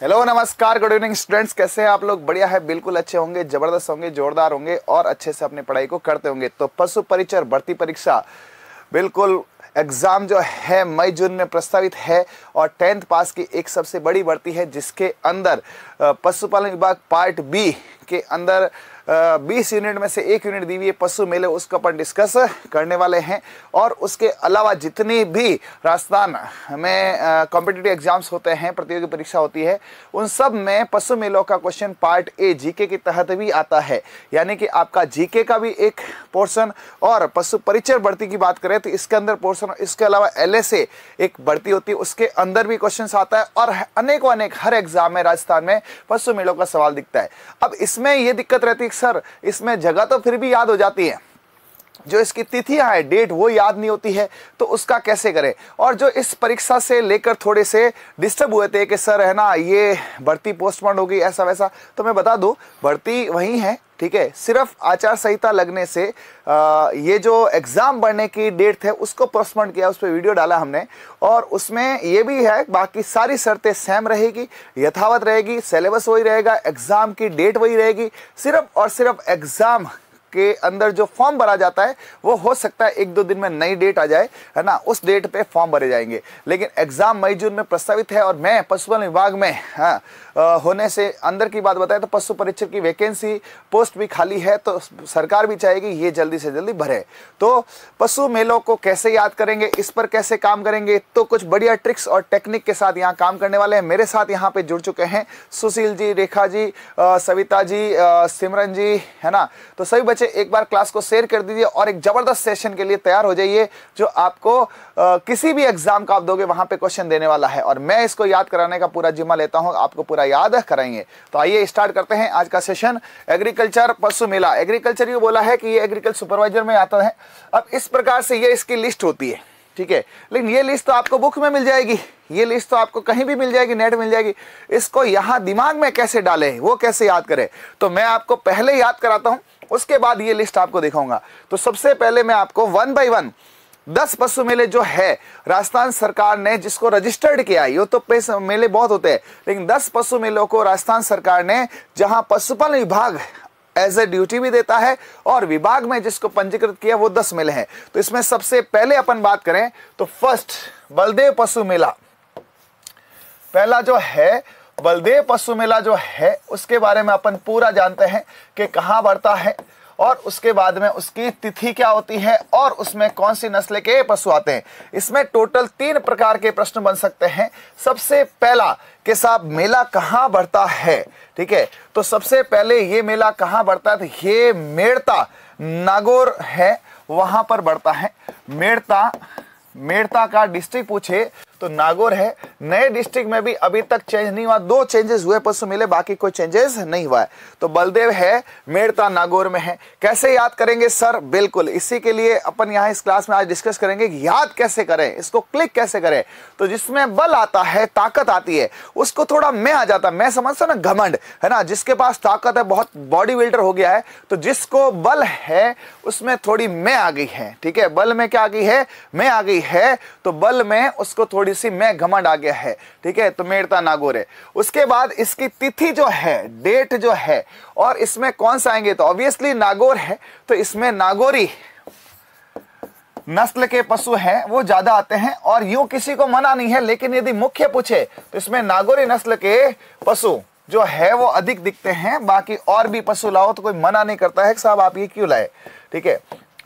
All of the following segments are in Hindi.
हेलो नमस्कार गुड इवनिंग स्टूडेंट्स कैसे हैं आप लोग बढ़िया है बिल्कुल अच्छे होंगे जबरदस्त होंगे जोरदार होंगे और अच्छे से अपनी पढ़ाई को करते होंगे तो पशु परिचय भर्ती परीक्षा बिल्कुल एग्ज़ाम जो है मई जून में प्रस्तावित है और टेंथ पास की एक सबसे बड़ी भर्ती है जिसके अंदर पशुपालन विभाग पार्ट बी के अंदर बीस यूनिट में से एक यूनिट दी हुई है पशु मेले उसके ऊपर डिस्कस करने वाले हैं और उसके अलावा जितनी भी राजस्थान में कॉम्पिटेटिव एग्जाम्स होते हैं प्रतियोगी परीक्षा होती है उन सब में पशु मेलों का क्वेश्चन पार्ट ए जीके के तहत भी आता है यानी कि आपका जीके का भी एक पोर्सन और पशु परिचय बढ़ती की बात करें तो इसके अंदर पोर्सन और इसके अलावा एल एक बढ़ती होती है उसके अंदर भी क्वेश्चन आता है और अनेकों अनेक हर एग्जाम में राजस्थान में पशु मेलों का सवाल दिखता है अब इसमें यह दिक्कत रहती है सर इसमें जगह तो फिर भी याद हो जाती है जो इसकी तिथियां है डेट वो याद नहीं होती है तो उसका कैसे करें और जो इस परीक्षा से लेकर थोड़े से डिस्टर्ब हुए थे कि सर है ना ये भर्ती पोस्टपोन होगी ऐसा वैसा तो मैं बता दूं भर्ती वही है ठीक है सिर्फ आचार संहिता लगने से आ, ये जो एग्ज़ाम बढ़ने की डेट है उसको पोस्टपोन किया उस पर वीडियो डाला हमने और उसमें ये भी है बाकी सारी शर्तें सेम रहेगी यथावत रहेगी सिलेबस वही रहेगा एग्ज़ाम की डेट वही रहेगी सिर्फ और सिर्फ एग्ज़ाम के अंदर जो फॉर्म भरा जाता है वो हो सकता है एक दो दिन में नई डेट आ जाए है ना उस डेट पे फॉर्म भरे जाएंगे लेकिन एग्जाम मई जून में प्रस्तावित है और मैं पशुपालन विभाग में हाँ, होने से अंदर की बात बताएं तो पशु परीक्षक की वैकेंसी पोस्ट भी खाली है तो सरकार भी चाहेगी ये जल्दी से जल्दी भरे तो पशु मेलों को कैसे याद करेंगे इस पर कैसे काम करेंगे तो कुछ बढ़िया ट्रिक्स और टेक्निक के साथ यहाँ काम करने वाले हैं मेरे साथ यहाँ पे जुड़ चुके हैं सुशील जी रेखा जी सविता जी सिमरन जी है ना तो सभी बच्चे से एक बार क्लास को शेयर कर दीजिए और एक ज़बरदस्त सेशन के लिए तैयार हो जाइए जो आपको आ, किसी भी एग्ज़ाम का आप दोगे वहां पे क्वेश्चन देने वाला है और मैं इसको याद कराने का पूरा जिम्मा लेता हूं आपको पूरा याद कराएंगे तो आइए स्टार्ट करते हैं आज का सेशन एग्रीकल्चर पशु मेला एग्रीकल्चर ये बोला है कि ये एग्रीकल्चर सुपरवाइजर में आता है अब इस प्रकार से ये इसकी लिस्ट होती है ठीक है लेकिन ये लिस्ट तो आपको बुक में मिल जाएगी ये लिस्ट तो आपको कहीं भी मिल जाएगी नेट मिल जाएगी इसको यहां दिमाग में कैसे डालें वो कैसे याद करें तो मैं आपको पहले याद कराता हूं उसके बाद ये लिस्ट आपको दिखाऊंगा तो सबसे पहले मैं आपको वन बाई वन दस पशु मेले जो है राजस्थान सरकार ने जिसको रजिस्टर्ड किया ये तो मेले बहुत होते हैं लेकिन दस पशु मेलों को राजस्थान सरकार ने जहां पशुपालन विभाग एज ए ड्यूटी भी देता है और विभाग में जिसको पंजीकृत किया वो दस मेले हैं तो इसमें सबसे पहले अपन बात करें तो फर्स्ट बलदेव पशु मेला पहला जो है बलदेव पशु मेला जो है उसके बारे में अपन पूरा जानते हैं कि कहाँ बढ़ता है और उसके बाद में उसकी तिथि क्या होती है और उसमें कौन सी नस्ल के पशु आते हैं इसमें टोटल तीन प्रकार के प्रश्न बन सकते हैं सबसे पहला कि साहब मेला कहाँ बढ़ता है ठीक है तो सबसे पहले ये मेला कहाँ बढ़ता है तो ये मेड़ता नागौर है वहां पर बढ़ता है मेड़ता मेड़ता का डिस्ट्रिक्ट पूछे तो नागौर है नए डिस्ट्रिक्ट में भी अभी तक चेंज नहीं हुआ दो चेंजेस हुए परसों मिले बाकी कोई चेंजेस नहीं हुआ है तो बलदेव है मेड़ता नागौर में है कैसे याद करेंगे सर बिल्कुल इसी के लिए अपन यहाँ इस क्लास में आज डिस्कस करेंगे याद कैसे करें इसको क्लिक कैसे करें तो जिसमें बल आता है ताकत आती है उसको थोड़ा मैं आ जाता मैं समझता ना घमंड है ना जिसके पास ताकत है बहुत बॉडी बिल्डर हो गया है तो जिसको बल है उसमें थोड़ी मैं आ गई है ठीक है बल में क्या आ गई है मैं आ गई है तो बल में उसको थोड़ी ऋषि में घमंड आ गया है ठीक है तो मेड़ता नागोरे उसके बाद इसकी तिथि जो है डेट जो है और इसमें कौन सा आएंगे तो ऑब्वियसली नागौर है तो इसमें नागौरी नस्ल के पशु हैं वो ज्यादा आते हैं और यूं किसी को मना नहीं है लेकिन यदि मुख्य पूछे तो इसमें नागौरी नस्ल के पशु जो है वो अधिक दिखते हैं बाकी और भी पशु लाओ तो कोई मना नहीं करता है साहब आप ये क्यों लाए ठीक है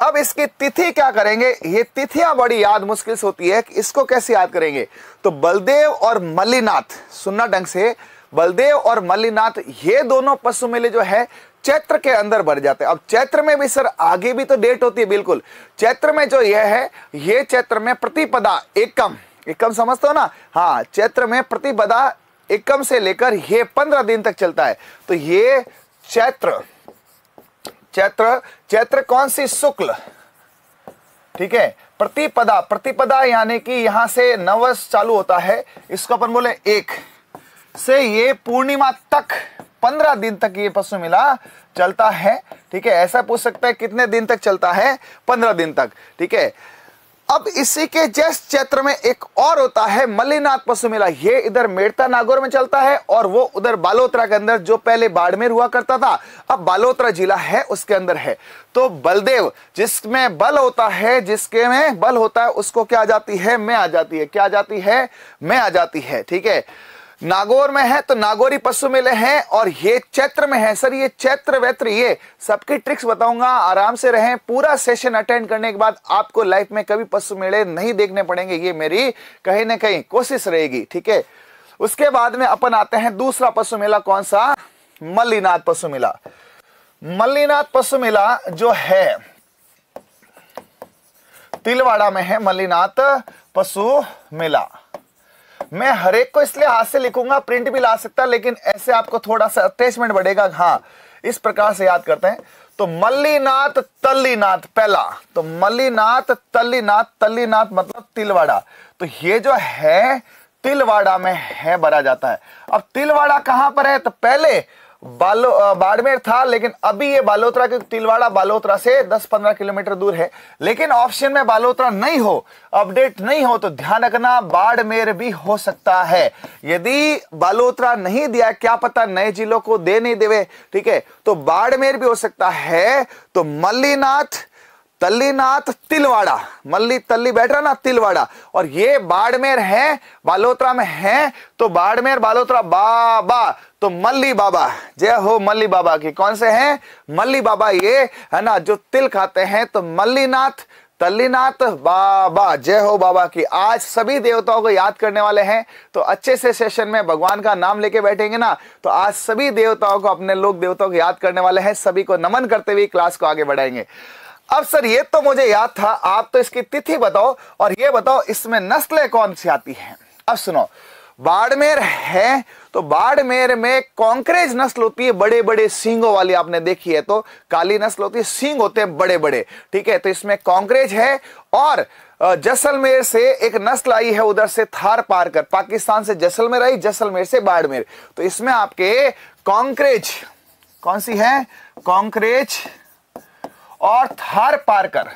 अब इसकी तिथि क्या करेंगे ये तिथियां बड़ी याद मुश्किल से होती है कि इसको कैसे याद करेंगे तो बलदेव और मल्लीनाथ सुनना ढंग से बलदेव और मल्लीनाथ ये दोनों पशु मेले जो है चैत्र के अंदर भर जाते हैं अब चैत्र में भी सर आगे भी तो डेट होती है बिल्कुल चैत्र में जो यह है ये चैत्र में प्रतिपदा एकम एकम समझते हो ना हाँ चैत्र में प्रतिपदा एकम से लेकर यह पंद्रह दिन तक चलता है तो ये चैत्र चैत्र चैत्र कौन सी शुक्ल ठीक है प्रतिपदा प्रतिपदा यानी कि यहां से नवस चालू होता है इसको अपन बोले एक से ये पूर्णिमा तक पंद्रह दिन तक ये पशु मिला चलता है ठीक है ऐसा पूछ सकता है कितने दिन तक चलता है पंद्रह दिन तक ठीक है अब इसी के जस्ट क्षेत्र में एक और होता है मल्लीनाथ पशु मेला ये इधर मेड़ता नागौर में चलता है और वो उधर बालोतरा के अंदर जो पहले बाड़मेर हुआ करता था अब बालोतरा जिला है उसके अंदर है तो बलदेव जिसमें बल होता है जिसके में बल होता है उसको क्या आ जाती है मैं आ जाती है क्या आ जाती है मैं आ जाती है ठीक है नागौर में है तो नागौरी पशु मेले हैं और ये चैत्र में है सर ये चैत्र वैत्र ये सबकी ट्रिक्स बताऊंगा आराम से रहें पूरा सेशन अटेंड करने के बाद आपको लाइफ में कभी पशु मेले नहीं देखने पड़ेंगे ये मेरी कहीं ना कहीं कोशिश रहेगी ठीक है उसके बाद में अपन आते हैं दूसरा पशु मेला कौन सा मल्लीनाथ पशु मेला मल्लीनाथ पशु मेला जो है तिलवाड़ा में है मल्लीनाथ पशु मेला मैं हर एक को इसलिए हाथ से लिखूंगा प्रिंट भी ला सकता लेकिन ऐसे आपको थोड़ा सा अटैचमेंट बढ़ेगा हाँ इस प्रकार से याद करते हैं तो मल्लीनाथ तल्लीनाथ पहला तो मल्लीनाथ तल्लीनाथ तल्लीनाथ मतलब तिलवाड़ा तो ये जो है तिलवाड़ा में है भरा जाता है अब तिलवाड़ा कहां पर है तो पहले बालो बाड़मेर था लेकिन अभी ये बालोतरा क्योंकि तिलवाड़ा बालोतरा से 10-15 किलोमीटर दूर है लेकिन ऑप्शन में बालोतरा नहीं हो अपडेट नहीं हो तो ध्यान रखना बाड़मेर भी हो सकता है यदि बालोतरा नहीं दिया क्या पता नए जिलों को दे नहीं देवे ठीक है तो बाड़मेर भी हो सकता है तो मल्लीनाथ तल्लीनाथ तिलवाड़ा मल्ली तल्ली बैठ रहा ना तिलवाड़ा और ये बाड़मेर है बालोतरा में है तो बाड़मेर बालोतरा बाबा तो मल्ली बाबा जय हो मल्ली बाबा की कौन से हैं मल्ली बाबा ये है ना जो तिल खाते हैं तो मल्लीनाथ तल्लीनाथ बाबा जय हो बाबा की आज सभी देवताओं को याद करने वाले हैं तो अच्छे से सेशन में भगवान का नाम लेके बैठेंगे ना तो आज सभी देवताओं को अपने लोग देवताओं को याद करने वाले हैं सभी को नमन करते हुए क्लास को आगे बढ़ाएंगे अब सर ये तो मुझे याद था आप तो इसकी तिथि बताओ और ये बताओ इसमें नस्लें कौन सी आती हैं अब सुनो बाड़मेर है तो बाड़मेर में कॉन्क्रेज नस्ल होती है बड़े बड़े सींगों वाली आपने देखी है तो काली नस्ल होती है सींग होते हैं बड़े बड़े ठीक है तो इसमें कॉन्क्रेज है और जैसलमेर से एक नस्ल आई है उधर से थार पार कर पाकिस्तान से जैसलमेर आई जैसलमेर से बाड़मेर तो इसमें आपके कॉन्क्रेज कौन सी है कॉन्क्रेज और थार पारकर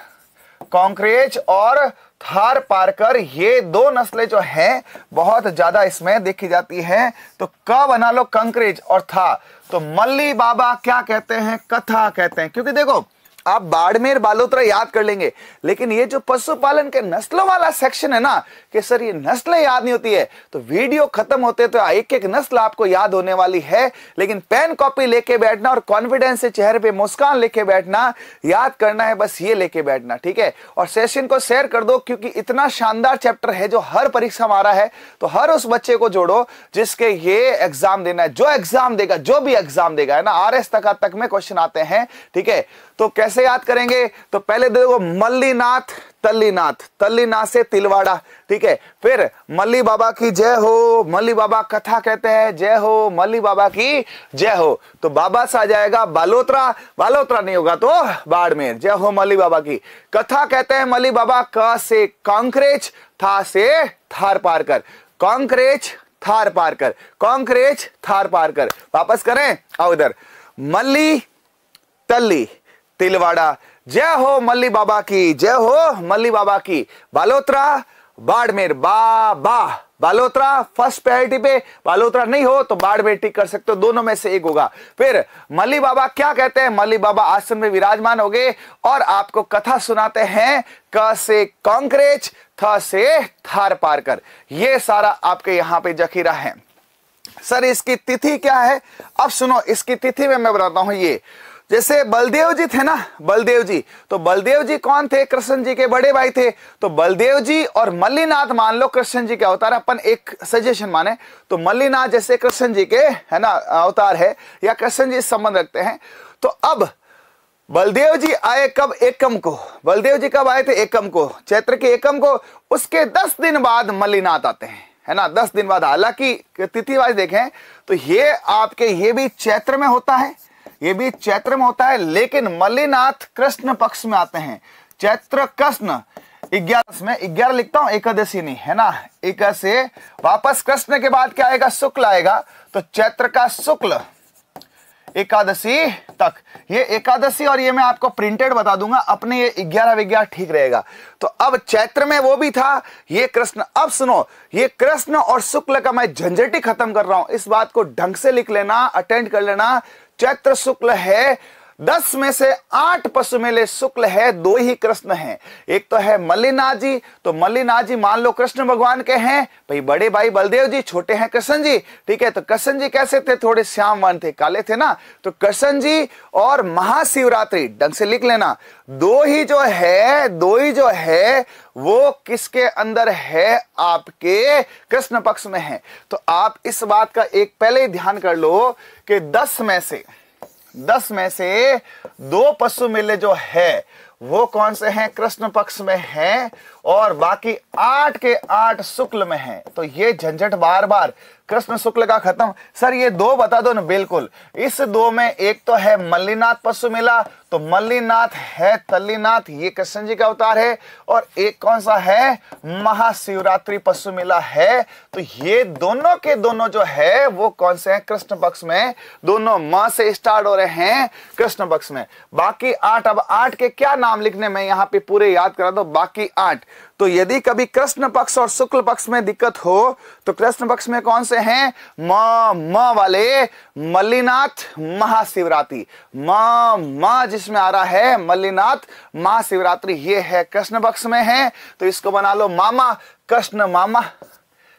कॉन्क्रेज और थार पारकर ये दो नस्लें जो हैं बहुत ज़्यादा इसमें देखी जाती हैं तो क बना लो कंक्रेज और था तो मल्ली बाबा क्या कहते हैं कथा कहते हैं क्योंकि देखो आप बाड़मेर बालोतरा याद कर लेंगे लेकिन ये जो पशुपालन के नस्लों वाला सेक्शन है ना कि सर ये नस्लें याद नहीं होती है तो वीडियो खत्म होते तो एक एक नस्ल आपको याद होने वाली है लेकिन पेन कॉपी लेके बैठना और कॉन्फिडेंस से चेहरे पे मुस्कान लेके बैठना याद करना है बस ये लेके बैठना ठीक है और सेशन को शेयर कर दो क्योंकि इतना शानदार चैप्टर है जो हर परीक्षा रहा है तो हर उस बच्चे को जोड़ो जिसके ये एग्जाम देना है जो एग्जाम देगा जो भी एग्जाम देगा है ना आर एस तक में क्वेश्चन आते हैं ठीक है तो कैसे याद करेंगे तो पहले देखो मल्लीनाथ तल्लीनाथ तल्लीनाथ से तिलवाड़ा ठीक है फिर मल्ली बाबा की जय हो मल्ली बाबा कथा कहते हैं जय हो मल्ली बाबा की जय हो तो बाबा से आ जाएगा बालोत्रा बालोत्रा नहीं होगा तो बाड़मेर जय हो मल्ली बाबा की कथा कहते हैं मल्ली बाबा क से कांकरेज था से थार पार कर कांकरेज थार पार कर कांकरेज थार पार कर वापस करें आओ इधर मल्ली तल्ली तिलवाड़ा जय हो मल्ली बाबा की जय हो मल्ली बाबा की बालोत्रा बाड़मेर बाबा बालोत्रा फर्स्ट प्रायोरिटी पे बालोत्रा नहीं हो तो बाड़मेर टिक कर सकते हो दोनों में से एक होगा फिर मल्ली बाबा क्या कहते हैं मल्ली बाबा आसन में विराजमान हो गए और आपको कथा सुनाते हैं क से कांक्रेच थ से थार पार कर ये सारा आपके यहां पे जखीरा है सर इसकी तिथि क्या है अब सुनो इसकी तिथि में मैं बताता हूं ये जैसे बलदेव जी थे ना बलदेव जी तो बलदेव जी कौन थे कृष्ण जी के बड़े भाई थे तो बलदेव जी और मल्लीनाथ मान लो कृष्ण जी के अवतार अपन एक सजेशन माने तो मल्लीनाथ जैसे कृष्ण जी के है ना अवतार है या कृष्ण जी संबंध रखते हैं तो अब बलदेव जी आए कब एकम को बलदेव जी कब आए थे एकम को चैत्र के एकम को उसके दस दिन बाद मल्लीनाथ आते हैं है ना दस दिन बाद हालांकि तिथि वाइज देखें तो ये आपके ये भी चैत्र में होता है ये भी चैत्र में होता है लेकिन मल्लीनाथ कृष्ण पक्ष में आते हैं चैत्र कृष्ण ग्यारह में ग्यारह लिखता हूं नहीं है ना एक से वापस कृष्ण के बाद क्या आएगा शुक्ल आएगा तो चैत्र का शुक्ल एकादशी तक ये एकादशी और ये मैं आपको प्रिंटेड बता दूंगा अपने ये ग्यारह विग्यारह ठीक रहेगा तो अब चैत्र में वो भी था ये कृष्ण अब सुनो ये कृष्ण और शुक्ल का मैं झंझटी खत्म कर रहा हूं इस बात को ढंग से लिख लेना अटेंड कर लेना चैत्र शुक्ल है दस में से आठ पशु मेले शुक्ल है दो ही कृष्ण हैं एक तो है मल्लिनाथ जी तो मल्लिनाथ जी मान लो कृष्ण भगवान के हैं भाई बड़े भाई बलदेव जी छोटे हैं कृष्ण जी ठीक है तो कृष्ण जी कैसे थे थोड़े श्याम वन थे काले थे ना तो कृष्ण जी और महाशिवरात्रि ढंग से लिख लेना दो ही जो है दो ही जो है वो किसके अंदर है आपके कृष्ण पक्ष में है तो आप इस बात का एक पहले ही ध्यान कर लो कि दस में से दस में से दो पशु मेले जो है वो कौन से हैं कृष्ण पक्ष में हैं और बाकी आठ के आठ शुक्ल में हैं तो ये झंझट बार बार कृष्ण शुक्ल का खत्म सर ये दो बता दो ना बिल्कुल इस दो में एक तो है मल्लीनाथ पशु मेला तो मल्लीनाथ है तल्लीनाथ ये कृष्ण जी का अवतार है और एक कौन सा है महाशिवरात्रि पशु मेला है तो ये दोनों के दोनों जो है वो कौन से हैं कृष्ण पक्ष में दोनों माँ से स्टार्ट हो रहे हैं कृष्ण पक्ष में बाकी आठ अब आठ के क्या नाम लिखने में यहाँ पे पूरे याद करा दो बाकी आठ तो यदि कभी कृष्ण पक्ष और शुक्ल पक्ष में दिक्कत हो तो कृष्ण पक्ष में कौन से हैं म म वाले मल्लीनाथ महाशिवरात्रि म म जिसमें आ रहा है मल्लीनाथ महाशिवरात्रि ये है कृष्ण पक्ष में है तो इसको बना लो मामा कृष्ण मामा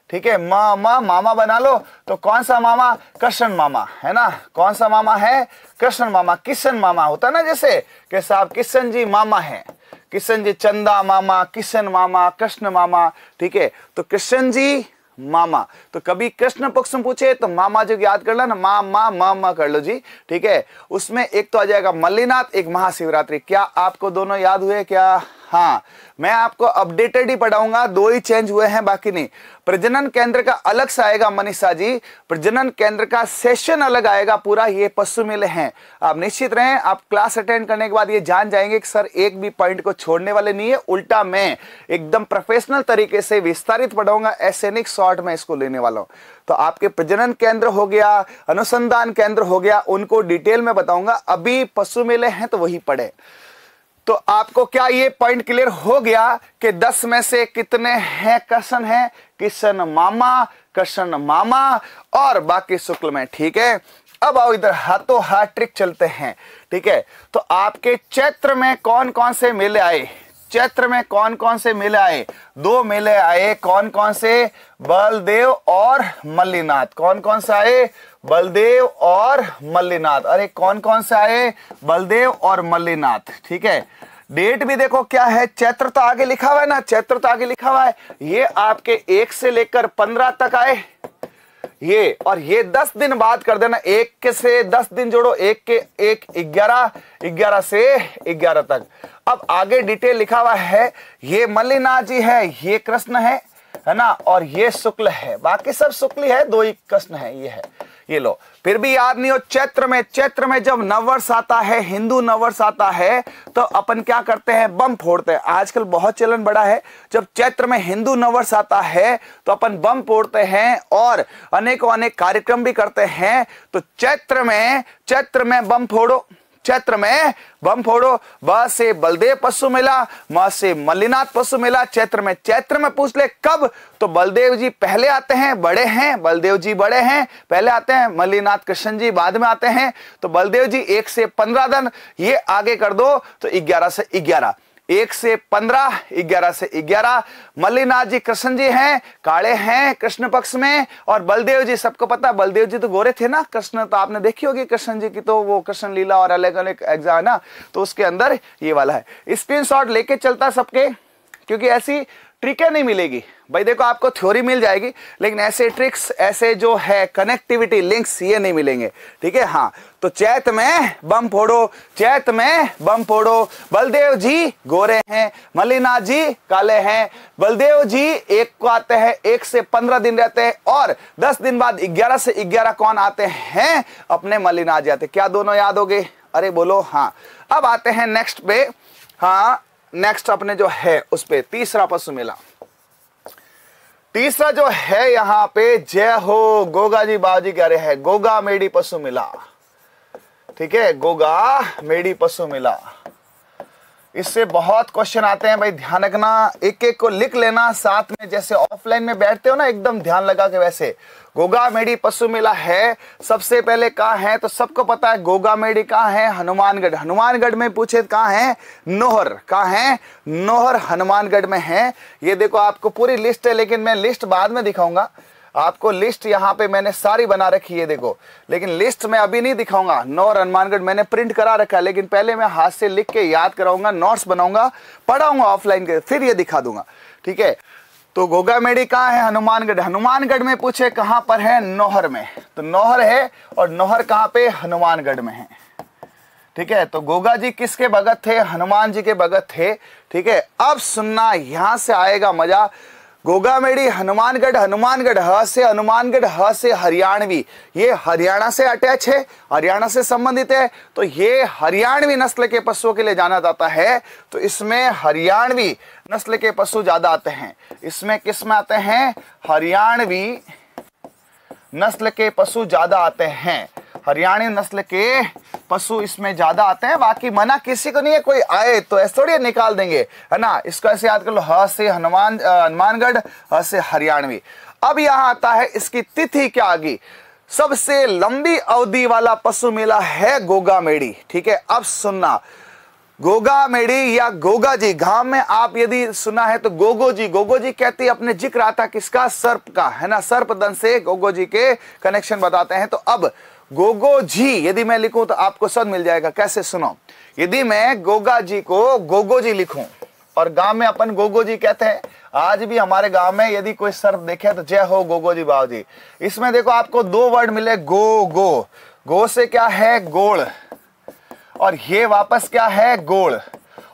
ठीक है मामा मामा बना लो तो कौन सा मामा कृष्ण मामा है ना कौन सा मामा है कृष्ण मामा किशन मामा होता ना जैसे कि साहब किशन जी मामा है किशन जी चंदा मामा किशन मामा कृष्ण मामा ठीक है तो कृष्ण जी मामा तो कभी कृष्ण पक्ष में पूछे तो मामा जी याद कर ना माँ मा मा मा कर लो जी ठीक है उसमें एक तो आ जाएगा मल्लीनाथ एक महाशिवरात्रि क्या आपको दोनों याद हुए क्या हाँ मैं आपको अपडेटेड ही पढ़ाऊंगा दो ही चेंज हुए हैं बाकी नहीं प्रजनन केंद्र का अलग से आएगा मनीषा जी प्रजनन केंद्र का सेशन अलग आएगा पूरा ये पशु मेले हैं आप निश्चित रहें आप क्लास अटेंड करने के बाद ये जान जाएंगे कि सर एक भी पॉइंट को छोड़ने वाले नहीं है उल्टा मैं एकदम प्रोफेशनल तरीके से विस्तारित पढ़ाऊंगा नहीं शॉर्ट में इसको लेने वाला हूँ तो आपके प्रजनन केंद्र हो गया अनुसंधान केंद्र हो गया उनको डिटेल में बताऊंगा अभी पशु मेले हैं तो वही पढ़े तो आपको क्या ये पॉइंट क्लियर हो गया कि 10 में से कितने हैं कृष्ण हैं किशन मामा कृष्ण मामा और बाकी शुक्ल में ठीक है अब आओ इधर हाथों हाथ ट्रिक चलते हैं ठीक है तो आपके चैत्र में कौन कौन से मेले आए चैत्र में कौन कौन से मेले आए दो मेले आए कौन कौन से बलदेव और मल्लीनाथ कौन कौन से आए बलदेव और मल्लीनाथ अरे कौन कौन से आए बलदेव और मल्लीनाथ ठीक है डेट भी देखो क्या है चैत्र तो आगे लिखा हुआ है ना चैत्र तो आगे लिखा हुआ है ये आपके एक से लेकर पंद्रह तक आए ये और ये दस दिन बात कर देना एक के से दस दिन जोड़ो एक के एक ग्यारह ग्यारह से ग्यारह तक अब आगे डिटेल लिखा हुआ है ये मल्लिना जी है ये कृष्ण है है ना और ये शुक्ल है बाकी सब शुक्ल है दो ही कृष्ण है ये है ये लो फिर भी याद नहीं हो चैत्र में चैत्र में जब नववर्ष आता है हिंदू नववर्ष आता है तो अपन क्या करते हैं बम फोड़ते हैं आजकल बहुत चलन बड़ा है जब चैत्र में हिंदू नववर्ष आता है तो अपन बम फोड़ते हैं और अनेकों अनेक कार्यक्रम भी करते हैं तो चैत्र में चैत्र में बम फोड़ो क्षेत्र में बम फोड़ो ब से बलदेव पशु मेला म से मल्लीनाथ पशु मेला क्षेत्र में क्षेत्र में पूछ ले कब तो बलदेव जी पहले आते हैं बड़े हैं बलदेव जी बड़े हैं पहले आते हैं मल्लीनाथ कृष्ण जी बाद में आते हैं तो बलदेव जी एक से पंद्रह दिन ये आगे कर दो तो ग्यारह से ग्यारह एक से पंद्रह ग्यारह से ग्यारह मल्लिनाथ जी कृष्ण जी हैं काले हैं कृष्ण पक्ष में और बलदेव जी सबको पता बलदेव जी तो गोरे थे ना कृष्ण तो आपने देखी होगी कृष्ण जी की तो वो कृष्ण लीला और अलग अलग एग्जाम है ना तो उसके अंदर ये वाला है स्क्रीन शॉट लेके चलता सबके क्योंकि ऐसी ट्रिकें नहीं मिलेगी भाई देखो आपको थ्योरी मिल जाएगी लेकिन ऐसे ट्रिक्स ऐसे जो है कनेक्टिविटी लिंक्स ये नहीं मिलेंगे ठीक है हाँ तो चैत में बम फोड़ो चैत में बम फोड़ो बलदेव जी गोरे हैं मलिना जी काले हैं बलदेव जी एक को आते हैं एक से पंद्रह दिन रहते हैं और दस दिन बाद ग्यारह से ग्यारह कौन आते हैं अपने मलिना जी आते क्या दोनों याद हो गए अरे बोलो हाँ अब आते हैं नेक्स्ट पे हाँ नेक्स्ट अपने जो है उस पे तीसरा पशु मेला तीसरा जो है यहाँ पे जय हो गोगा जी बाबू जी कह रहे हैं गोगा मेडी पशु मेला ठीक है गोगा मेडी पशु मिला इससे बहुत क्वेश्चन आते हैं भाई ध्यान रखना एक एक को लिख लेना साथ में जैसे ऑफलाइन में बैठते हो ना एकदम ध्यान लगा के वैसे गोगा मेडी पशु मेला है सबसे पहले कहा है तो सबको पता है गोगा मेडी कहा है हनुमानगढ़ हनुमानगढ़ में पूछे कहा है नोहर कहा है नोहर हनुमानगढ़ में है ये देखो आपको पूरी लिस्ट है लेकिन मैं लिस्ट बाद में दिखाऊंगा आपको लिस्ट यहाँ पे मैंने सारी बना रखी है देखो लेकिन लिस्ट मैं अभी नहीं दिखाऊंगा नौ हनुमानगढ़ मैंने प्रिंट करा रखा है लेकिन पहले मैं हाथ से लिख के याद कराऊंगा नोट्स बनाऊंगा पढ़ाऊंगा ऑफलाइन के फिर ये दिखा दूंगा ठीक है तो गोगा मेड़ी कहाँ है हनुमानगढ़ हनुमानगढ़ में पूछे कहाँ पर है नोहर में तो नोहर है और नोहर कहाँ पे हनुमानगढ़ में है ठीक है तो गोगा जी किसके भगत थे हनुमान जी के भगत थे ठीक है अब सुनना यहां से आएगा मजा गोगा मेड़ी हनुमानगढ़ हनुमानगढ़ ह से हनुमानगढ़ ह से हरियाणवी ये हरियाणा से अटैच है हरियाणा से संबंधित है तो ये हरियाणवी नस्ल के पशुओं के लिए जाना जाता है तो इसमें हरियाणवी नस्ल के पशु ज़्यादा आते हैं इसमें किस में आते हैं हरियाणवी नस्ल के पशु ज़्यादा आते हैं हरियाणी नस्ल के पशु इसमें ज्यादा आते हैं बाकी मना किसी को नहीं है कोई आए तो ऐसे थोड़ी निकाल देंगे है ना इसको ऐसे याद कर लो ह से हनुमान हनुमानगढ़ ह से हरियाणवी अब यहां आता है इसकी तिथि क्या आ गई सबसे लंबी अवधि वाला पशु मेला है गोगा मेड़ी ठीक है अब सुनना गोगा मेड़ी या गोगा जी गांव में आप यदि सुना है तो गोगो जी गोगो जी कहती है अपने जिक्र आता किसका सर्प का है ना सर्पदन से गोगो जी के कनेक्शन बताते हैं तो अब गोगो जी यदि मैं लिखूं तो आपको सद मिल जाएगा कैसे सुनो यदि मैं गोगा जी को गोगो जी लिखूं और गांव में अपन गोगो जी कहते हैं आज भी हमारे गांव में यदि कोई सर देखे तो जय हो गोगो जी बाबू जी इसमें देखो आपको दो वर्ड मिले गो गो गो से क्या है गोड़ और ये वापस क्या है गोड़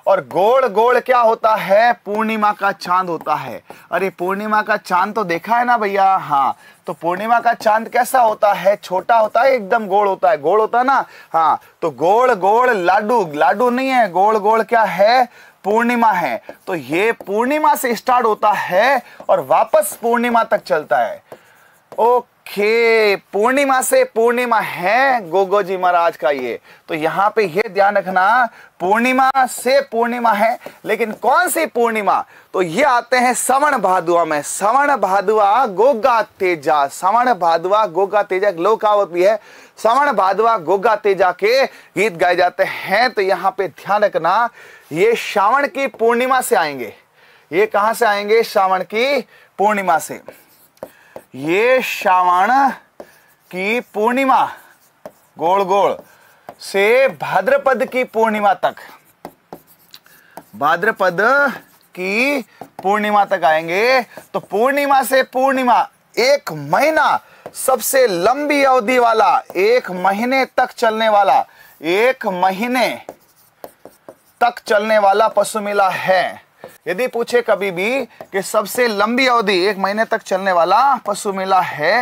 और गोल गोल क्या होता है पूर्णिमा का चांद होता है अरे पूर्णिमा का चांद तो देखा है ना भैया हाँ तो पूर्णिमा का चांद कैसा होता है छोटा होता है एकदम गोल होता है गोल होता है ना हाँ तो गोल गोल लाडू लाडू नहीं है गोल गोल क्या है पूर्णिमा है तो ये पूर्णिमा से स्टार्ट होता है और वापस पूर्णिमा तक चलता है ओके ओके पूर्णिमा से पूर्णिमा है गोगो जी महाराज का ये तो यहाँ पे ये ध्यान रखना पूर्णिमा से पूर्णिमा है लेकिन कौन सी पूर्णिमा तो ये आते हैं सवर्ण भादुआ में सवर्ण भादुआ गोगा तेजा सवर्ण भादुआ गोगा तेजा लोकावत भी है सवर्ण भादुआ गोगा तेजा के गीत गाए जाते हैं तो यहाँ पे ध्यान रखना ये श्रावण की पूर्णिमा से आएंगे ये कहां से आएंगे श्रावण की पूर्णिमा से ये श्रावण की पूर्णिमा गोल गोल से भाद्रपद की पूर्णिमा तक भाद्रपद की पूर्णिमा तक आएंगे तो पूर्णिमा से पूर्णिमा एक महीना सबसे लंबी अवधि वाला एक महीने तक चलने वाला एक महीने तक चलने वाला पशु मेला है यदि पूछे कभी भी कि सबसे लंबी अवधि एक महीने तक चलने वाला पशु मेला है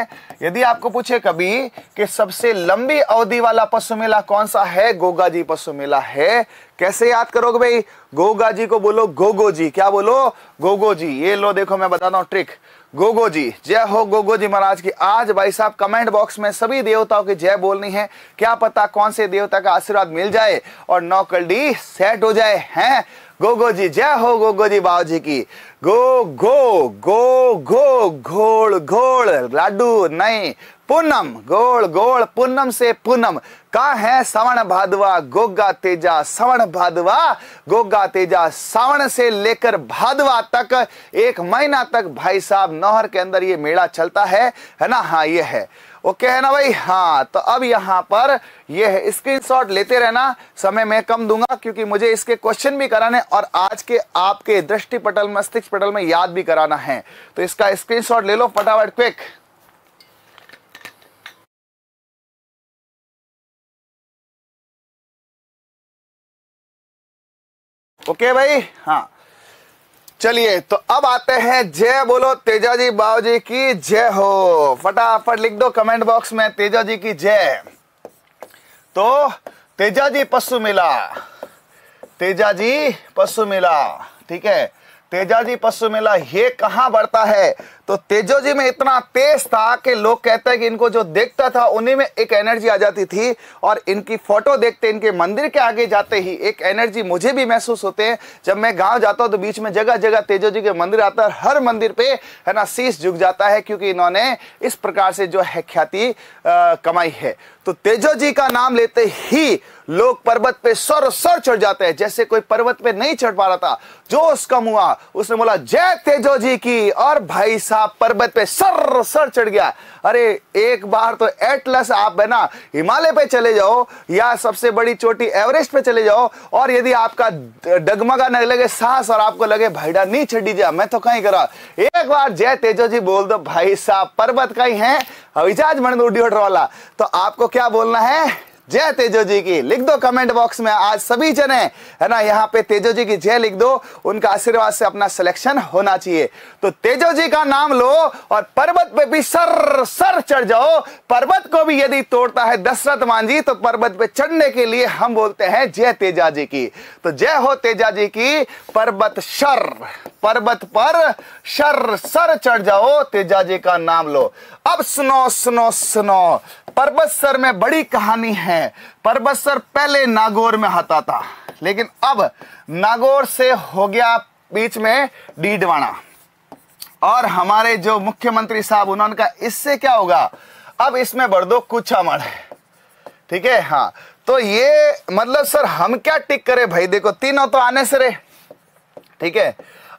यदि आपको पूछे कभी कि सबसे लंबी अवधि वाला पशु मेला कौन सा है गोगा जी पशु मेला है कैसे याद करोगे भाई गोगा जी को बोलो गोगो जी क्या बोलो गोगो जी ये लो देखो मैं बताता हूं ट्रिक गोगो जी जय हो गोगो जी महाराज की आज भाई साहब कमेंट बॉक्स में सभी देवताओं की जय बोलनी है क्या पता कौन से देवता का आशीर्वाद मिल जाए और नौकलडी सेट हो जाए हैं गो जी जय हो गो जी बाबू जी की गो गो गो गो घोल घोल लाडू नहीं पूनम गोल गोल पूनम से पूनम का है श्रवण भादवा गोगा तेजा श्रवण भादवा गोगा तेजा सावण से लेकर भादवा तक एक महीना तक भाई साहब नहर के अंदर ये मेला चलता है है ना हाँ ये है ओके है ना भाई हाँ तो अब यहाँ पर ये है स्क्रीनशॉट लेते रहना समय मैं कम दूंगा क्योंकि मुझे इसके क्वेश्चन भी कराने और आज के आपके दृष्टि पटल मस्तिष्क पटल में याद भी कराना है तो इसका स्क्रीनशॉट ले लो फटाफट क्विक ओके भाई हाँ चलिए तो अब आते हैं जय बोलो तेजा जी की जय हो फटाफट लिख दो कमेंट बॉक्स में तेजा जी की जय तो तेजा जी पशु मिला तेजा जी पशु मिला ठीक है तेजा जी पशु मेला ये कहां बढ़ता है तो तेजो जी में इतना तेज था कि लोग कहते हैं कि इनको जो देखता था उन्हीं में एक एनर्जी आ जाती थी और इनकी फोटो देखते इनके मंदिर के आगे जाते ही एक एनर्जी मुझे भी महसूस होते हैं जब मैं गांव जाता हूं तो बीच में जगह जगह तेजो जी के मंदिर आता है हर मंदिर पे है ना शीश झुक जाता है क्योंकि इन्होंने इस प्रकार से जो है ख्याति कमाई है तो तेजो जी का नाम लेते ही लोग पर्वत पे सर सर चढ़ जाते हैं जैसे कोई पर्वत पे नहीं चढ़ पा रहा था जोश कम हुआ उसने बोला जय तेजो जी की और भाई साहब साहब पर्वत पे सर सर चढ़ गया अरे एक बार तो एटलस आप है ना हिमालय पे चले जाओ या सबसे बड़ी चोटी एवरेस्ट पे चले जाओ और यदि आपका डगमगा नहीं लगे सांस और आपको लगे भाईडा नहीं छड़ी जा मैं तो कहीं करा एक बार जय तेजो जी बोल दो भाई साहब पर्वत कहीं है अविजाज मन उड़ी वाला तो आपको क्या बोलना है जय तेजो जी की लिख दो कमेंट बॉक्स में आज सभी जने है ना यहाँ पे तेजो जी की जय लिख दो उनका आशीर्वाद से अपना सिलेक्शन होना चाहिए तो तेजो जी का नाम लो और पर्वत पे भी सर सर चढ़ जाओ पर्वत को भी यदि तोड़ता है दशरथ मांझी तो पर्वत पे चढ़ने के लिए हम बोलते हैं जय तेजा जी की तो जय हो तेजा जी की पर्वत शर पर्वत पर शर सर चढ़ जाओ तेजा जी का नाम लो अब सुनो सुनो सुनो परबत में बड़ी कहानी है परबत पहले नागौर में आता था लेकिन अब नागौर से हो गया बीच में डीडवाणा और हमारे जो मुख्यमंत्री साहब उन्होंने कहा इससे क्या होगा अब इसमें बढ़ दो कुछ अमर है ठीक है हाँ तो ये मतलब सर हम क्या टिक करें भाई देखो तीनों तो आने से रहे ठीक है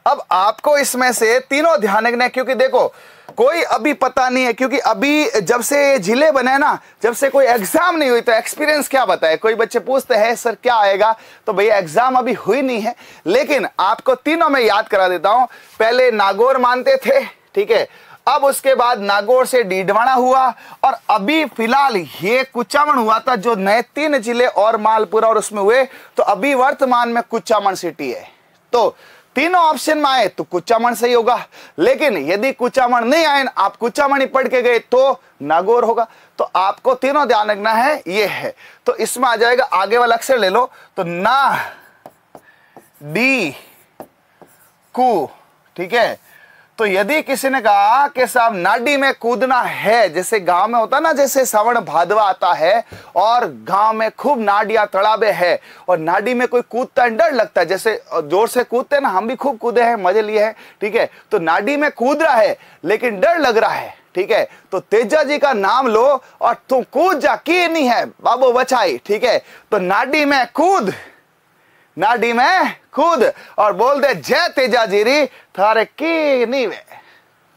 अब आपको इसमें से तीनों ध्यान रखना क्योंकि देखो कोई अभी पता नहीं है क्योंकि अभी जब से ये जिले बने ना जब से कोई एग्जाम नहीं हुई तो एक्सपीरियंस क्या बताए कोई बच्चे पूछते हैं सर क्या आएगा तो भैया एग्जाम अभी हुई नहीं है लेकिन आपको तीनों में याद करा देता हूं पहले नागौर मानते थे ठीक है अब उसके बाद नागौर से डीडवाणा हुआ और अभी फिलहाल ये कुचामन हुआ था जो नए तीन जिले और मालपुरा और उसमें हुए तो अभी वर्तमान में कुचामन सिटी है तो तीनों ऑप्शन में आए तो कुचामण सही होगा लेकिन यदि कुचामण नहीं आए आप कुचामण ही पढ़ के गए तो नागौर होगा तो आपको तीनों ध्यान रखना है ये है तो इसमें आ जाएगा आगे वाला अक्षर ले लो तो ना डी कु ठीक है तो यदि किसी ने कहा कि साहब नाडी में कूदना है जैसे गांव में होता ना जैसे श्रवण भादवा आता है और गांव में खूब नाडिया तड़ाबे है और नाडी में कोई कूदता है डर लगता है जैसे जोर से कूदते ना हम भी खूब कूदे हैं मजे लिए हैं ठीक है तो नाडी में कूद रहा है लेकिन डर लग रहा है ठीक है तो तेजा जी का नाम लो और तुम कूद जा की नहीं है बाबू बचाई ठीक है तो नाडी में कूद नाडी में खुद और बोल दे जय तेजा जीरी थारे की नी वे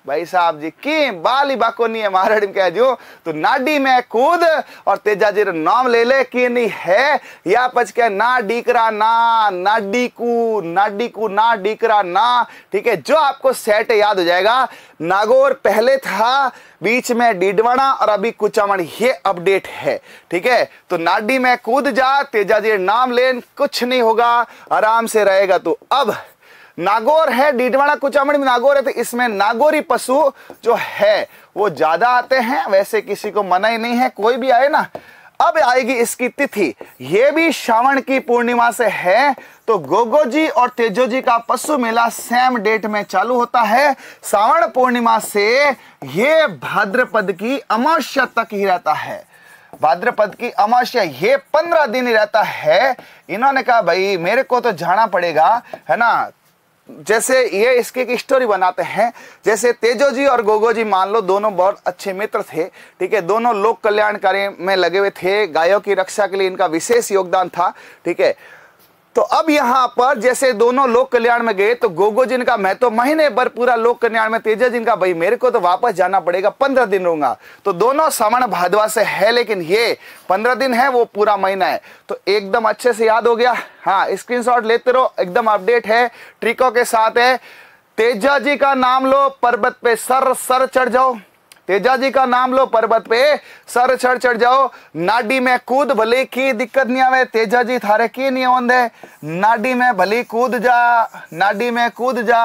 भाई साहब जी की बाली बाको नहीं है मारे कह जो तो नाडी में कूद और तेजा जी नाम ले ले की नहीं है या पच के ना डीकरा ना नाडी कू नाडी कू ना डीकरा ना ठीक है जो आपको सेट याद हो जाएगा नागौर पहले था बीच में डीडवाड़ा और अभी कुचामण ये अपडेट है ठीक है तो नाडी में कूद जा तेजाजी नाम लेन कुछ नहीं होगा आराम से रहेगा तू अब नागौर है डीडवाड़ा कुचामण में नागौर है तो इसमें नागौरी पशु जो है वो ज्यादा आते हैं वैसे किसी को मना ही नहीं है कोई भी आए ना अब आएगी इसकी तिथि ये भी श्रावण की पूर्णिमा से है तो गोगो जी और तेजो जी का पशु मेला सेम डेट में चालू होता है श्रावण पूर्णिमा से ये भाद्रपद की अमावस्या तक ही रहता है भाद्रपद की अमावस्या ये पंद्रह दिन ही रहता है इन्होंने कहा भाई मेरे को तो जाना पड़ेगा है ना जैसे ये इसकी एक स्टोरी बनाते हैं जैसे तेजो जी और गोगो जी मान लो दोनों बहुत अच्छे मित्र थे ठीक है दोनों लोक कल्याण कार्य में लगे हुए थे गायों की रक्षा के लिए इनका विशेष योगदान था ठीक है तो अब यहाँ पर जैसे दोनों लोक कल्याण में गए तो गोगो जिन का मैं तो महीने भर पूरा लोक कल्याण में तेजा जिन का भाई मेरे को तो वापस जाना पड़ेगा पंद्रह दिन रहूंगा तो दोनों श्रवण भादवा से है लेकिन ये पंद्रह दिन है वो पूरा महीना है तो एकदम अच्छे से याद हो गया हाँ स्क्रीनशॉट लेते रहो एकदम अपडेट है ट्रिकों के साथ है तेजा जी का नाम लो पर्वत पे सर सर चढ़ जाओ तेजा जी का नाम लो पर्वत पे सर चढ़ चढ़ जाओ नाडी में कूद भले की दिक्कत नहीं आवे तेजा जी थारे की नहीं ओंद नाडी में भले कूद जा नाडी में कूद जा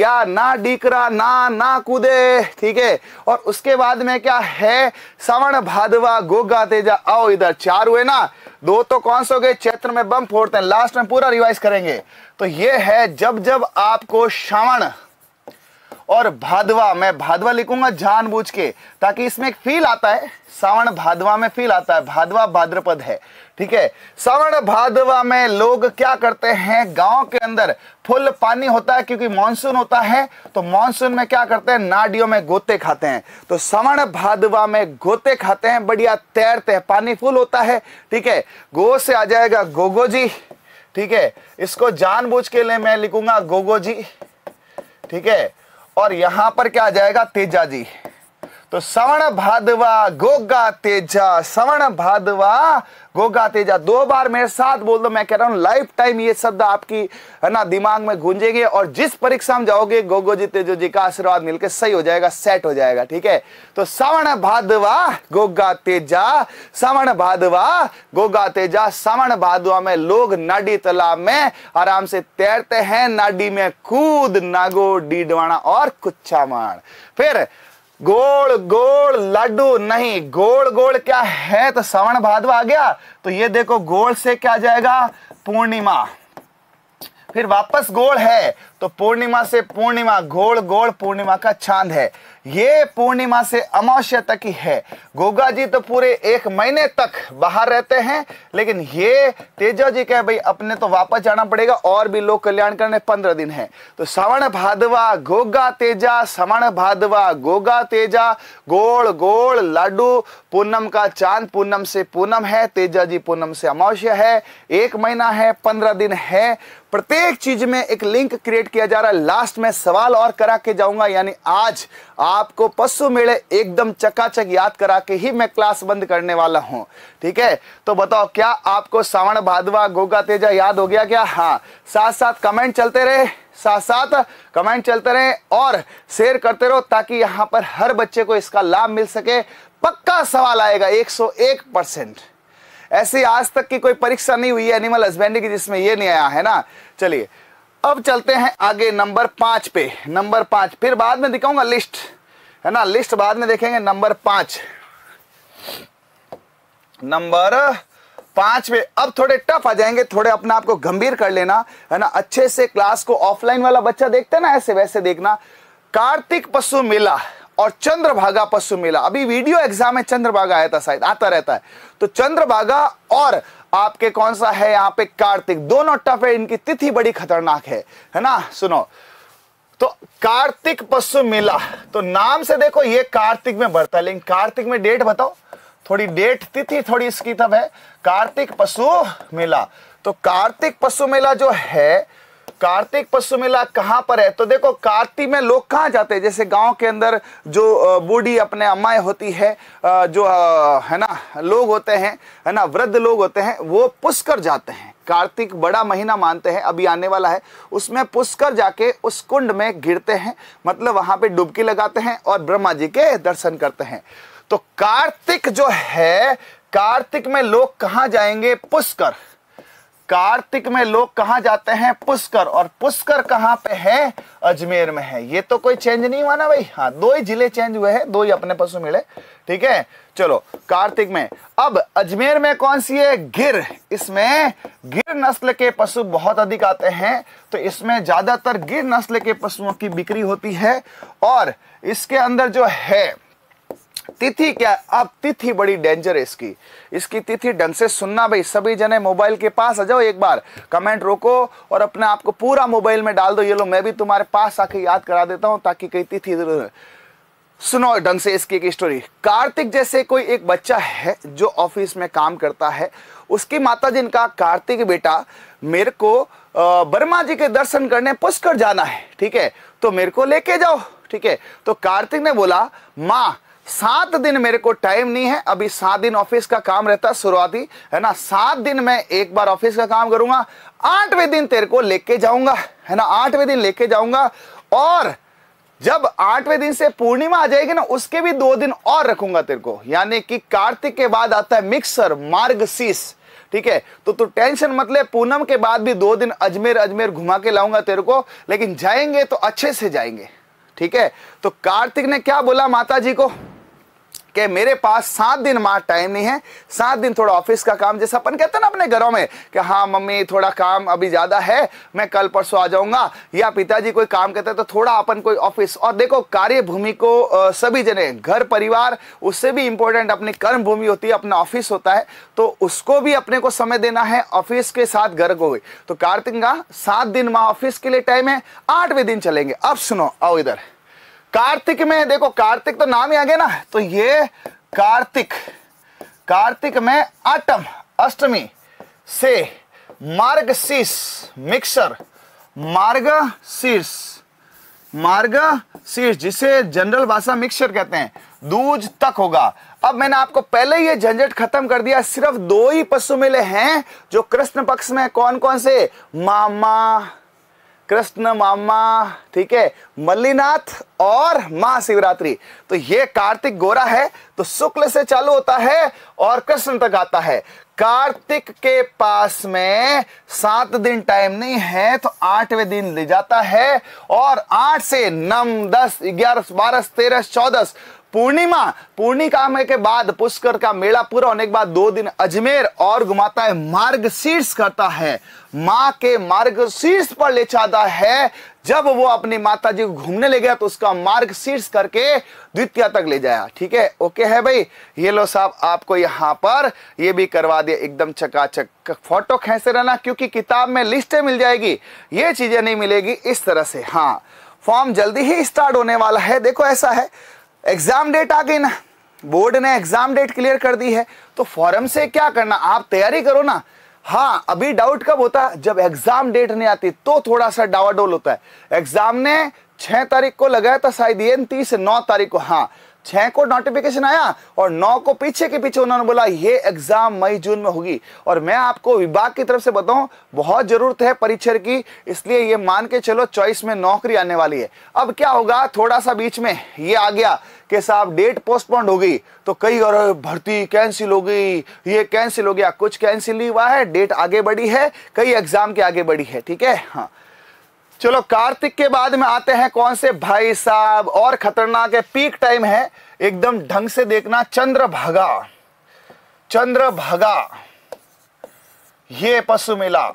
या ना डीकरा ना ना कूदे ठीक है और उसके बाद में क्या है श्रवण भादवा गोगा तेजा आओ इधर चार हुए ना दो तो कौन सो गए चैत्र में बम फोड़ते हैं लास्ट में पूरा रिवाइज करेंगे तो ये है जब जब आपको श्रवण और भादवा मैं भादवा लिखूंगा जानबूझ के ताकि इसमें एक फील आता है सावण भादवा में फील आता है भादवा भाद्रपद है ठीक है सावण भादवा में लोग क्या करते हैं गांव के अंदर फुल पानी होता है क्योंकि मानसून होता है तो मानसून में क्या करते हैं नाडियों में गोते खाते हैं तो सावण भादवा में गोते खाते हैं बढ़िया तैरते हैं पानी फुल होता है ठीक है गो से आ जाएगा गोगो जी ठीक है इसको जानबूझ के लिए मैं लिखूंगा गोगो जी ठीक है और यहां पर क्या आ जाएगा तेजाजी तो सवर्ण भादवा गोगा तेजा सवर्ण भादवा गोगा तेजा दो बार मेरे साथ बोल दो मैं कह रहा हूं लाइफ टाइम ये शब्द आपकी है ना दिमाग में गूंजेंगे और जिस परीक्षा में जाओगे गोगो जी तेजो जी का आशीर्वाद मिलकर सही हो जाएगा सेट हो जाएगा ठीक है तो सवर्ण भादवा गोगा तेजा सवर्ण भादवा गोगा तेजा सवर्ण भादवा में लोग नाडी तालाब में आराम से तैरते हैं नाडी में कूद नागो डीडवाणा और कुछ फिर गोल गोल लड्डू नहीं गोल गोल क्या है तो सावन भादवा आ गया तो ये देखो गोल से क्या जाएगा पूर्णिमा फिर वापस गोल है तो पूर्णिमा से पूर्णिमा गोल गोल पूर्णिमा का चांद है ये पूर्णिमा से अमावस्या तक ही है गोगा जी तो पूरे एक महीने तक बाहर रहते हैं लेकिन ये तेजा जी कहे भाई अपने तो वापस जाना पड़ेगा और भी लोग कल्याण करने पंद्रह दिन है तो सवर्ण भादवा गोगा तेजा सवर्ण भादवा गोगा तेजा गोड़ गोड़ लाडू पूनम का चांद पूनम से पूनम है तेजा जी पूनम से अमावस्या है एक महीना है पंद्रह दिन है प्रत्येक चीज में एक लिंक क्रिएट किया जा रहा है लास्ट में सवाल और करा के जाऊंगा यानी आज आपको पशु मेले एकदम चकाचक याद करा के ही मैं क्लास बंद करने वाला हूं ठीक है तो बताओ क्या आपको सावण भादवा गोगा तेजा याद हो गया क्या हाँ साथ साथ कमेंट चलते रहे साथ साथ कमेंट चलते रहे और शेयर करते रहो ताकि यहां पर हर बच्चे को इसका लाभ मिल सके पक्का सवाल आएगा एक ऐसी आज तक की कोई परीक्षा नहीं हुई है एनिमल हस्बेंड्री की जिसमें ये नहीं आया है ना चलिए अब चलते हैं आगे नंबर पांच पे नंबर पांच फिर बाद में दिखाऊंगा लिस्ट है ना लिस्ट बाद में देखेंगे नंबर पांच नंबर पांच में अब थोड़े टफ आ जाएंगे थोड़े अपने आप को गंभीर कर लेना है ना अच्छे से क्लास को ऑफलाइन वाला बच्चा देखते ना ऐसे वैसे देखना कार्तिक पशु मेला और चंद्रभागा पशु मेला अभी वीडियो एग्जाम में चंद्रभागा आया था शायद आता रहता है तो चंद्रभागा और आपके कौन सा है यहाँ पे कार्तिक दोनों टफ है इनकी तिथि बड़ी खतरनाक है है ना सुनो तो कार्तिक पशु मेला तो नाम से देखो ये कार्तिक में बढ़ता है लेकिन कार्तिक में डेट बताओ थोड़ी डेट तिथि थोड़ी इसकी तब है कार्तिक पशु मेला तो कार्तिक पशु मेला जो है कार्तिक पशु मेला कहाँ पर है तो देखो कार्तिक में लोग कहाँ जाते हैं जैसे गांव के अंदर जो बूढ़ी अपने अम्माएं होती है जो है ना लोग होते हैं है ना वृद्ध लोग होते हैं वो पुष्कर जाते हैं कार्तिक बड़ा महीना मानते हैं अभी आने वाला है उसमें पुष्कर जाके उस कुंड में गिरते हैं मतलब वहां पर डुबकी लगाते हैं और ब्रह्मा जी के दर्शन करते हैं तो कार्तिक जो है कार्तिक में लोग कहाँ जाएंगे पुष्कर कार्तिक में लोग कहाँ जाते हैं पुष्कर और पुष्कर कहाँ पे है अजमेर में है ये तो कोई चेंज नहीं हुआ ना भाई हाँ दो ही जिले चेंज हुए हैं दो ही अपने पशु मिले ठीक है चलो कार्तिक में अब अजमेर में कौन सी है गिर इसमें गिर नस्ल के पशु बहुत अधिक आते हैं तो इसमें ज्यादातर गिर नस्ल के पशुओं की बिक्री होती है और इसके अंदर जो है तिथि क्या अब तिथि बड़ी डेंजर इसकी इसकी तिथि ढंग से सुनना भाई सभी जने मोबाइल के पास आ जाओ एक बार कमेंट रोको और अपने आप को पूरा मोबाइल में डाल दो ये लो मैं भी तुम्हारे पास आके याद करा देता हूं ताकि कई तिथि सुनो ढंग से इसकी एक स्टोरी कार्तिक जैसे कोई एक बच्चा है जो ऑफिस में काम करता है उसकी माता जी इनका कार्तिक बेटा मेरे को बर्मा जी के दर्शन करने पुष्कर जाना है ठीक है तो मेरे को लेके जाओ ठीक है तो कार्तिक ने बोला माँ सात दिन मेरे को टाइम नहीं है अभी सात दिन ऑफिस का काम रहता है शुरुआती है ना सात दिन मैं एक बार ऑफिस का काम करूंगा आठवें दिन तेरे को लेके जाऊंगा है ना आठवें दिन लेके जाऊंगा और जब आठवें दिन से पूर्णिमा आ जाएगी ना उसके भी दो दिन और रखूंगा तेरे को यानी कि कार्तिक के बाद आता है मिक्सर मार्ग ठीक है तो तू टेंशन मत ले पूनम के बाद भी दो दिन अजमेर अजमेर घुमा के लाऊंगा तेरे को लेकिन जाएंगे तो अच्छे से जाएंगे ठीक है तो कार्तिक ने क्या बोला माता जी को कि मेरे पास सात दिन माँ टाइम नहीं है सात दिन थोड़ा ऑफिस का काम जैसा अपन कहते हैं ना अपने घरों में कि हाँ मम्मी थोड़ा काम अभी ज़्यादा है मैं कल परसों आ जाऊंगा या पिताजी कोई काम करते हैं तो थोड़ा अपन कोई ऑफिस और देखो कार्य भूमि को सभी जने घर परिवार उससे भी इंपॉर्टेंट अपनी कर्म भूमि होती है अपना ऑफिस होता है तो उसको भी अपने को समय देना है ऑफिस के साथ घर को भी तो कार्तिक सात दिन माँ ऑफिस के लिए टाइम है आठवें दिन चलेंगे अब सुनो आओ इधर कार्तिक में देखो कार्तिक तो नाम ही गया ना तो ये कार्तिक कार्तिक में आटम अष्टमी से मार्ग शीर्ष मिक्सर मार्ग शीर्ष मार्ग शीर्ष जिसे जनरल भाषा मिक्सर कहते हैं दूज तक होगा अब मैंने आपको पहले ये झंझट खत्म कर दिया सिर्फ दो ही पशु मेले हैं जो कृष्ण पक्ष में कौन कौन से मामा कृष्ण मामा ठीक है मल्लीनाथ और महाशिवरात्रि तो ये कार्तिक गोरा है तो शुक्ल से चालू होता है और कृष्ण तक आता है कार्तिक के पास में सात दिन टाइम नहीं है तो आठवें दिन ले जाता है और आठ से नम दस ग्यारह बारह तेरह चौदह पूर्णिमा में के बाद पुष्कर का मेला पूरा होने के बाद दो दिन अजमेर और घुमाता है मार्ग शीर्ष करता है माँ के मार्ग शीर्ष पर ले जाता है जब वो अपनी माता जी को घूमने ले गया तो उसका मार्ग शीर्ष करके द्वितीय तक ले जाया ठीक है ओके है भाई ये लो साहब आपको यहाँ पर ये भी करवा दिया एकदम चकाचक फोटो खेसे रहना क्योंकि किताब में लिस्टें मिल जाएगी ये चीजें नहीं मिलेगी इस तरह से हाँ फॉर्म जल्दी ही स्टार्ट होने वाला है देखो ऐसा है एग्जाम डेट आ गई ना बोर्ड ने एग्जाम डेट क्लियर कर दी है तो फॉरम से क्या करना आप तैयारी करो ना हाँ अभी डाउट कब होता है जब एग्जाम डेट नहीं आती तो थोड़ा सा डावाडोल होता है एग्जाम ने छह तारीख को लगाया था शायद ये तीस नौ तारीख को हाँ छह को नोटिफिकेशन आया और नौ को पीछे के पीछे उन्होंने बोला ये एग्जाम मई जून में होगी और मैं आपको विभाग की तरफ से बताऊं बहुत जरूरत है परीक्षा की इसलिए ये मान के चलो चॉइस में नौकरी आने वाली है अब क्या होगा थोड़ा सा बीच में ये आ गया कि साहब डेट पोस्टपोन हो गई तो कई और भर्ती कैंसिल हो गई ये कैंसिल हो गया कुछ कैंसिल नहीं हुआ है डेट आगे बढ़ी है कई एग्जाम के आगे बढ़ी है ठीक है हाँ चलो कार्तिक के बाद में आते हैं कौन से भाई साहब और खतरनाक है पीक टाइम है एकदम ढंग से देखना चंद्र भगा चंद्र भगा ये पशु मिला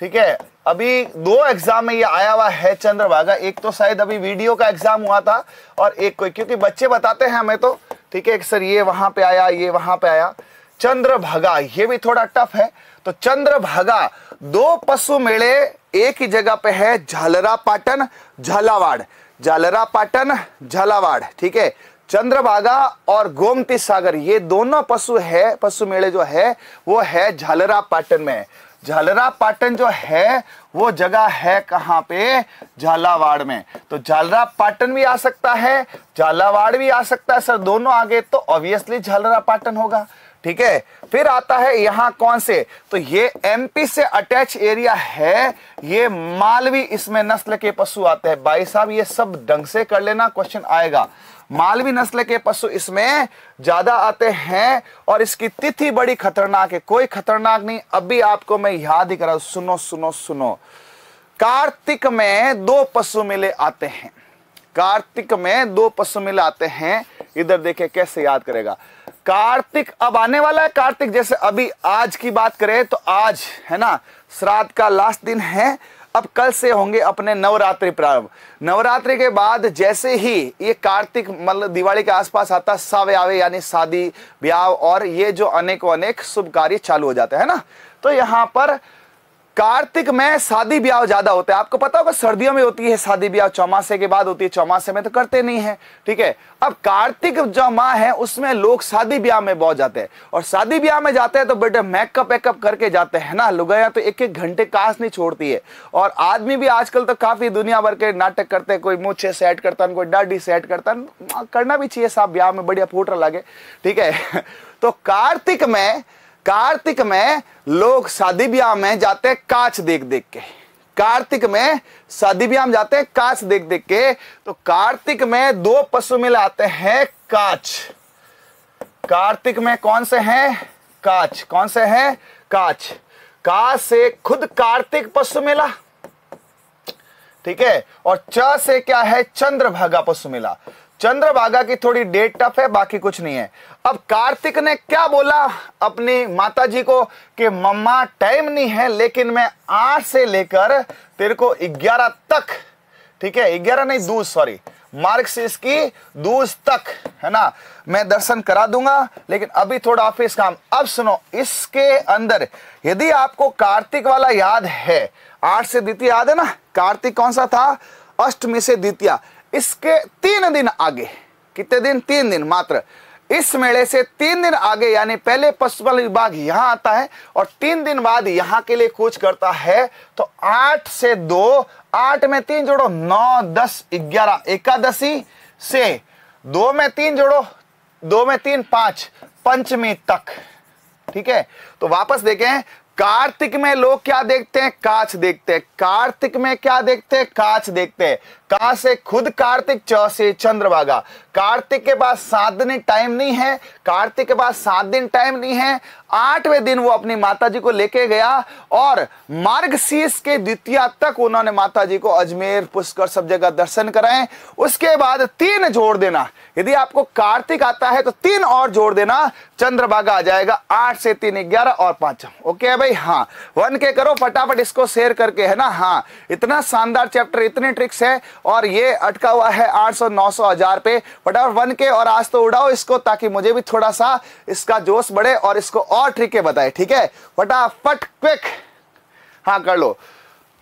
ठीक है अभी दो एग्जाम में ये आया हुआ है चंद्रभागा एक तो शायद अभी वीडियो का एग्जाम हुआ था और एक कोई क्योंकि बच्चे बताते हैं हमें तो ठीक है सर ये वहां पे आया ये वहां पे आया चंद्र भगा ये भी थोड़ा टफ है तो चंद्र भगा दो पशु मेले एक ही जगह पे है झालरा पाटन झालावाड़ झालरा पाटन झालावाड़ ठीक है चंद्रभागा और गोमती सागर ये दोनों पशु है पशु मेले जो है वो है झालरा पाटन में झालरा पाटन जो है वो जगह है कहां पे झालावाड़ में तो झालरा पाटन भी आ सकता है झालावाड़ भी आ सकता है सर दोनों आगे तो ऑब्वियसली झालरा पाटन होगा ठीक है फिर आता है यहां कौन से तो ये एमपी से अटैच एरिया है ये मालवी इसमें नस्ल के पशु आते हैं भाई साहब ये सब ढंग से कर लेना क्वेश्चन आएगा मालवी नस्ल के पशु इसमें ज्यादा आते हैं और इसकी तिथि बड़ी खतरनाक है कोई खतरनाक नहीं अभी आपको मैं याद ही करा सुनो सुनो सुनो कार्तिक में दो पशु मिले आते हैं कार्तिक में दो पशु मिले आते हैं इधर देखे कैसे याद करेगा कार्तिक अब आने वाला है कार्तिक जैसे अभी आज की बात करें तो आज है ना श्राद्ध का लास्ट दिन है अब कल से होंगे अपने नवरात्रि प्रारंभ नवरात्रि के बाद जैसे ही ये कार्तिक मतलब दिवाली के आसपास आता सावे आवे यानी शादी ब्याह और ये जो अनेकों अनेक शुभ कार्य चालू हो जाते हैं ना तो यहाँ पर कार्तिक में शादी ब्याह ज्यादा होता है आपको पता होगा सर्दियों में होती है शादी ब्याह चौमासे के बाद होती है चौमासे में तो करते नहीं है ठीक है अब कार्तिक जो माह है उसमें लोग शादी ब्याह में बहुत जाते हैं और शादी ब्याह में जाते हैं तो बेटे मेकअप वेकअप करके जाते हैं ना लुगया तो एक एक घंटे काश नहीं छोड़ती है और आदमी भी आजकल तो काफी दुनिया भर के नाटक करते हैं कोई मुझे सेट करता कोई डाडी सेट करता करना भी चाहिए साहब ब्याह में बढ़िया फूटर लगे ठीक है तो कार्तिक में कार्तिक में लोग शादी ब्याह में जाते हैं काच देख देख के कार्तिक में शादी ब्याह में जाते हैं काच देख देख के तो कार्तिक में दो पशु आते हैं काच कार्तिक में कौन से हैं काच कौन से हैं काच का से खुद कार्तिक पशु मिला ठीक है और च से क्या है चंद्रभागा पशु मिला चंद्रभागा की थोड़ी डेट टफ है बाकी कुछ नहीं है अब कार्तिक ने क्या बोला अपनी माता जी को कि मम्मा टाइम नहीं है लेकिन मैं आठ से लेकर तेरे को ग्यारह तक ठीक है ग्यारह नहीं दूस सॉरी मार्क्सिस इसकी दूस तक है ना मैं दर्शन करा दूंगा लेकिन अभी थोड़ा ऑफिस काम अब सुनो इसके अंदर यदि आपको कार्तिक वाला याद है आठ से द्वितीय याद है ना कार्तिक कौन सा था अष्टमी से द्वितीय इसके तीन दिन आगे कितने दिन तीन दिन मात्र इस मेले से तीन दिन आगे यानी पहले पशुपालन विभाग यहां आता है और तीन दिन बाद यहां के लिए कूच करता है तो आठ से दो आठ में तीन जोड़ो नौ दस ग्यारह एकादशी से दो में तीन जोड़ो दो में तीन पांच पंचमी तक ठीक है तो वापस देखें कार्तिक में लोग क्या देखते हैं कांच देखते हैं कार्तिक में क्या देखते हैं कांच देखते हैं का से खुद कार्तिक चौसे चंद्रभागा कार्तिक के पास सात दिन टाइम नहीं है कार्तिक के पास सात दिन टाइम नहीं है आठवें दिन वो अपनी माता जी को लेके गया और मार्गशीर्ष के द्वितीय तक उन्होंने माताजी को अजमेर पुष्कर सब जगह दर्शन कराए उसके बाद तीन जोड़ देना यदि आपको कार्तिक आता है तो तीन और जोड़ देना चंद्रभागा आ जाएगा आठ से तीन ग्यारह और पांच ओके है भाई हाँ वन के करो फटाफट इसको शेयर करके है ना हाँ इतना शानदार चैप्टर इतने ट्रिक्स है और ये अटका हुआ है आठ सौ नौ सौ हजार पे फटाफट बन के और आज तो उड़ाओ इसको ताकि मुझे भी थोड़ा सा इसका जोश बढ़े और इसको और ट्रिके बताए ठीक है फटाफट क्विक हाँ कर लो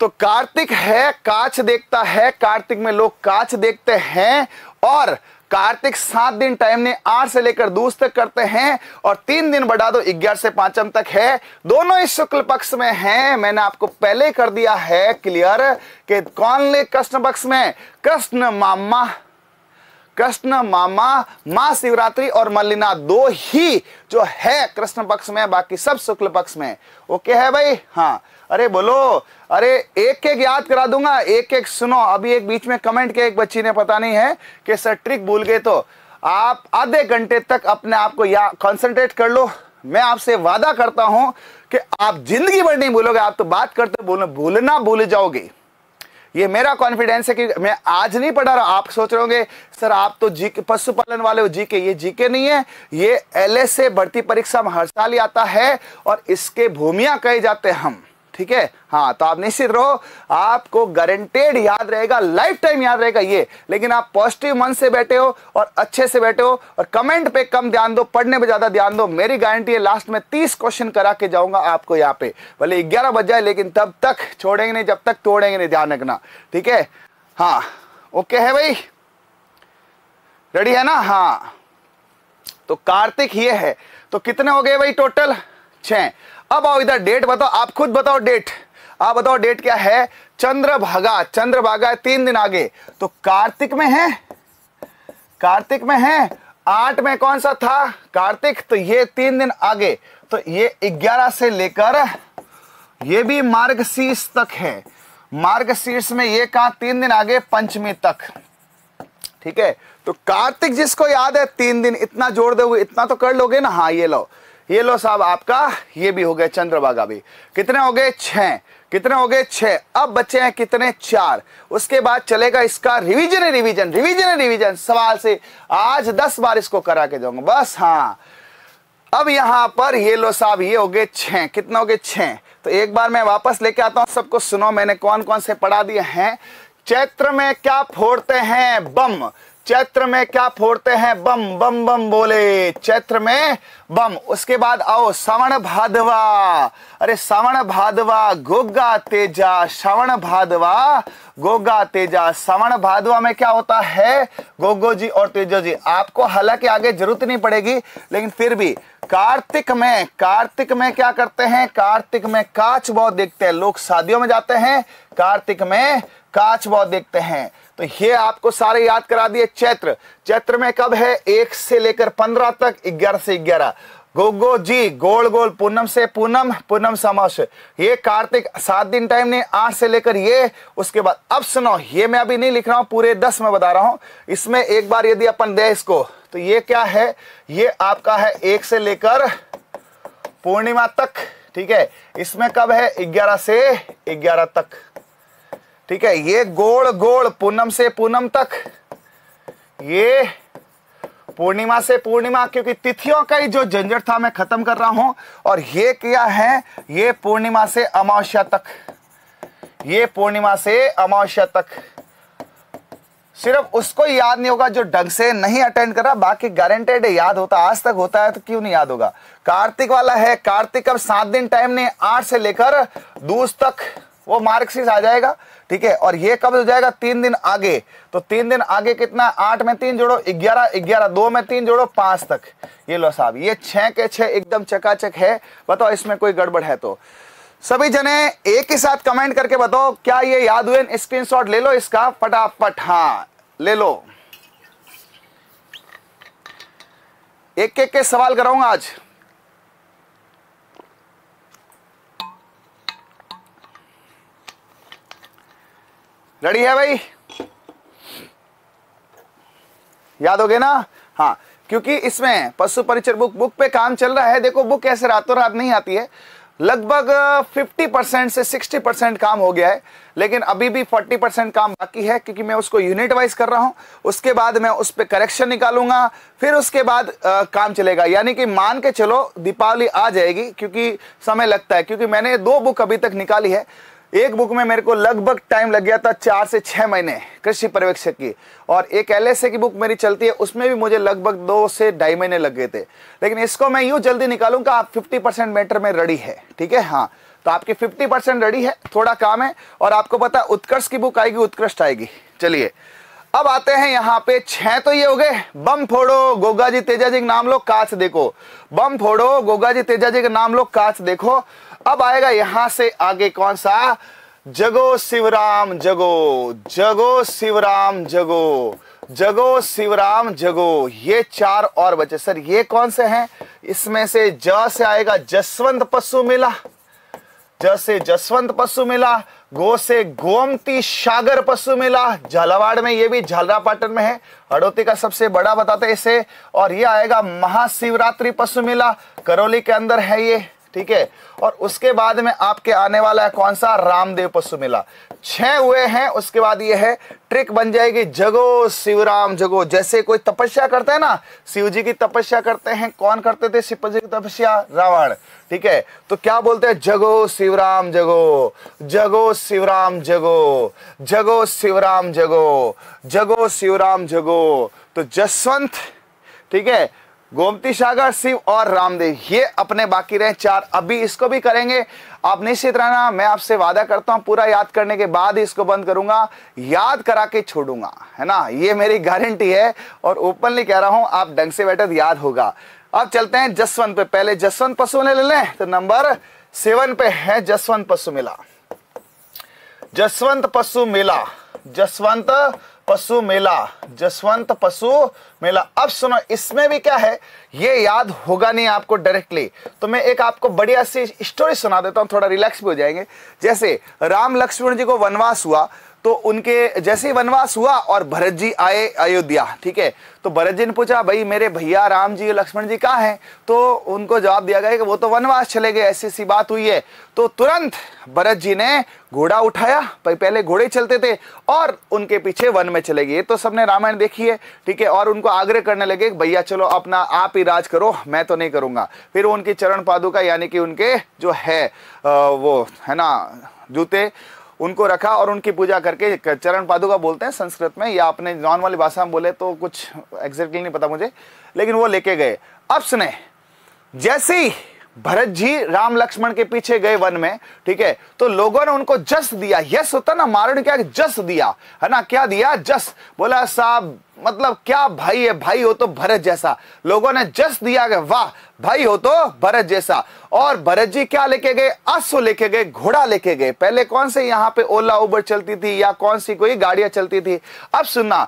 तो कार्तिक है काच देखता है कार्तिक में लोग काच देखते हैं और कार्तिक सात दिन टाइम ने आठ से लेकर दूस तक करते हैं और तीन दिन बढ़ा दो ग्यारह से पांचम तक है दोनों इस शुक्ल पक्ष में हैं मैंने आपको पहले कर दिया है क्लियर कि कौन ले कृष्ण पक्ष में कृष्ण मामा कृष्ण मामा मां शिवरात्रि और मल्लिना दो ही जो है कृष्ण पक्ष में बाकी सब शुक्ल पक्ष में ओके है भाई हाँ अरे बोलो अरे एक एक याद करा दूंगा एक एक सुनो अभी एक बीच में कमेंट के एक बच्ची ने पता नहीं है कि सर ट्रिक भूल गए तो आप आधे घंटे तक अपने आप को या कॉन्सेंट्रेट कर लो मैं आपसे वादा करता हूं कि आप जिंदगी भर नहीं भूलोगे आप तो बात करते भूलना भूलना भूल जाओगे ये मेरा कॉन्फिडेंस है कि मैं आज नहीं पढ़ा रहा आप सोच रहे होंगे सर आप तो जी के पशुपालन वाले हो जी के ये जी के नहीं है ये एल भर्ती परीक्षा में हर साल ही आता है और इसके भूमिया कहे जाते हैं हम ठीक है हाँ तो आप निश्चित रहो आपको गारंटेड याद रहेगा लाइफ टाइम याद रहेगा ये लेकिन आप पॉजिटिव मन से बैठे हो और अच्छे से बैठे हो और कमेंट पे कम ध्यान दो पढ़ने पे ज्यादा ध्यान दो मेरी गारंटी है लास्ट में तीस क्वेश्चन करा के जाऊंगा आपको यहाँ पे भले ग्यारह बज जाए लेकिन तब तक छोड़ेंगे नहीं जब तक तोड़ेंगे नहीं ध्यान रखना ठीक है हाँ ओके है भाई रेडी है ना हाँ तो कार्तिक ये है तो कितने हो गए भाई टोटल छह अब आओ इधर डेट बताओ आप खुद बताओ डेट आप बताओ डेट क्या है चंद्रभागा चंद्रभागा है तीन दिन आगे तो कार्तिक में है कार्तिक में है आठ में कौन सा था कार्तिक तो ये तीन दिन आगे तो ये ग्यारह से लेकर ये भी मार्ग शीर्ष तक है मार्ग शीर्ष में ये कहा तीन दिन आगे पंचमी तक ठीक है तो कार्तिक जिसको याद है तीन दिन इतना जोड़ दे हुए इतना तो कर लोगे ना हाँ ये लो ये लो साहब आपका ये भी हो गया चंद्रभागा भी कितने हो गए छ कितने हो गए छ अब बचे हैं कितने चार उसके बाद चलेगा इसका रिवीजन है रिवीजन रिवीजन है रिवीजन सवाल से आज दस बार इसको करा के जाऊंगा बस हाँ अब यहां पर ये लो साहब ये हो गए छः कितने हो गए छः तो एक बार मैं वापस लेके आता हूं सबको सुनो मैंने कौन कौन से पढ़ा दिए हैं चैत्र में क्या फोड़ते हैं बम चैत्र में क्या फोड़ते हैं बम बम बम बोले चैत्र में बम उसके बाद आओ श्रवण भादवा अरे श्रवण भादवा गोगा तेजा श्रवण भादवा गोगा तेजा श्रवण भादवा में क्या होता है गोगो जी और तेजो जी आपको हालांकि आगे जरूरत नहीं पड़ेगी लेकिन फिर भी कार्तिक में कार्तिक में क्या करते हैं कार्तिक में काच बहुत देखते हैं लोग शादियों में जाते हैं कार्तिक में काच बहुत देखते हैं तो ये आपको सारे याद करा दिए चैत्र चैत्र में कब है एक से लेकर पंद्रह तक ग्यारह से ग्यारह गोगो जी गोल गोल पूनम से पूनम पूनम समास ये कार्तिक सात दिन टाइम ने आठ से लेकर ये उसके बाद अब सुनो ये मैं अभी नहीं लिख रहा हूं पूरे दस में बता रहा हूं इसमें एक बार यदि अपन दे इसको तो ये क्या है ये आपका है एक से लेकर पूर्णिमा तक ठीक है इसमें कब है ग्यारह से ग्यारह तक ठीक है ये गोल गोल पूनम से पूनम तक ये पूर्णिमा से पूर्णिमा क्योंकि तिथियों का ही जो झंझट था मैं खत्म कर रहा हूं और ये क्या है ये पूर्णिमा से अमावस्या तक ये पूर्णिमा से अमावस्या तक सिर्फ उसको याद नहीं होगा जो ढंग से नहीं अटेंड कर रहा बाकी गारंटेड याद होता आज तक होता है तो क्यों नहीं याद होगा कार्तिक वाला है कार्तिक अब सात दिन टाइम ने आठ से लेकर दूस तक वो मार्क्सिस आ जाएगा ठीक है और ये कब हो जाएगा तीन दिन आगे तो तीन दिन आगे कितना आठ में तीन जोड़ो ग्यारह ग्यारह दो में तीन जोड़ो पांच तक ये लो साहब ये छह के छह एकदम चकाचक है बताओ इसमें कोई गड़बड़ है तो सभी जने एक ही साथ कमेंट करके बताओ क्या ये याद हुए शॉट ले लो इसका फटाफट हाँ ले लो एक एक के सवाल कराऊंगा आज रेडी है भाई याद हो गए ना हाँ क्योंकि इसमें पशु परिचर बुक बुक पे काम चल रहा है देखो बुक ऐसे रातों रात नहीं आती है लगभग 50 परसेंट से 60 परसेंट काम हो गया है लेकिन अभी भी 40 परसेंट काम बाकी है क्योंकि मैं उसको यूनिट वाइज कर रहा हूं उसके बाद मैं उस पर करेक्शन निकालूंगा फिर उसके बाद आ, काम चलेगा यानी कि मान के चलो दीपावली आ जाएगी क्योंकि समय लगता है क्योंकि मैंने दो बुक अभी तक निकाली है एक बुक में मेरे को लगभग टाइम लग गया था चार से छः महीने कृषि पर्यवेक्षक की और एक एल की बुक मेरी चलती है उसमें भी मुझे लगभग दो से ढाई महीने लग गए थे लेकिन इसको मैं यूँ जल्दी निकालूंगा आप फिफ्टी परसेंट मैटर में रेडी है ठीक है हाँ तो आपकी फिफ्टी परसेंट रेडी है थोड़ा काम है और आपको पता उत्कर्ष की बुक आएगी उत्कृष्ट आएगी चलिए अब आते हैं यहाँ पे छह तो ये हो गए बम फोड़ो गोगा जी तेजा जी का नाम लो काच देखो बम फोड़ो गोगा जी तेजा जी का नाम लो काच देखो अब आएगा यहां से आगे कौन सा जगो शिवराम जगो जगो शिवराम जगो जगो शिवराम जगो ये चार और बचे सर ये कौन से हैं इसमें से ज से आएगा जसवंत पशु मिला ज से जसवंत पशु मिला गो से गोमती सागर पशु मिला झालावाड़ में ये भी झालरापाटन में है अड़ोती का सबसे बड़ा बताते इसे और ये आएगा महाशिवरात्रि पशु मिला करौली के अंदर है ये ठीक है और उसके बाद में आपके आने वाला है कौन सा रामदेव पशु मेला छह हुए हैं उसके बाद ये है ट्रिक बन जाएगी जगो शिवराम जगो जैसे कोई तपस्या करते हैं ना शिव जी की तपस्या करते हैं कौन करते थे शिव जी की तपस्या रावण ठीक है तो क्या बोलते हैं जगो शिवराम जगो जगो शिवराम जगो जगो शिवराम जगो जगो शिवराम जगो तो जसवंत ठीक है गोमती सागर शिव और रामदेव ये अपने बाकी रहे चार अभी इसको भी करेंगे आप निश्चित रहना मैं आपसे वादा करता हूं पूरा याद करने के बाद ही इसको बंद करूंगा याद करा के छोड़ूंगा है ना ये मेरी गारंटी है और ओपनली कह रहा हूं आप ढंग से बैठे तो याद होगा अब चलते हैं जसवंत पे पहले जसवंत पशु ले लें तो नंबर सेवन पे है जसवंत पशु मेला जसवंत पशु मेला जसवंत पशु मेला जसवंत पशु मेला अब सुनो इसमें भी क्या है ये याद होगा नहीं आपको डायरेक्टली तो मैं एक आपको बढ़िया सी स्टोरी सुना देता हूँ थोड़ा रिलैक्स भी हो जाएंगे जैसे राम लक्ष्मण जी को वनवास हुआ तो उनके जैसे वनवास हुआ और भरत जी आए अयोध्या ठीक है तो भरत जी ने पूछा भाई मेरे भैया राम जी और लक्ष्मण जी कहाँ हैं तो उनको जवाब दिया गया कि वो तो वनवास चले गए ऐसी ऐसी बात हुई है तो तुरंत भरत जी ने घोड़ा उठाया पहले घोड़े चलते थे और उनके पीछे वन में चले गए तो सबने रामायण देखी है ठीक है और उनको आग्रह करने लगे भैया चलो अपना आप ही राज करो मैं तो नहीं करूँगा फिर उनकी चरण पादुका यानी कि उनके जो है वो है ना जूते उनको रखा और उनकी पूजा करके चरण पादुका बोलते हैं संस्कृत में या अपने नॉन वाली भाषा में बोले तो कुछ एग्जैक्टली नहीं पता मुझे लेकिन वो लेके गए अब ने जैसी भरत जी राम लक्ष्मण के पीछे गए वन में ठीक है तो लोगों ने उनको जस दिया यस होता ना मारण क्या जस दिया है ना क्या दिया जस बोला साहब मतलब क्या भाई है भाई हो तो भरत जैसा लोगों ने जस दिया गया वाह भाई हो तो भरत जैसा और भरत जी क्या लेके गए अश्व लेके गए घोड़ा लेके गए पहले कौन से यहाँ पे ओला उबर चलती थी या कौन सी कोई गाड़ियां चलती थी अब सुनना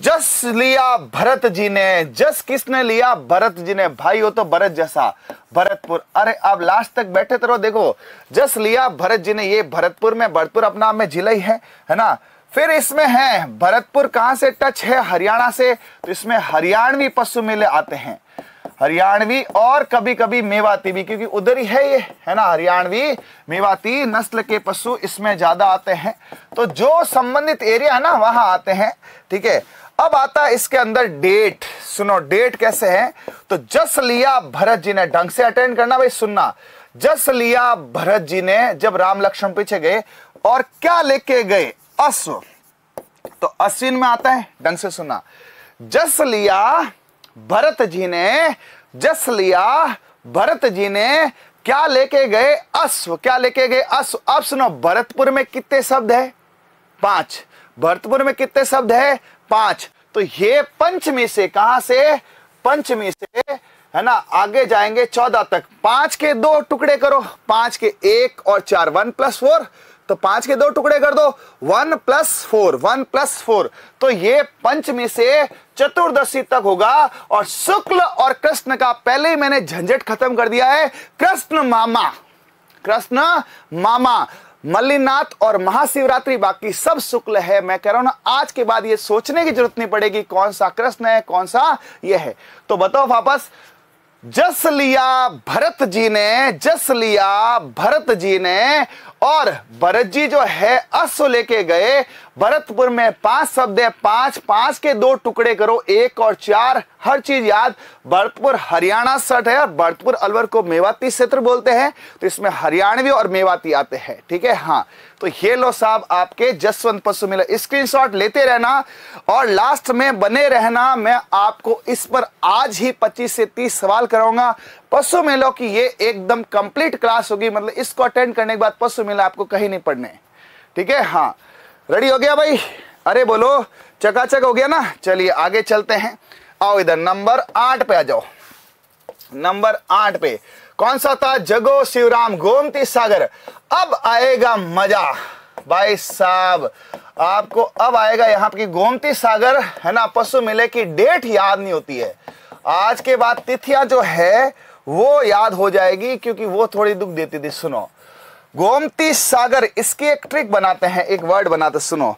जस लिया भरत जी ने जस किसने लिया भरत जी ने भाई हो तो भरत जैसा भरतपुर अरे अब लास्ट तक बैठे तो देखो जस लिया भरत जी ने ये भरतपुर में भरतपुर अपना में जिला ही है है ना फिर इसमें है भरतपुर कहां से टच है हरियाणा से तो इसमें हरियाणवी पशु मेले आते हैं हरियाणवी और कभी कभी मेवाती भी क्योंकि उधर ही है ये है ना हरियाणवी मेवाती नस्ल के पशु इसमें ज्यादा आते हैं तो जो संबंधित एरिया है ना वहां आते हैं ठीक है अब आता है इसके अंदर डेट सुनो डेट कैसे है तो जस लिया भरत जी ने ढंग से अटेंड करना भाई सुनना जस लिया भरत जी ने जब राम लक्ष्मण पीछे गए और क्या लेके गए अश्व तो अश्विन में आता है ढंग से सुना जस लिया भरत जी ने जस लिया भरत जी ने क्या लेके गए अश्व क्या लेके गए अश्व अब सुनो भरतपुर में कितने शब्द है पांच भरतपुर में कितने शब्द है पांच तो ये पंचमी से कहा से पंचमी से है ना आगे जाएंगे चौदह तक पांच के दो टुकड़े करो पांच के एक और चार वन प्लस फोर तो पांच के दो टुकड़े कर दो one plus four one plus four तो ये पंचमी से चतुर्दशी तक होगा और शुक्ल और कृष्ण का पहले ही मैंने झंझट खत्म कर दिया है कृष्ण मामा कृष्ण मामा मल्लीनाथ और महाशिवरात्रि बाकी सब शुक्ल है मैं कह रहा हूं ना आज के बाद ये सोचने की जरूरत नहीं पड़ेगी कौन सा कृष्ण है कौन सा ये है तो बताओ वापस जस लिया भरत जी ने जस लिया भरत जी ने और भरत जी जो है अश्व लेके गए भरतपुर में पांच शब्द है पांच पांच के दो टुकड़े करो एक और चार हर चीज याद भरतपुर हरियाणा सट है और भरतपुर अलवर को मेवाती क्षेत्र बोलते हैं तो इसमें हरियाणवी और मेवाती आते हैं ठीक है हाँ तो ये लो साहब आपके जसवंत पशु मेला स्क्रीनशॉट लेते रहना और लास्ट में बने रहना मैं आपको इस पर आज ही 25 से 30 सवाल कराऊंगा पशु मेलो की ये एकदम कंप्लीट क्लास होगी मतलब इसको अटेंड करने के बाद पशु मेला आपको कहीं नहीं पढ़ने ठीक है हाँ रेडी हो गया भाई अरे बोलो चकाचक हो गया ना चलिए आगे चलते हैं आओ इधर नंबर आठ पे आ जाओ नंबर आठ पे कौन सा था जगो शिवराम गोमती सागर अब आएगा मजा भाई साहब आपको अब आएगा यहाँ की गोमती सागर है ना पशु मेले की डेट याद नहीं होती है आज के बाद तिथियां जो है वो याद हो जाएगी क्योंकि वो थोड़ी दुख देती थी सुनो गोमती सागर इसकी एक ट्रिक बनाते हैं एक वर्ड बनाते सुनो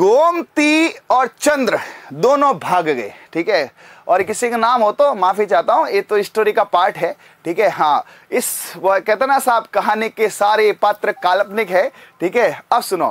गोमती और चंद्र दोनों भाग गए ठीक है और किसी का नाम हो तो माफी चाहता हूँ ये तो स्टोरी का पार्ट है ठीक है हाँ इस वो कहते ना साहब कहानी के सारे पात्र काल्पनिक है ठीक है अब सुनो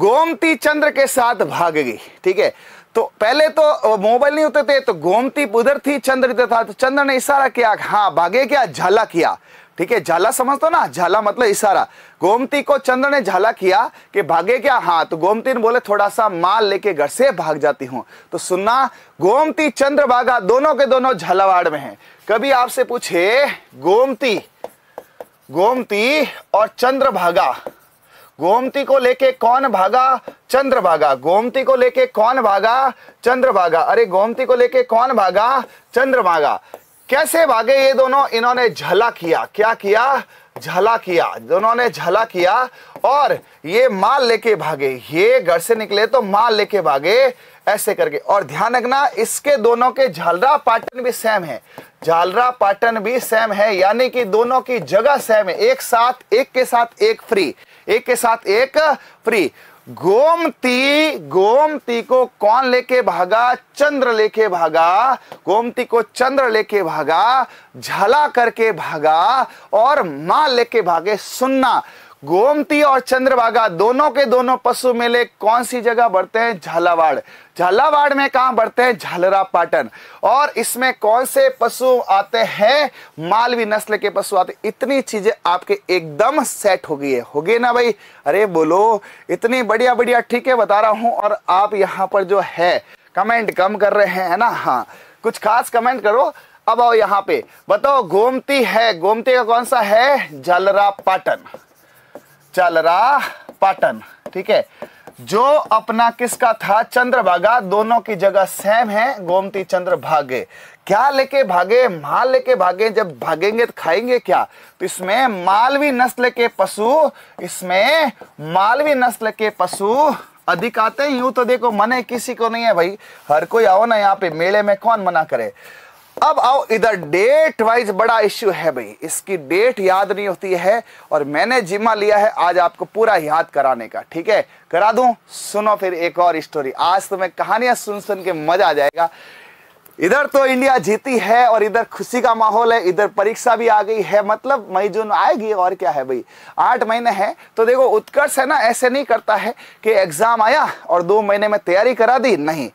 गोमती चंद्र के साथ भाग गई ठीक है तो पहले तो मोबाइल नहीं होते थे तो गोमती उधर थी चंद्र इधर था तो चंद्र ने इशारा किया हाँ भागे क्या झाला किया ठीक है झाला समझ दो ना झाला मतलब इशारा गोमती को चंद्र ने झाला किया कि भागे क्या हाँ तो गोमती ने बोले थोड़ा सा माल लेके घर से भाग जाती हूं तो सुनना गोमती चंद्र भागा दोनों के दोनों झालावाड़ में है कभी आपसे पूछे गोमती गोमती और चंद्र भागा गोमती को लेके कौन भागा चंद्र भागा गोमती को लेके कौन भागा चंद्र भागा अरे गोमती को लेके कौन भागा चंद्र भागा कैसे भागे ये दोनों इन्होंने झला किया क्या किया झला किया दोनों ने झला किया और ये माल लेके भागे ये घर से निकले तो माल लेके भागे ऐसे करके और ध्यान रखना इसके दोनों के झालरा पाटन भी सेम है झालरा पाटन भी सेम है यानी कि दोनों की जगह सेम है एक साथ एक के साथ एक फ्री एक के साथ एक फ्री गोमती गोमती को कौन लेके भागा चंद्र लेके भागा गोमती को चंद्र लेके भागा झला करके भागा और मां लेके भागे सुनना गोमती और चंद्रभागा दोनों के दोनों पशु मेले कौन सी जगह बढ़ते हैं झालावाड़ झालावाड़ में कहा बढ़ते हैं झालरा पाटन और इसमें कौन से पशु आते हैं मालवी नस्ल के पशु आते इतनी चीजें आपके एकदम सेट हो गई है हो गई ना भाई अरे बोलो इतनी बढ़िया बढ़िया ठीक है बता रहा हूं और आप यहाँ पर जो है कमेंट कम कर रहे हैं ना हाँ कुछ खास कमेंट करो अब आओ यहाँ पे बताओ गोमती है गोमती का कौन सा है झलरा पाटन चल रहा पाटन ठीक है जो अपना किसका था चंद्रभागा दोनों की जगह सेम है गोमती चंद्र भागे क्या लेके भागे माल लेके भागे जब भागेंगे तो खाएंगे क्या तो इसमें मालवी नस्ल के पशु इसमें मालवी नस्ल के पशु अधिक आते हैं यूं तो देखो मने किसी को नहीं है भाई हर कोई आओ ना यहाँ पे मेले में कौन मना करे अब आओ इधर डेट वाइज बड़ा इश्यू है भाई इसकी डेट याद नहीं होती है और मैंने जिम्मा लिया है आज आपको पूरा याद कराने का ठीक है करा दूं सुनो फिर एक और स्टोरी आज तो मैं कहानियां सुन सुन के मजा आ जाएगा इधर तो इंडिया जीती है और इधर खुशी का माहौल है इधर परीक्षा भी आ गई है मतलब मई जून आएगी और क्या है भाई आठ महीने हैं तो देखो उत्कर्ष है ना ऐसे नहीं करता है कि एग्जाम आया और दो महीने में तैयारी करा दी नहीं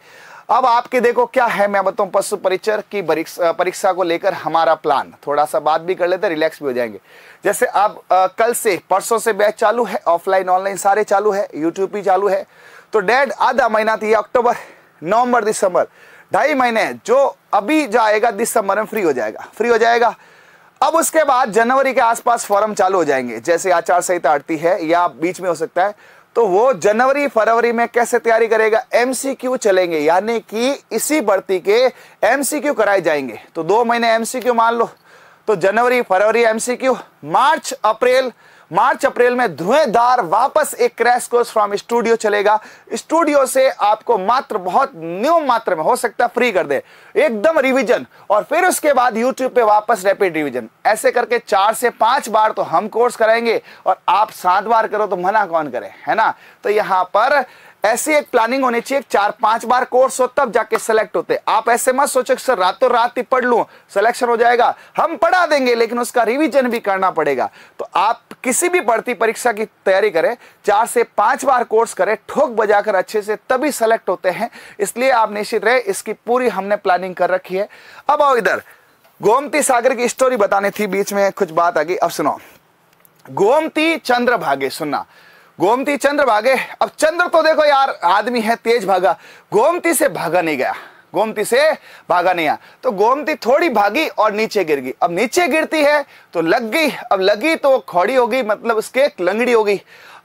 अब आपके देखो क्या है मैं बताऊं पशु परिचर की परीक्षा को लेकर हमारा प्लान थोड़ा सा बात भी कर लेते रिलैक्स भी हो जाएंगे जैसे अब कल से परसों से बैच चालू है ऑफलाइन ऑनलाइन सारे चालू है यूट्यूब भी चालू है तो डेढ़ आधा महीना थी अक्टूबर नवंबर दिसंबर ढाई महीने जो अभी जाएगा दिसंबर में फ्री हो जाएगा फ्री हो जाएगा अब उसके बाद जनवरी के आसपास फॉर्म चालू हो जाएंगे जैसे आचार संहिता अड़ती है या बीच में हो सकता है तो वो जनवरी फरवरी में कैसे तैयारी करेगा एमसीक्यू चलेंगे यानी कि इसी भर्ती के एमसीक्यू कराए जाएंगे तो दो महीने एमसीक्यू मान लो तो जनवरी फरवरी एमसीक्यू मार्च अप्रैल मार्च अप्रैल में धुएंधार वापस एक क्रैश कोर्स फ्रॉम स्टूडियो चलेगा स्टूडियो से आपको मात्र बहुत न्यू मात्र में हो सकता फ्री कर दे एकदम रिवीजन और फिर उसके बाद यूट्यूब पे वापस रैपिड रिवीजन ऐसे करके चार से पांच बार तो हम कोर्स कराएंगे और आप सात बार करो तो मना कौन करे है ना तो यहां पर ऐसी एक प्लानिंग होनी चाहिए चार पांच बार कोर्स हो तब जाके सेलेक्ट होते आप ऐसे मत सोचो सर रातों रात ही पढ़ लू सिलेक्शन हो जाएगा हम पढ़ा देंगे लेकिन उसका रिवीजन भी करना पड़ेगा तो आप किसी भी बढ़ती परीक्षा की तैयारी करें चार से पांच बार कोर्स करें ठोक बजाकर अच्छे से तभी सेलेक्ट होते हैं इसलिए आप निश्चित रहे इसकी पूरी हमने प्लानिंग कर रखी है अब आओ इधर गोमती सागर की स्टोरी बताने थी बीच में कुछ बात आ गई अब सुनो गोमती चंद्र भागे सुनना गोमती चंद्र भागे अब चंद्र तो देखो यार आदमी है तेज भागा गोमती से भागा नहीं गया गोमती से भागा नहीं आया तो गोमती थोड़ी भागी और नीचे गिर गई अब नीचे गिरती है तो लग गई अब लगी तो खौड़ी हो गई मतलब उसके एक लंगड़ी होगी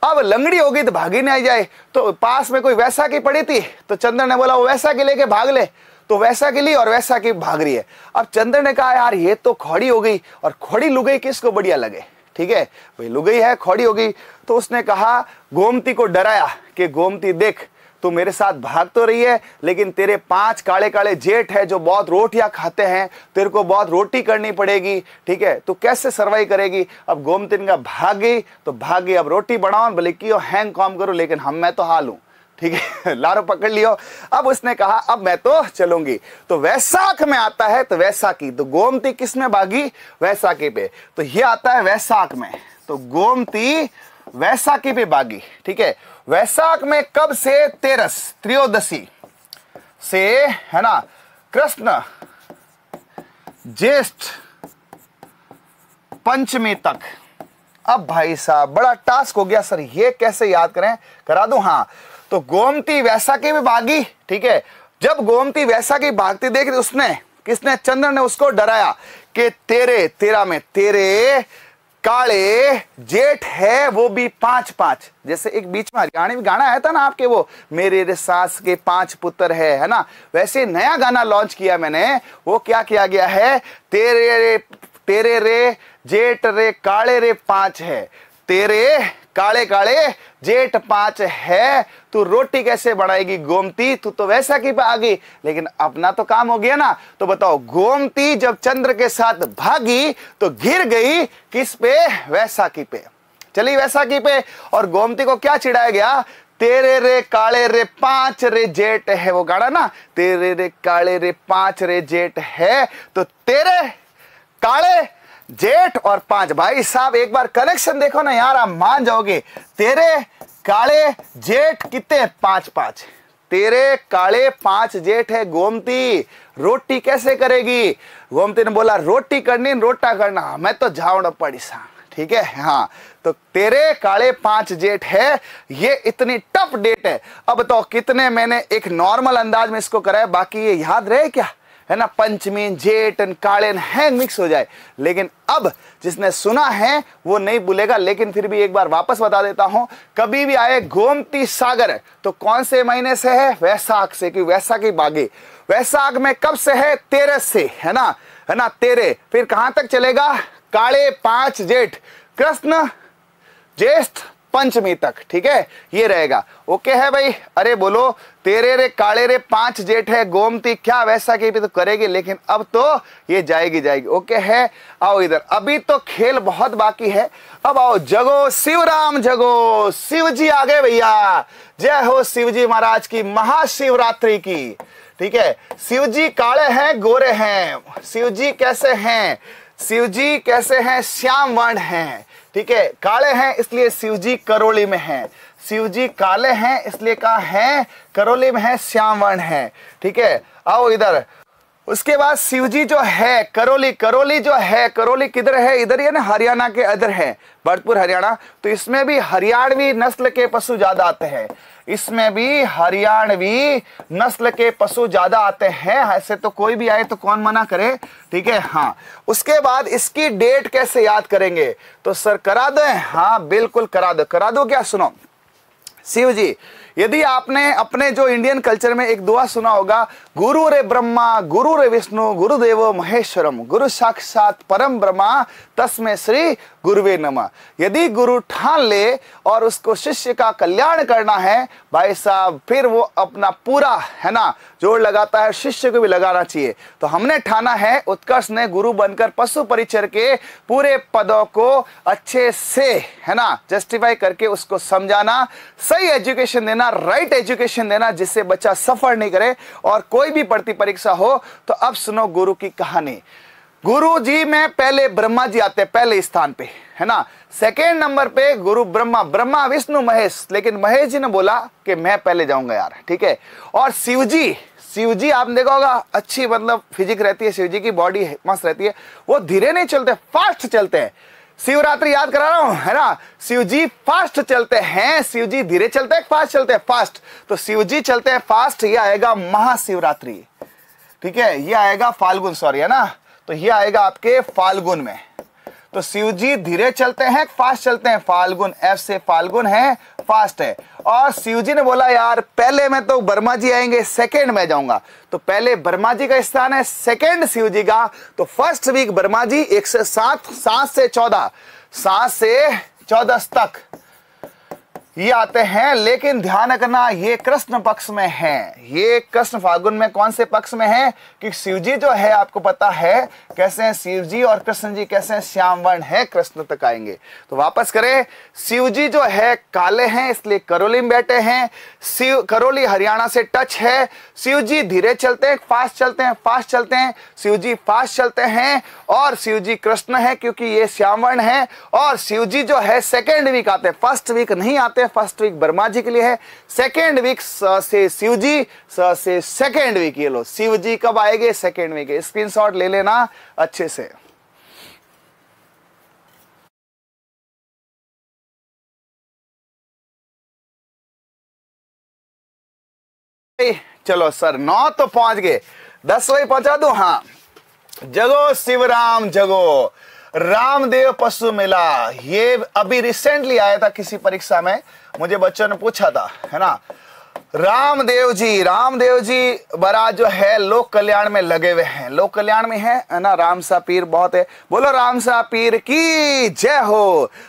अब लंगड़ी होगी तो भागी नहीं जाए तो पास में कोई वैसा की पड़ी थी तो चंद्र ने बोला वो वैसा की लेके भाग ले तो वैसा की ली और वैसा की भाग रही है अब चंद्र ने कहा यार ये तो खौड़ी हो गई और खौड़ी लुगई किसको बढ़िया लगे ठीक है भाई लुगई है खौड़ी हो गई तो उसने कहा गोमती को डराया कि गोमती देख तू मेरे साथ भाग तो रही है लेकिन तेरे पांच काले काले जेठ है जो बहुत रोटियां खाते हैं तेरे को बहुत रोटी करनी पड़ेगी ठीक है तू कैसे सर्वाइव करेगी अब गोमतिन का भाग गई तो भाग गई अब रोटी बनाओ बोले कि हैंग काम करो लेकिन हम मैं तो हाल हूं ठीक है लारो पकड़ लियो अब उसने कहा अब मैं तो चलूंगी तो वैसाख में आता है तो वैसाखी तो गोमती किस में भागी वैसाखी पे तो ये आता है वैसाख में तो गोमती वैसाखी पे भागी ठीक है वैशाख में कब से तेरस त्रियोदशी से है ना कृष्ण ज्येष्ठ पंचमी तक अब भाई साहब बड़ा टास्क हो गया सर ये कैसे याद करें करा दू हां तो गोमती वैसा की भी भागी ठीक है जब गोमती वैसा की भागती देख तो उसने किसने चंद्र ने उसको डराया कि तेरे तेरा में तेरे काले जेठ है वो भी पांच पांच जैसे एक बीच में हरियाणा भी गाना आया था ना आपके वो मेरे रे सास के पांच पुत्र है है ना वैसे नया गाना लॉन्च किया मैंने वो क्या किया गया है तेरे रे तेरे रे जेठ रे काले रे पांच है तेरे काले काले जेठ पांच है तू रोटी कैसे बनाएगी गोमती तू तो वैसा की भागी लेकिन अपना तो काम हो गया ना तो बताओ गोमती जब चंद्र के साथ भागी तो घिर गई किस पे वैसाखी पे चली वैसाखी पे और गोमती को क्या चिढ़ाया गया तेरे रे काले रे पांच रे जेट है वो गाड़ा ना तेरे रे काले रे पांच रे जेट है तो तेरे काले जेठ और पांच भाई साहब एक बार कनेक्शन देखो ना यार आप मान जाओगे तेरे काले जेठ कितने पांच पांच तेरे काले पांच जेठ है गोमती रोटी कैसे करेगी गोमती ने बोला रोटी करनी रोटा करना मैं तो झावड़ पड़ी सा ठीक है हाँ तो तेरे काले पांच जेठ है ये इतनी टफ डेट है अब तो कितने मैंने एक नॉर्मल अंदाज में इसको कराया बाकी ये याद रहे क्या है ना पंचमी जेठ एंड कालेन हैंग मिक्स हो जाए लेकिन अब जिसने सुना है वो नहीं भूलेगा लेकिन फिर भी एक बार वापस बता देता हूं कभी भी आए गोमती सागर तो कौन से महीने से है वैसाख से क्योंकि वैसाख की बागे वैसाख में कब से है तेरे से है ना है ना तेरे फिर कहां तक चलेगा काले पांच जेठ कृष्ण ज्येष्ठ पंचमी तक ठीक है ये रहेगा ओके है भाई अरे बोलो तेरे रे काले रे पांच जेठ है गोमती क्या वैसा की भी तो करेगी लेकिन अब तो ये जाएगी जाएगी ओके है आओ इधर अभी तो खेल बहुत बाकी है अब आओ जगो शिवराम जगो शिव जी आ गए भैया जय हो शिव जी महाराज की महाशिवरात्रि की ठीक है शिव जी काले हैं गोरे हैं शिव जी कैसे हैं शिव जी कैसे हैं श्याम वर्ण हैं ठीक है काले हैं इसलिए शिव जी करोली में हैं शिव जी काले हैं इसलिए कहा है करोली में है श्याम वर्ण है ठीक है आओ इधर उसके बाद शिवजी जो है करौली करौली जो है करौली किधर है इधर ना हरियाणा के अदर है भरतपुर हरियाणा तो इसमें भी हरियाणवी नस्ल के पशु ज्यादा आते हैं इसमें भी हरियाणवी नस्ल के पशु ज्यादा आते हैं ऐसे तो कोई भी आए तो कौन मना करे ठीक है हाँ उसके बाद इसकी डेट कैसे याद करेंगे तो सर करा दो हाँ बिल्कुल करा दो करा दो क्या सुनो शिव जी यदि आपने अपने जो इंडियन कल्चर में एक दुआ सुना होगा गुरु रे ब्रह्मा गुरु रे विष्णु गुरुदेव महेश्वरम गुरु साक्षात परम ब्रह्मा तस्में श्री गुरुवे नमः यदि गुरु ठान ले और उसको शिष्य का कल्याण करना है भाई साहब फिर वो अपना पूरा है ना जोर लगाता है शिष्य को भी लगाना चाहिए तो हमने ठाना है उत्कर्ष ने गुरु बनकर पशु परिचर के पूरे पदों को अच्छे से है ना जस्टिफाई करके उसको समझाना सही एजुकेशन देना राइट एजुकेशन देना जिससे बच्चा सफर नहीं करे और कोई भी पढ़ती परीक्षा हो तो अब सुनो गुरु की कहानी गुरु जी में पहले ब्रह्मा जी आते हैं पहले स्थान पे है ना सेकेंड नंबर पे गुरु ब्रह्मा ब्रह्मा विष्णु महेश लेकिन महेश जी ने बोला कि मैं पहले जाऊंगा यार ठीक है और शिव जी शिव जी आपने देखा होगा अच्छी मतलब फिजिक रहती है शिव जी की बॉडी मस्त रहती है वो धीरे नहीं चलते फास्ट चलते हैं शिवरात्रि याद करा रहा हूँ है ना शिव जी फास्ट चलते हैं शिव जी धीरे चलते हैं फास्ट चलते हैं फास्ट तो शिव जी चलते हैं फास्ट ये आएगा महाशिवरात्रि ठीक है ये आएगा फाल्गुन सॉरी है ना तो ये आएगा आपके फाल्गुन में तो शिव जी धीरे चलते हैं फास्ट चलते हैं फाल्गुन एफ से फाल्गुन है फास्ट है और शिव जी ने बोला यार पहले में तो वर्मा जी आएंगे सेकेंड में जाऊंगा तो पहले वर्मा जी का स्थान है सेकेंड शिव जी का तो फर्स्ट वीक वर्मा जी एक से सात सात से चौदह सात से चौदह तक ये आते हैं लेकिन ध्यान रखना ये कृष्ण पक्ष में है ये कृष्ण फागुन में कौन से पक्ष में है कि शिव जी जो है आपको पता है कैसे हैं शिव जी और कृष्ण जी कैसे हैं श्याम वर्ण है कृष्ण तक आएंगे तो वापस करें शिवजी जो है काले हैं इसलिए करोली में बैठे हैं शिव करोली हरियाणा से टच है शिव जी धीरे चलते हैं फास्ट चलते हैं फास्ट चलते हैं शिव फास्ट चलते हैं और शिव कृष्ण है क्योंकि ये श्याम वर्ण है और शिव जो है सेकेंड वीक आते हैं फर्स्ट वीक नहीं आते करते हैं फर्स्ट वीक बर्मा जी के लिए है सेकेंड वीक स से शिव जी स से सेकेंड वीक ये लो शिव जी कब आएंगे सेकेंड वीक स्क्रीनशॉट ले लेना अच्छे से चलो सर नौ तो पहुंच गए दस वही पहुंचा दू हां जगो शिवराम जगो रामदेव पशु मेला ये अभी रिसेंटली आया था किसी परीक्षा में मुझे बच्चों ने पूछा था है ना रामदेव जी रामदेव जी बरा जो है लोक कल्याण में लगे हुए हैं लोक कल्याण में है ना राम सा पीर बहुत है बोलो राम सा पीर की जय हो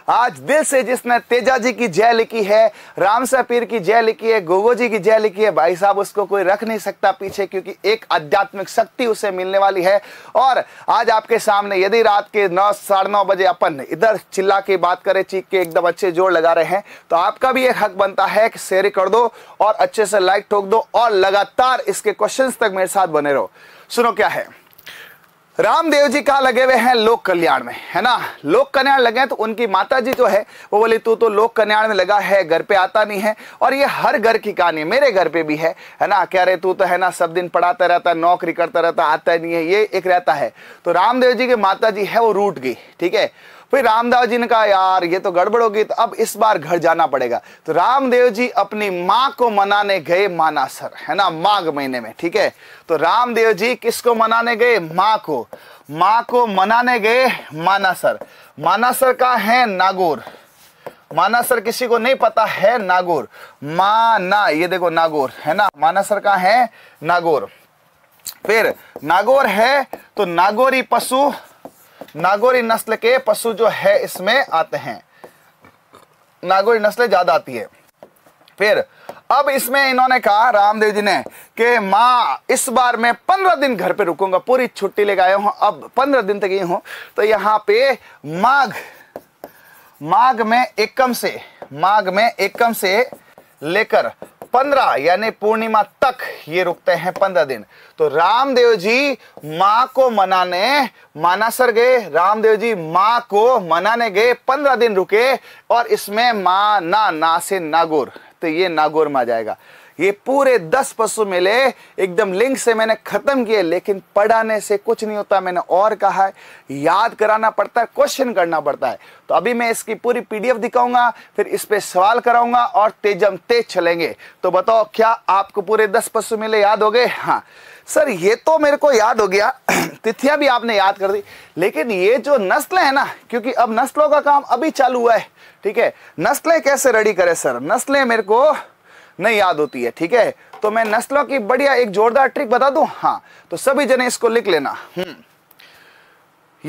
आज दिल से जिसने तेजा जी की जय लिखी है राम सा पीर की जय लिखी है गोगो जी की जय लिखी है भाई साहब उसको कोई रख नहीं सकता पीछे क्योंकि एक आध्यात्मिक शक्ति उसे मिलने वाली है और आज आपके सामने यदि रात के नौ साढ़े नौ बजे अपन इधर चिल्ला के बात करें चीख के एकदम अच्छे जोर लगा रहे हैं तो आपका भी एक हक बनता है कि शेयर कर दो और अच्छे से लाइक ठोक दो और लगातार इसके क्वेश्चंस तक मेरे साथ बने रहो सुनो क्या है रामदेव जी कहा लगे हुए हैं लोक कल्याण में है ना लोक कल्याण लगे तो उनकी माता जी जो है वो बोले तू तो लोक कल्याण में लगा है घर पे आता नहीं है और ये हर घर की कहानी मेरे घर पे भी है है ना कह रहे तू तो है ना सब दिन पढ़ाता रहता नौकरी करता रहता आता नहीं है ये एक रहता है तो रामदेव जी की माता जी है वो रूट गई ठीक है फिर रामदेव जी ने कहा यार ये तो गड़बड़ होगी तो अब इस बार घर जाना पड़ेगा तो रामदेव जी अपनी माँ को मनाने गए मानासर है ना माघ महीने में ठीक है तो रामदेव जी किसको मनाने गए माँ को माँ को मनाने गए मानासर मानासर का है नागौर मानासर किसी को नहीं पता है नागौर माना ये देखो नागौर है ना मानासर का है नागौर फिर नागौर है तो नागौरी पशु नागौरी नस्ल के पशु जो है इसमें आते हैं नागौरी नस्ल ज़्यादा आती है फिर अब इसमें इन्होंने कहा रामदेव जी ने कि माँ इस बार मैं पंद्रह दिन घर पे रुकूंगा पूरी छुट्टी लेके आया हूं अब पंद्रह दिन तक ही हूं तो यहां पे माघ माघ में एकम से माघ में एकम से लेकर पंद्रह यानी पूर्णिमा तक ये रुकते हैं पंद्रह दिन तो रामदेव जी माँ को मनाने मानासर गए रामदेव जी माँ को मनाने गए पंद्रह दिन रुके और इसमें माँ ना ना से नागौर तो ये नागौर में आ जाएगा ये पूरे दस पशु मिले एकदम लिंक से मैंने खत्म किए लेकिन पढ़ाने से कुछ नहीं होता मैंने और कहा है याद कराना पड़ता है क्वेश्चन करना पड़ता है तो अभी मैं इसकी पूरी पीडीएफ दिखाऊंगा फिर इस पर सवाल कराऊंगा और तेजम तेज चलेंगे तो बताओ क्या आपको पूरे दस पशु मिले याद हो गए हाँ सर ये तो मेरे को याद हो गया तिथियां भी आपने याद कर दी लेकिन ये जो नस्ल है ना क्योंकि अब नस्लों का काम अभी चालू हुआ है ठीक है नस्लें कैसे रेडी करें सर नस्लें मेरे को नहीं याद होती है ठीक है तो मैं नस्लों की बढ़िया एक जोरदार ट्रिक बता दू हाँ तो सभी जने इसको लिख लेना हम्म।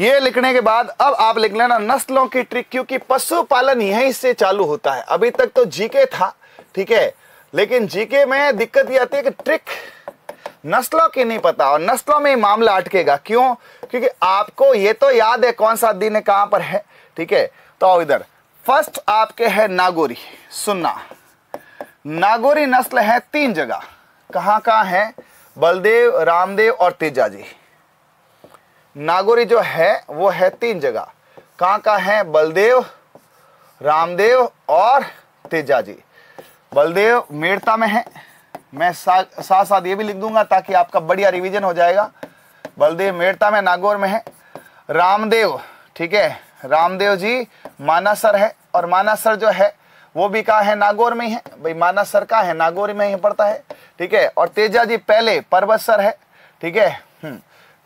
ये लिखने के बाद अब आप लिख लेना नस्लों की ट्रिक क्योंकि पशुपालन यहीं से चालू होता है अभी तक तो जीके था ठीक है लेकिन जीके में दिक्कत यह आती है कि ट्रिक नस्लों की नहीं पता और नस्लों में मामला अटकेगा क्यों क्योंकि आपको ये तो याद है कौन सा दिन कहां पर है ठीक है तो इधर फर्स्ट आपके है नागोरी सुनना नागौरी नस्ल है तीन जगह कहां कहां है बलदेव रामदेव और तेजा जी नागौरी जो है वो है तीन जगह कहां कहां है बलदेव रामदेव और तेजा जी बलदेव मेड़ता में है मैं साथ साथ ये भी लिख दूंगा ताकि आपका बढ़िया रिवीजन हो जाएगा बलदेव मेड़ता में नागौर में है रामदेव ठीक है रामदेव जी मानासर है और मानासर जो है वो भी कहा है नागौर में है भाई माना सर का है नागौर में ही पड़ता है ठीक है और तेजा जी पहले पर्वत सर है ठीक है हम्म।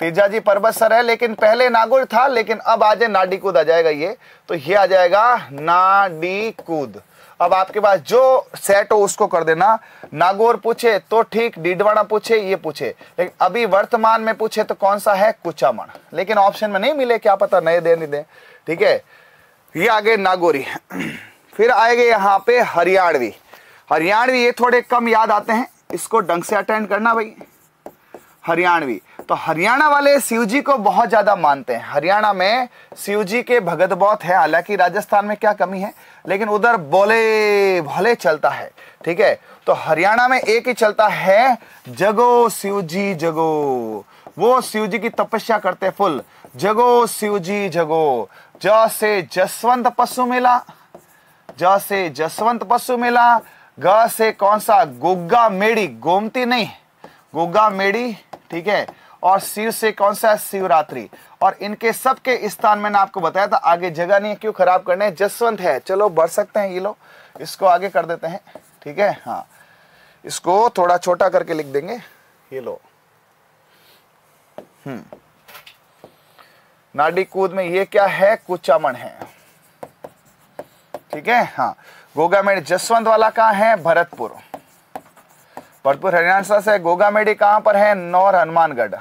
तेजा जी पर्वत सर है लेकिन पहले नागौर था लेकिन अब आज नाडी कूद आ जाएगा ये तो ये आ जाएगा नाडी कूद अब आपके पास जो सेट हो उसको कर देना नागौर पूछे तो ठीक डीडवाड़ा पूछे ये पूछे लेकिन अभी वर्तमान में पूछे तो कौन सा है कुचामण लेकिन ऑप्शन में नहीं मिले क्या पता नए दे नहीं दे ठीक है ये आगे नागौरी फिर आएगा यहाँ पे हरियाणवी हरियाणवी ये थोड़े कम याद आते हैं इसको ढंग से अटेंड करना भाई हरियाणवी तो हरियाणा वाले शिव जी को बहुत ज़्यादा मानते हैं हरियाणा में शिव जी के भगत बहुत है हालांकि राजस्थान में क्या कमी है लेकिन उधर बोले भले चलता है ठीक है तो हरियाणा में एक ही चलता है जगो शिव जी जगो वो शिव जी की तपस्या करते फुल जगो शिव जी जगो ज से जसवंत पशु मिला ज से जसवंत पशु मिला ग से कौन सा गुग्गा मेड़ी गोमती नहीं गुग्गा मेड़ी ठीक है और शिव से कौन सा है शिवरात्रि और इनके सबके स्थान मैंने आपको बताया था आगे जगह नहीं है क्यों खराब करने जसवंत है चलो बढ़ सकते हैं ये लोग इसको आगे कर देते हैं ठीक है हाँ इसको थोड़ा छोटा करके लिख देंगे ये लो हम्म नाडी कूद में ये क्या है कुचामण है ठीक है हाँ गोगामेड जसवंत वाला कहाँ है भरतपुर भरतपुर हरियाणा से गोगामेडी कहाँ पर है नौर हनुमानगढ़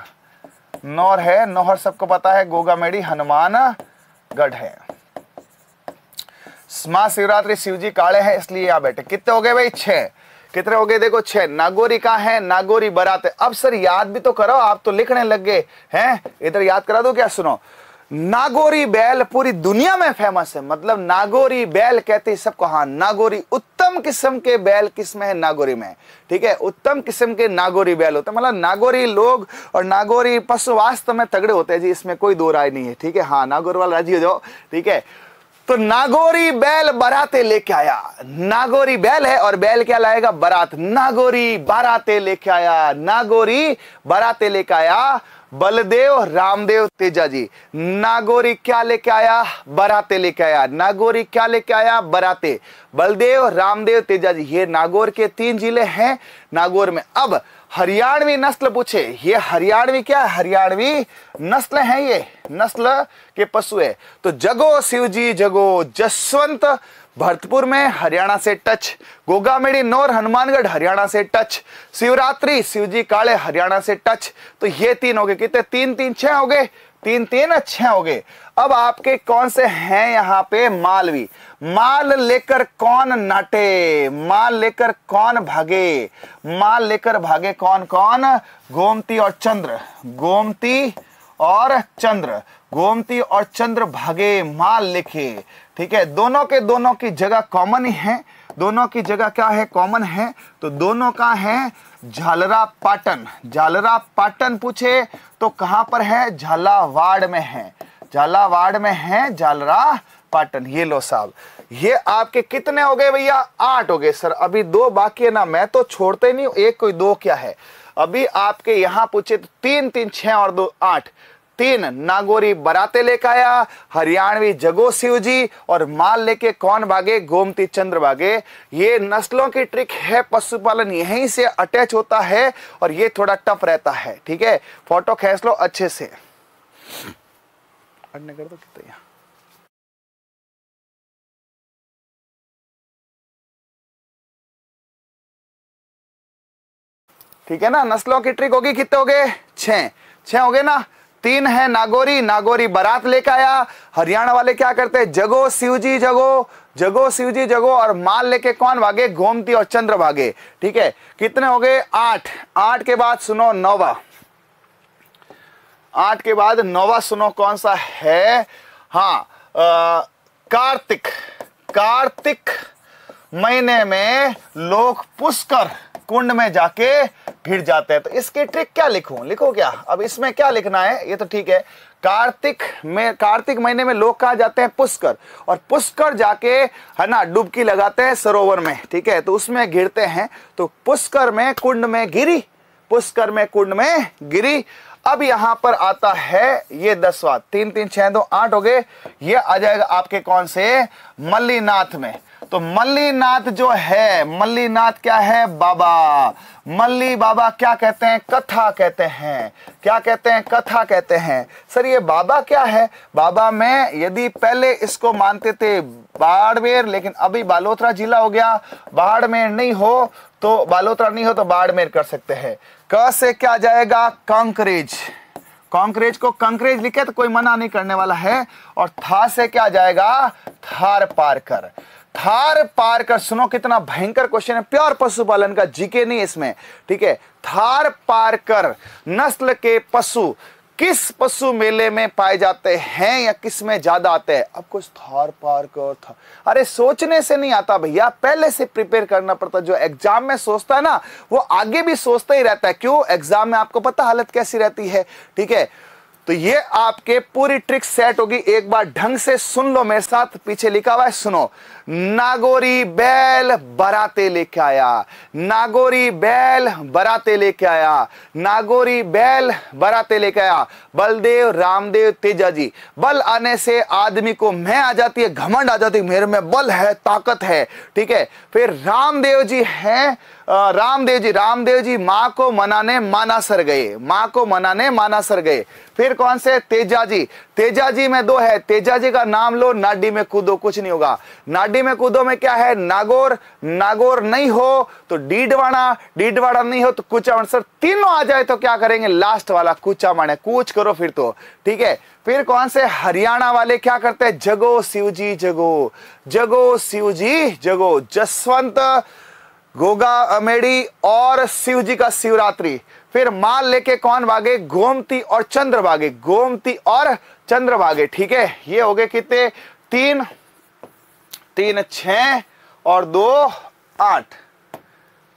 नौर है नौहर सबको पता है गोगामेडी हनुमानगढ़ है महाशिवरात्रि शिव जी काले हैं इसलिए यहाँ बैठे कितने हो गए भाई छे कितने हो गए देखो छह नागोरी का है नागोरी बरात है अब सर याद भी तो करो आप तो लिखने लग गए हैं इधर याद करा दो क्या सुनो नागोरी बैल पूरी दुनिया में फेमस है मतलब नागोरी बैल कहते हैं सबको हाँ नागोरी उत्तम किस्म के बैल किसमें है नागोरी में ठीक है उत्तम किस्म के नागोरी बैल होते हैं मतलब नागोरी लोग और नागोरी पशु वास्तव में तगड़े होते हैं जी इसमें कोई दो राय नहीं है ठीक है हाँ नागोर वाला राजी हो जाओ ठीक है तो नागोरी बैल बराते लेके आया नागोरी बैल है और बैल क्या लाएगा बरात नागोरी बाराते लेके आया नागोरी बराते लेके आया बलदेव रामदेव तेजा जी नागोरी क्या लेके आया बराते लेके आया नागोरी क्या लेके आया बराते बलदेव रामदेव तेजा जी ये नागौर के तीन जिले हैं नागौर में अब हरियाणवी नस्ल पूछे ये हरियाणवी क्या हरियाणवी नस्ल है ये नस्ल के पशु है तो जगो शिव जी जगो जसवंत भरतपुर में हरियाणा से टच गोगामेड़ी नौर हनुमानगढ़ हरियाणा से टच शिवरात्रि शिवजी काले हरियाणा से टच तो ये तीन हो गए कितने तीन तीन छह हो गए तीन तीन अच्छे हो गए अब आपके कौन से हैं यहाँ पे मालवी माल लेकर कौन नाटे माल लेकर कौन भागे माल लेकर भागे कौन कौन गोमती और चंद्र गोमती और चंद्र गोमती और चंद्र भागे माल लिखे ठीक है दोनों के दोनों की जगह कॉमन है दोनों की जगह क्या है कॉमन है तो दोनों का है झालरा पाटन झालरा पाटन पूछे तो कहां पर है झालावाड़ में है झालावाड़ में है झालरा पाटन ये लो साहब ये आपके कितने हो गए भैया आठ हो गए सर अभी दो बाकी है ना मैं तो छोड़ते नहीं एक कोई दो क्या है अभी आपके यहाँ पूछे तो तीन तीन छह और दो आठ तीन नागोरी बराते लेकर आया हरियाणवी जगो शिव जी और माल लेके कौन भागे गोमती चंद्र भागे ये नस्लों की ट्रिक है पशुपालन यहीं से अटैच होता है और ये थोड़ा टफ रहता है ठीक है फोटो खेस लो अच्छे से कर दो कितने ठीक है ना नस्लों की ट्रिक होगी कितने हो गए छ छ हो गए ना तीन है नागौरी नागौरी बारात लेकर आया हरियाणा वाले क्या करते हैं जगो शिवजी जगो जगो शिवजी जगो और माल लेके कौन भागे गोमती और चंद्र भागे ठीक है कितने हो गए आठ आठ के बाद सुनो नौवा आठ के बाद नौवा सुनो कौन सा है हाँ कार्तिक कार्तिक महीने में लोग पुष्कर कुंड में जाके फिर जाते हैं तो इसकी ट्रिक क्या लिखूं लिखो क्या अब इसमें क्या लिखना है ये तो ठीक है कार्तिक में कार्तिक महीने में लोग कहा जाते हैं पुष्कर और पुष्कर जाके है ना डुबकी लगाते हैं सरोवर में ठीक है तो उसमें घिरते हैं तो पुष्कर में कुंड में गिरी पुष्कर में कुंड में गिरी अब यहां पर आता है ये दसवा तीन तीन छह दो आठ हो गए ये आ जाएगा आपके कौन से मल्लीनाथ में तो मल्लीनाथ जो है मल्लीनाथ क्या है बाबा मल्ली बाबा क्या कहते हैं कथा कहते हैं क्या कहते हैं कथा कहते हैं सर ये बाबा क्या है बाबा में यदि पहले इसको मानते थे बाड़मेर लेकिन अभी बालोतरा जिला हो गया बाड़मेर नहीं हो तो बालोतरा नहीं हो तो बाड़मेर कर सकते हैं क से क्या जाएगा कंकरेज कॉन्क्रेज को कंक्रेज लिखे तो कोई मना नहीं करने वाला है और था से क्या जाएगा थार कर थार पार कर सुनो कितना भयंकर क्वेश्चन है प्योर पशुपालन का जीके नहीं इसमें ठीक है थार पार कर नस्ल के पशु किस पशु मेले में पाए जाते हैं या किस में ज्यादा आते हैं अब कुछ थार पार कर था अरे सोचने से नहीं आता भैया पहले से प्रिपेयर करना पड़ता जो एग्जाम में सोचता है ना वो आगे भी सोचता ही रहता है क्यों एग्जाम में आपको पता हालत कैसी रहती है ठीक है तो ये आपके पूरी ट्रिक सेट होगी एक बार ढंग से सुन लो मेरे साथ पीछे लिखा हुआ है सुनो नागोरी बैल बराते लेके आया नागोरी बैल बराते लेके आया नागोरी बैल बराते लेके आया बलदेव रामदेव तेजा जी बल आने से आदमी को मैं आ जाती है घमंड आ जाती है मेरे में बल है ताकत है ठीक है फिर रामदेव जी हैं रामदेव जी रामदेव जी माँ को मनाने मानासर गए माँ को मनाने मानासर गए फिर कौन से तेजा जी तेजा जी में दो है तेजा जी का नाम लो नाडी में कूदो कुछ नहीं होगा नाडी कबड्डी में कूदो में क्या है नागौर नागौर नहीं हो तो डीडवाणा डीडवाड़ा नहीं हो तो कुचा सर तीनों आ जाए तो क्या करेंगे लास्ट वाला कुचा माने कूच करो फिर तो ठीक है फिर कौन से हरियाणा वाले क्या करते हैं जगो शिवजी जगो जगो शिवजी जगो जसवंत गोगा अमेड़ी और शिव जी का शिवरात्रि फिर माल लेके कौन भागे गोमती और चंद्र भागे गोमती और चंद्र भागे ठीक है ये हो गए कितने तीन तीन छ और दो आठ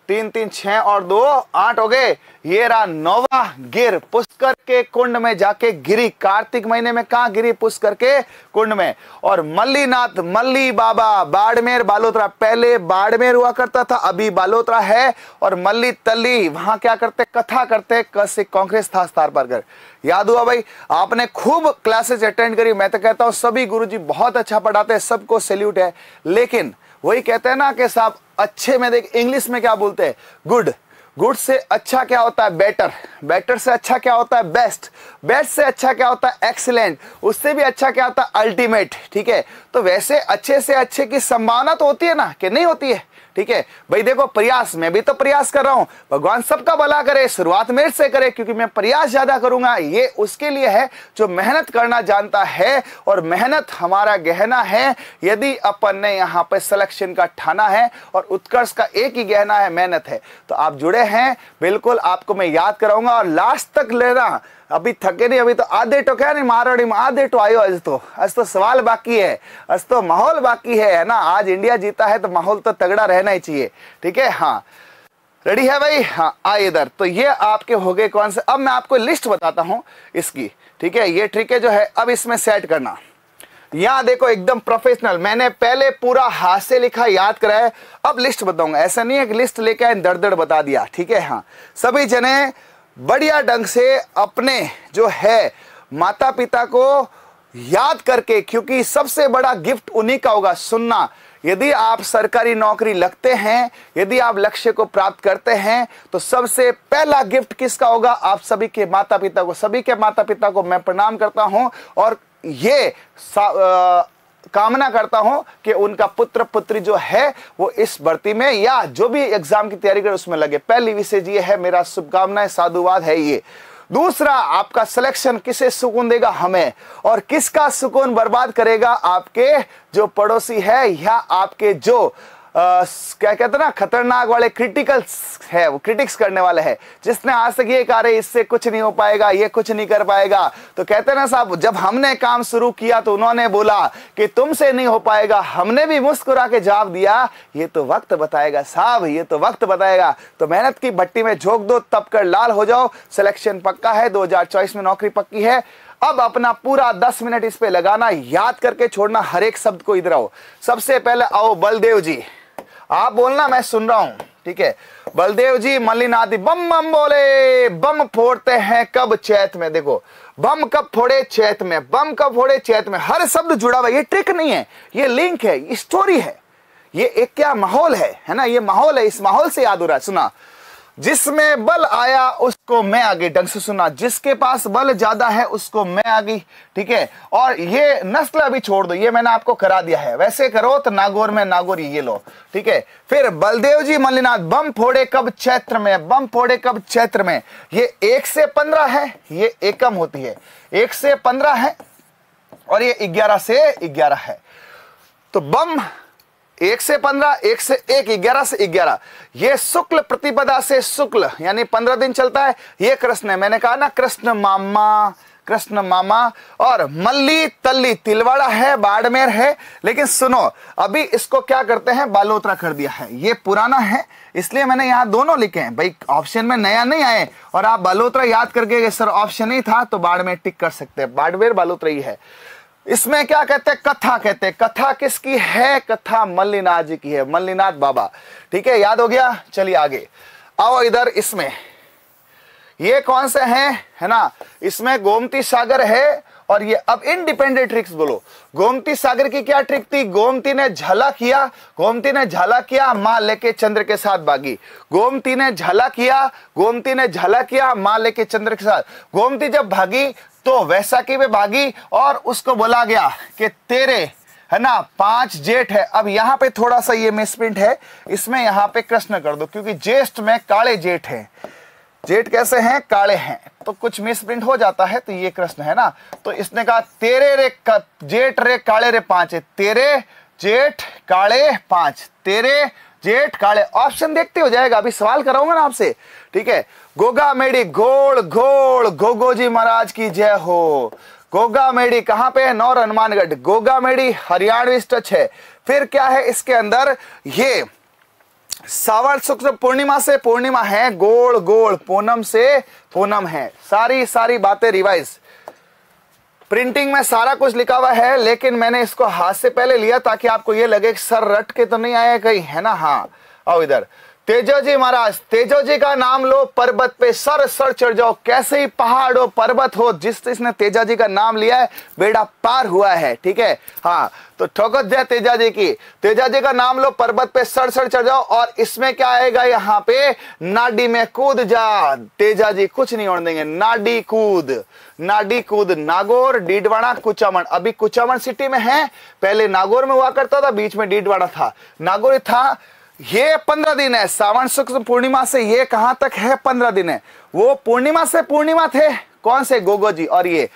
तीन तीन छह और दो आठ हो गए ये रहा नौवा गिर पुष्कर के कुंड में जाके गिरी कार्तिक महीने में कहा गिरी पुष्कर के कुंड में और मल्लीनाथ मल्ली बाबा बाड़मेर बालोतरा पहले बाड़मेर हुआ करता था अभी बालोतरा है और मल्ली तल्ली वहां क्या करते कथा करते कैसे कांग्रेस था स्थार पर याद हुआ भाई आपने खूब क्लासेस अटेंड करी मैं तो कहता हूं सभी गुरु बहुत अच्छा पढ़ाते हैं सबको सैल्यूट है लेकिन वही कहते हैं ना कि साहब अच्छे में देख इंग्लिश में क्या बोलते हैं गुड गुड से अच्छा क्या होता है बेटर बेटर से अच्छा क्या होता है बेस्ट बेस्ट से अच्छा क्या होता है एक्सेलेंट उससे भी अच्छा क्या होता है अल्टीमेट ठीक है तो वैसे अच्छे से अच्छे की संभावना तो होती है ना कि नहीं होती है ठीक है भाई देखो प्रयास मैं भी तो प्रयास कर रहा हूं भगवान सबका भला करे शुरुआत मेरे से करे क्योंकि मैं प्रयास ज्यादा करूंगा ये उसके लिए है जो मेहनत करना जानता है और मेहनत हमारा गहना है यदि अपन ने यहाँ पर सिलेक्शन का ठाना है और उत्कर्ष का एक ही गहना है मेहनत है तो आप जुड़े हैं बिल्कुल आपको मैं याद कराऊंगा और लास्ट तक लेना अभी थके नहीं अभी तो आधे टो तो क्या नहीं मारवाड़ी में आधे टो तो आयो आज तो आज तो सवाल बाकी है आज तो माहौल बाकी है है ना आज इंडिया जीता है तो माहौल तो तगड़ा रहना ही चाहिए ठीक है हाँ रेडी है भाई हाँ आए इधर तो ये आपके हो गए कौन से अब मैं आपको लिस्ट बताता हूँ इसकी ठीक है ये ट्रिक है जो है अब इसमें सेट करना यहाँ देखो एकदम प्रोफेशनल मैंने पहले पूरा हाथ से लिखा याद कराया अब लिस्ट बताऊंगा ऐसा नहीं है कि लिस्ट लेके आए दर दड़ बता दिया ठीक है हाँ सभी जने बढ़िया ढंग से अपने जो है माता पिता को याद करके क्योंकि सबसे बड़ा गिफ्ट उन्हीं का होगा सुनना यदि आप सरकारी नौकरी लगते हैं यदि आप लक्ष्य को प्राप्त करते हैं तो सबसे पहला गिफ्ट किसका होगा आप सभी के माता पिता को सभी के माता पिता को मैं प्रणाम करता हूं और ये कामना करता हूं कि उनका पुत्र पुत्री जो है वो इस भर्ती में या जो भी एग्जाम की तैयारी कर उसमें लगे पहली विशेष ये है मेरा शुभकामनाएं साधुवाद है ये दूसरा आपका सिलेक्शन किसे सुकून देगा हमें और किसका सुकून बर्बाद करेगा आपके जो पड़ोसी है या आपके जो आ, क्या कहते हैं ना खतरनाक वाले क्रिटिकल्स है वो क्रिटिक्स करने वाले हैं जिसने आज तक ये कार्य इससे कुछ नहीं हो पाएगा ये कुछ नहीं कर पाएगा तो कहते ना साहब जब हमने काम शुरू किया तो उन्होंने बोला कि तुमसे नहीं हो पाएगा हमने भी मुस्कुरा के जवाब दिया ये तो वक्त बताएगा साहब ये तो वक्त बताएगा तो मेहनत की भट्टी में झोंक दो तब कर लाल हो जाओ सिलेक्शन पक्का है दो में नौकरी पक्की है अब अपना पूरा दस मिनट इस पे लगाना याद करके छोड़ना हर एक शब्द को इधर आओ सबसे पहले आओ बलदेव जी आप बोलना मैं सुन रहा हूं ठीक है बलदेव जी मल्लिनाथी बम बम बोले बम फोड़ते हैं कब चैत में देखो बम कब फोड़े चैत में बम कब फोड़े चैत में हर शब्द जुड़ा हुआ ये ट्रिक नहीं है ये लिंक है ये स्टोरी है ये एक क्या माहौल है है ना ये माहौल है इस माहौल से याद हो रहा है सुना जिसमें बल आया उसको मैं आ गई ढंग से सुना जिसके पास बल ज्यादा है उसको मैं आ गई ठीक है और ये नस्ल अभी छोड़ दो ये मैंने आपको करा दिया है वैसे करो तो नागौर में नागौर ये लो ठीक है फिर बलदेव जी मल्लीनाथ बम फोड़े कब क्षेत्र में बम फोड़े कब क्षेत्र में ये एक से पंद्रह है ये एकम होती है एक से पंद्रह है और ये ग्यारह से ग्यारह है तो बम एक से पंद्रह एक से एक ग्यारह से ग्यारह ये शुक्ल प्रतिपदा से शुक्ल यानी पंद्रह दिन चलता है ये कृष्ण है मैंने कहा ना कृष्ण मामा कृष्ण मामा और मल्ली तल्ली तिलवाड़ा है बाड़मेर है लेकिन सुनो अभी इसको क्या करते हैं बालोतरा कर दिया है ये पुराना है इसलिए मैंने यहां दोनों लिखे हैं भाई ऑप्शन में नया नहीं आए और आप बालोतरा याद करके सर ऑप्शन ही था तो बाड़मेर टिक कर सकते हैं बाड़मेर बालोतरा ही है इसमें क्या कहते हैं कथा कहते हैं कथा किसकी है कथा मल्लीनाथ जी की है मल्लीनाथ बाबा ठीक है याद हो गया चलिए आगे आओ इधर इसमें ये कौन से हैं है ना इसमें गोमती सागर है और ये अब इंडिपेंडेंट ट्रिक्स बोलो गोमती सागर की क्या ट्रिक थी गोमती ने झला किया गोमती ने झला किया माँ लेके चंद्र के साथ भागी गोमती ने झला किया गोमती ने झला किया माँ लेके चंद्र के साथ गोमती जब भागी तो वैसा की वे भागी और उसको बोला गया कि तेरे है ना पांच जेठ है अब यहां पे थोड़ा सा ये मिसप्रिंट है इसमें यहां पे कृष्ण कर दो क्योंकि ज्येष्ठ में काले जेठ हैं जेठ कैसे हैं काले हैं तो कुछ मिसप्रिंट हो जाता है तो ये कृष्ण है ना तो इसने कहा तेरे रे का, जेठ रे काले रे पांच है तेरे जेठ काले पांच तेरे जेठ काले ऑप्शन देखते हो जाएगा अभी सवाल कराऊंगा ना आपसे ठीक है गोगा मेड़ी घोड़ घोड़ गोगोजी महाराज की जय हो गोगा मेड़ी कहां पे है नौर हनुमानगढ़ गोगा मेड़ी हरियाणवी स्टच है फिर क्या है इसके अंदर ये सावर शुक्र पूर्णिमा से पूर्णिमा है गोल गोल पूनम से पूनम है सारी सारी बातें रिवाइज प्रिंटिंग में सारा कुछ लिखा हुआ है लेकिन मैंने इसको हाथ से पहले लिया ताकि आपको ये लगे सर रट के तो नहीं आया कहीं है ना हाँ आओ इधर तेजो जी महाराज तेजो जी का नाम लो पर्वत पे सर सर चढ़ जाओ कैसे ही पहाड़ हो पर्वत हो जिस जिसने तेजा जी का नाम लिया है बेड़ा पार हुआ है ठीक है हाँ तो ठोकत जय तेजा जी की तेजा जी का नाम लो पर्वत पे सर सर चढ़ जाओ और इसमें क्या आएगा यहाँ पे नाडी में कूद जा तेजा जी कुछ नहीं ओढ़ देंगे नाडी कूद नाडी कूद नागौर डीडवाड़ा कुचामन अभी कुचामन सिटी में है पहले नागौर में हुआ करता था बीच में डीडवाड़ा था नागौर था ये पंद्रह दिन है सावन शुक्ल पूर्णिमा से ये कहां तक है पंद्रह दिन है वो पूर्णिमा से पूर्णिमा थे कौन से गोगो जी और ये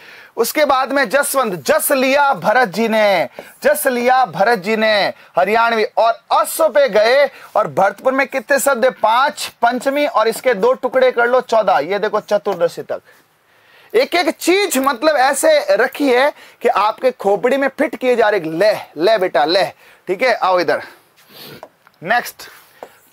उसके बाद में जसवंत जस लिया भरत जी ने जस लिया भरत जी ने हरियाणवी और अस्सो पे गए और भरतपुर में कितने शब्द पांच पंचमी और इसके दो टुकड़े कर लो चौदह ये देखो चतुर्दशी तक एक एक चीज मतलब ऐसे रखी है कि आपके खोपड़ी में फिट किए जा रहे ले ले बेटा ले ठीक है आओ इधर नेक्स्ट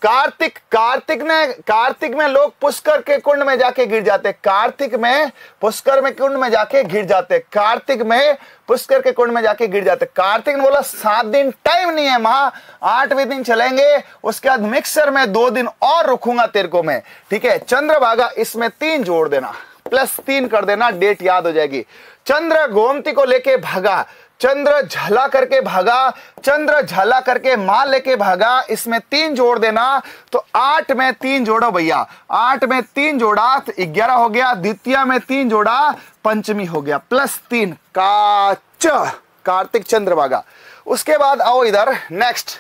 कार्तिक कार्तिक में कार्तिक में लोग पुष्कर के कुंड में जाके गिर जाते कार्तिक में पुष्कर में कुंड में जाके गिर जाते कार्तिक में पुष्कर के कुंड में जाके गिर जाते कार्तिक ने बोला सात दिन टाइम नहीं है मां आठवें दिन चलेंगे उसके बाद मिक्सर में दो दिन और रुकूंगा तेरे को मैं ठीक है चंद्रभागा इसमें तीन जोड़ देना प्लस तीन कर देना डेट याद हो जाएगी चंद्र गोमती को लेके भागा चंद्र झला करके भागा चंद्र झला करके मां लेके भागा इसमें तीन जोड़ देना तो आठ में तीन जोड़ो भैया आठ में तीन जोड़ा तो ग्यारह हो गया द्वितीय में तीन जोड़ा पंचमी हो गया प्लस तीन काच कार्तिक चंद्र भागा उसके बाद आओ इधर नेक्स्ट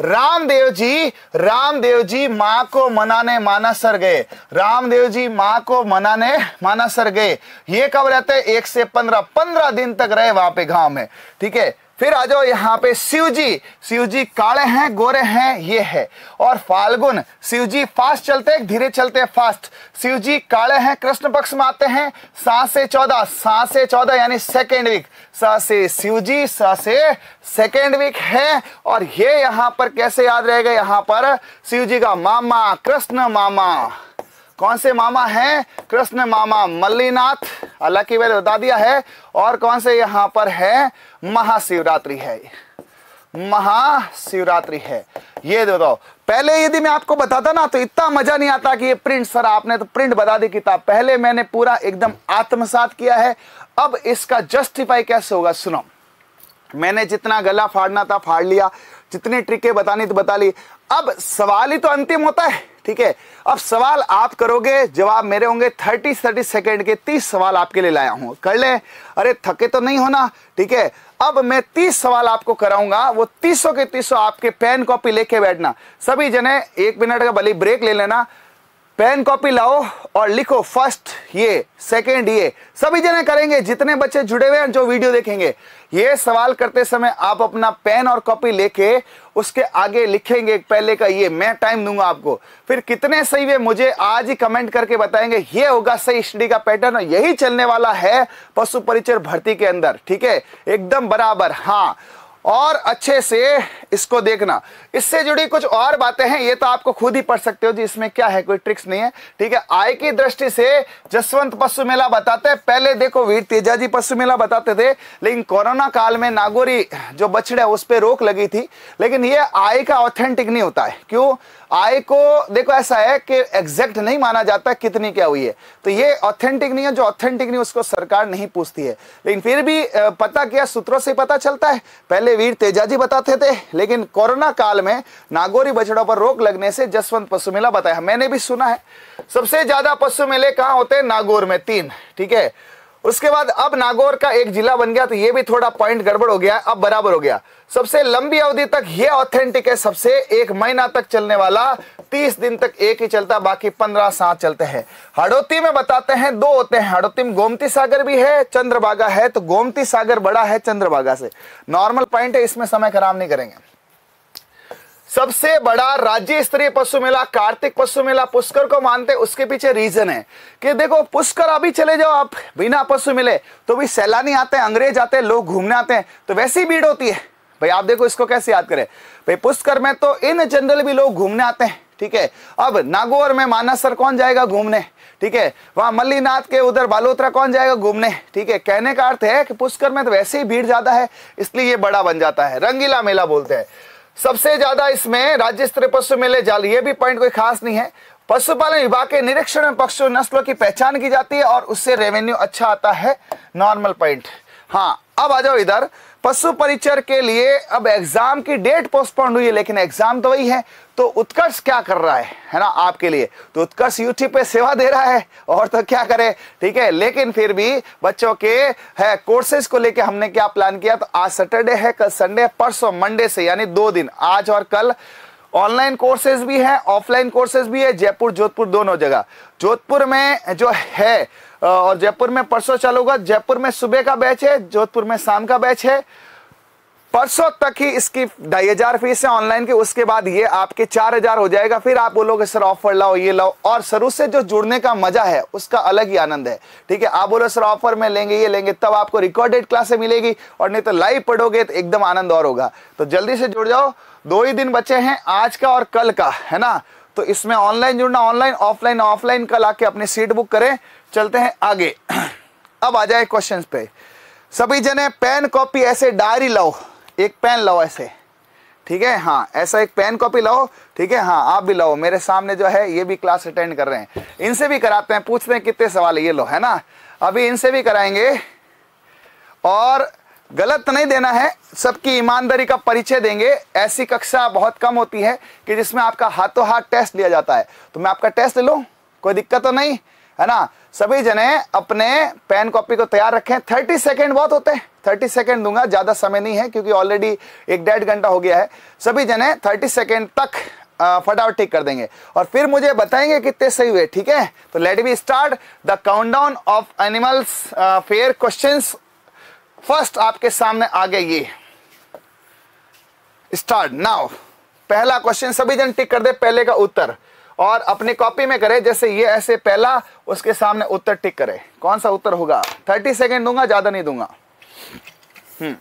रामदेव जी रामदेव जी माँ को मनाने मानासर गए रामदेव जी माँ को मनाने मानासर गए ये कब रहते हैं एक से पंद्रह पंद्रह दिन तक रहे वहां पे गांव में ठीक है फिर आ जाओ यहाँ पे शिव जी शिव जी काले हैं गोरे हैं ये है और फाल्गुन शिव जी फास्ट चलते धीरे चलते फास्ट शिव जी काले हैं कृष्ण पक्ष में आते हैं सात से चौदह सात से चौदह यानी सेकेंड वीक सा से शिव जी सा से सेकेंड वीक है और ये यहाँ पर कैसे याद रहेगा यहाँ पर शिव जी का मामा कृष्ण मामा कौन से मामा हैं कृष्ण मामा मल्लीनाथ की मैंने बता दिया है और कौन से यहाँ पर है महाशिवरात्रि है महाशिवरात्रि है ये दे दो पहले यदि मैं आपको बताता ना तो इतना मजा नहीं आता कि ये प्रिंट सर आपने तो प्रिंट बता दी किताब पहले मैंने पूरा एकदम आत्मसात किया है अब इसका जस्टिफाई कैसे होगा सुनो मैंने जितना गला फाड़ना था फाड़ लिया जितनी ट्रिकें बतानी तो बता ली अब सवाल ही तो अंतिम होता है ठीक है अब सवाल आप करोगे जवाब मेरे होंगे थर्टी थर्टी सेकेंड के तीस सवाल आपके लिए लाया हूं कर ले अरे थके तो नहीं होना ठीक है अब मैं तीस सवाल आपको कराऊंगा वो तीसों के तीसों आपके पेन कॉपी लेके बैठना सभी जने एक मिनट का भले ब्रेक ले लेना पेन कॉपी लाओ और लिखो फर्स्ट ये सेकंड ये सभी जने करेंगे जितने बच्चे जुड़े हुए हैं जो वीडियो देखेंगे ये सवाल करते समय आप अपना पेन और कॉपी लेके उसके आगे लिखेंगे पहले का ये मैं टाइम दूंगा आपको फिर कितने सही वे मुझे आज ही कमेंट करके बताएंगे ये होगा सही स्टडी का पैटर्न और यही चलने वाला है पशु परिचय भर्ती के अंदर ठीक है एकदम बराबर हाँ और अच्छे से इसको देखना इससे जुड़ी कुछ और बातें हैं ये तो आपको खुद ही पढ़ सकते हो जी इसमें क्या है कोई ट्रिक्स नहीं है ठीक है आय की दृष्टि से जसवंत पशु मेला बताते हैं पहले देखो वीर तेजाजी पशु मेला बताते थे लेकिन कोरोना काल में नागोरी जो बछड़े उस पर रोक लगी थी लेकिन ये आय का ऑथेंटिक नहीं होता है क्यों आय को देखो ऐसा है कि एग्जैक्ट नहीं माना जाता कितनी क्या हुई है तो ये ऑथेंटिक नहीं है जो ऑथेंटिक नहीं उसको सरकार नहीं पूछती है लेकिन फिर भी पता क्या सूत्रों से पता चलता है पहले वीर तेजाजी बताते थे लेकिन कोरोना काल में नागौरी बछड़ों पर रोक लगने से जसवंत पशु मेला बताया मैंने भी सुना है सबसे ज्यादा पशु मेले कहाँ होते हैं नागौर में तीन ठीक है उसके बाद अब नागौर का एक जिला बन गया तो ये भी थोड़ा पॉइंट गड़बड़ हो गया अब बराबर हो गया सबसे लंबी अवधि तक ये ऑथेंटिक है सबसे एक महीना तक चलने वाला तीस दिन तक एक ही चलता बाकी पंद्रह सात चलते हैं हड़ोती में बताते हैं दो होते हैं हड़ोती में गोमती सागर भी है चंद्रभागा है तो गोमती सागर बड़ा है चंद्रभागा से नॉर्मल पॉइंट है इसमें समय खराब नहीं करेंगे सबसे बड़ा राज्य स्तरीय पशु मेला कार्तिक पशु मेला पुष्कर को मानते उसके पीछे रीजन है कि देखो पुष्कर अभी चले जाओ आप बिना पशु मिले तो भी सैलानी आते हैं अंग्रेज आते हैं लोग घूमने आते हैं तो वैसी भीड़ होती है भाई आप देखो इसको कैसे याद करें भाई पुष्कर में तो इन जनरल भी लोग घूमने आते हैं ठीक है अब नागौर में मानसर कौन जाएगा घूमने ठीक है वहां मल्लीनाथ के उधर बालोत्रा कौन जाएगा घूमने ठीक है कहने का अर्थ है कि पुष्कर में तो वैसे ही भीड़ ज्यादा है इसलिए ये बड़ा बन जाता है रंगीला मेला बोलते हैं सबसे ज्यादा इसमें राज्य स्तरीय पशु मेले जाल ये भी पॉइंट कोई खास नहीं है पशुपालन विभाग के निरीक्षण में पशु नस्लों की पहचान की जाती है और उससे रेवेन्यू अच्छा आता है नॉर्मल पॉइंट हाँ अब आ जाओ इधर पशु परिचर के लिए अब एग्जाम की डेट पोस्टपोन हुई है लेकिन एग्जाम तो वही है तो उत्कर्ष क्या कर रहा है है ना आपके लिए तो उत्कर्ष यूट्यूब पे सेवा दे रहा है और तो क्या करे ठीक है लेकिन फिर भी बच्चों के है कोर्सेज को लेके हमने क्या प्लान किया तो आज सैटरडे है कल संडे परसों मंडे से यानी दो दिन आज और कल ऑनलाइन कोर्सेज भी है ऑफलाइन कोर्सेज भी है जयपुर जोधपुर दोनों जगह जोधपुर में जो है और जयपुर में परसों चलूंगा जयपुर में सुबह का बैच है जोधपुर में शाम का बैच है परसों तक ही इसकी ढाई हजार फीस है ऑनलाइन की उसके बाद ये आपके चार हजार हो जाएगा फिर आप बोलोगे सर ऑफर लाओ ये लाओ और सरू से जो जुड़ने का मजा है उसका अलग ही आनंद है ठीक है आप बोलो सर ऑफर में लेंगे ये लेंगे तब आपको रिकॉर्डेड क्लासे मिलेगी और नहीं तो लाइव पढ़ोगे तो एकदम आनंद और होगा तो जल्दी से जुड़ जाओ दो ही दिन बचे हैं आज का और कल का है ना तो इसमें ऑनलाइन जुड़ना ऑनलाइन ऑफलाइन ऑफलाइन कल आके अपनी सीट बुक करें चलते हैं आगे अब आ जाए क्वेश्चन पे सभी जने पेन कॉपी ऐसे डायरी लाओ एक पेन लाओ ऐसे ठीक है हाँ ऐसा एक पेन कॉपी लाओ ठीक है हाँ आप भी लाओ मेरे सामने जो है ये भी क्लास अटेंड कर रहे हैं इनसे भी कराते हैं पूछते हैं कितने सवाल ये लो है ना अभी इनसे भी कराएंगे और गलत नहीं देना है सबकी ईमानदारी का परिचय देंगे ऐसी कक्षा बहुत कम होती है कि जिसमें आपका हाथों हाथ टेस्ट लिया जाता है तो मैं आपका टेस्ट ले लूँ कोई दिक्कत तो नहीं है ना सभी जने अपने पेन कॉपी को तैयार रखें थर्टी सेकेंड बहुत होते हैं थर्टी सेकेंड दूंगा ज़्यादा समय नहीं है क्योंकि ऑलरेडी एक डेढ़ घंटा हो गया है सभी जने थर्टी सेकेंड तक फटाफट ठीक कर देंगे और फिर मुझे बताएंगे कितने सही हुए ठीक है तो let be start the countdown of animals fair question first आपके सामने आ गए ये स्टार्ट नाउ पहला क्वेश्चन सभी जन टिक कर दे पहले का उत्तर और अपनी कॉपी में करें जैसे ये ऐसे पहला उसके सामने उत्तर टिक करें कौन सा उत्तर होगा थर्टी सेकेंड दूंगा ज़्यादा नहीं दूंगा हम्म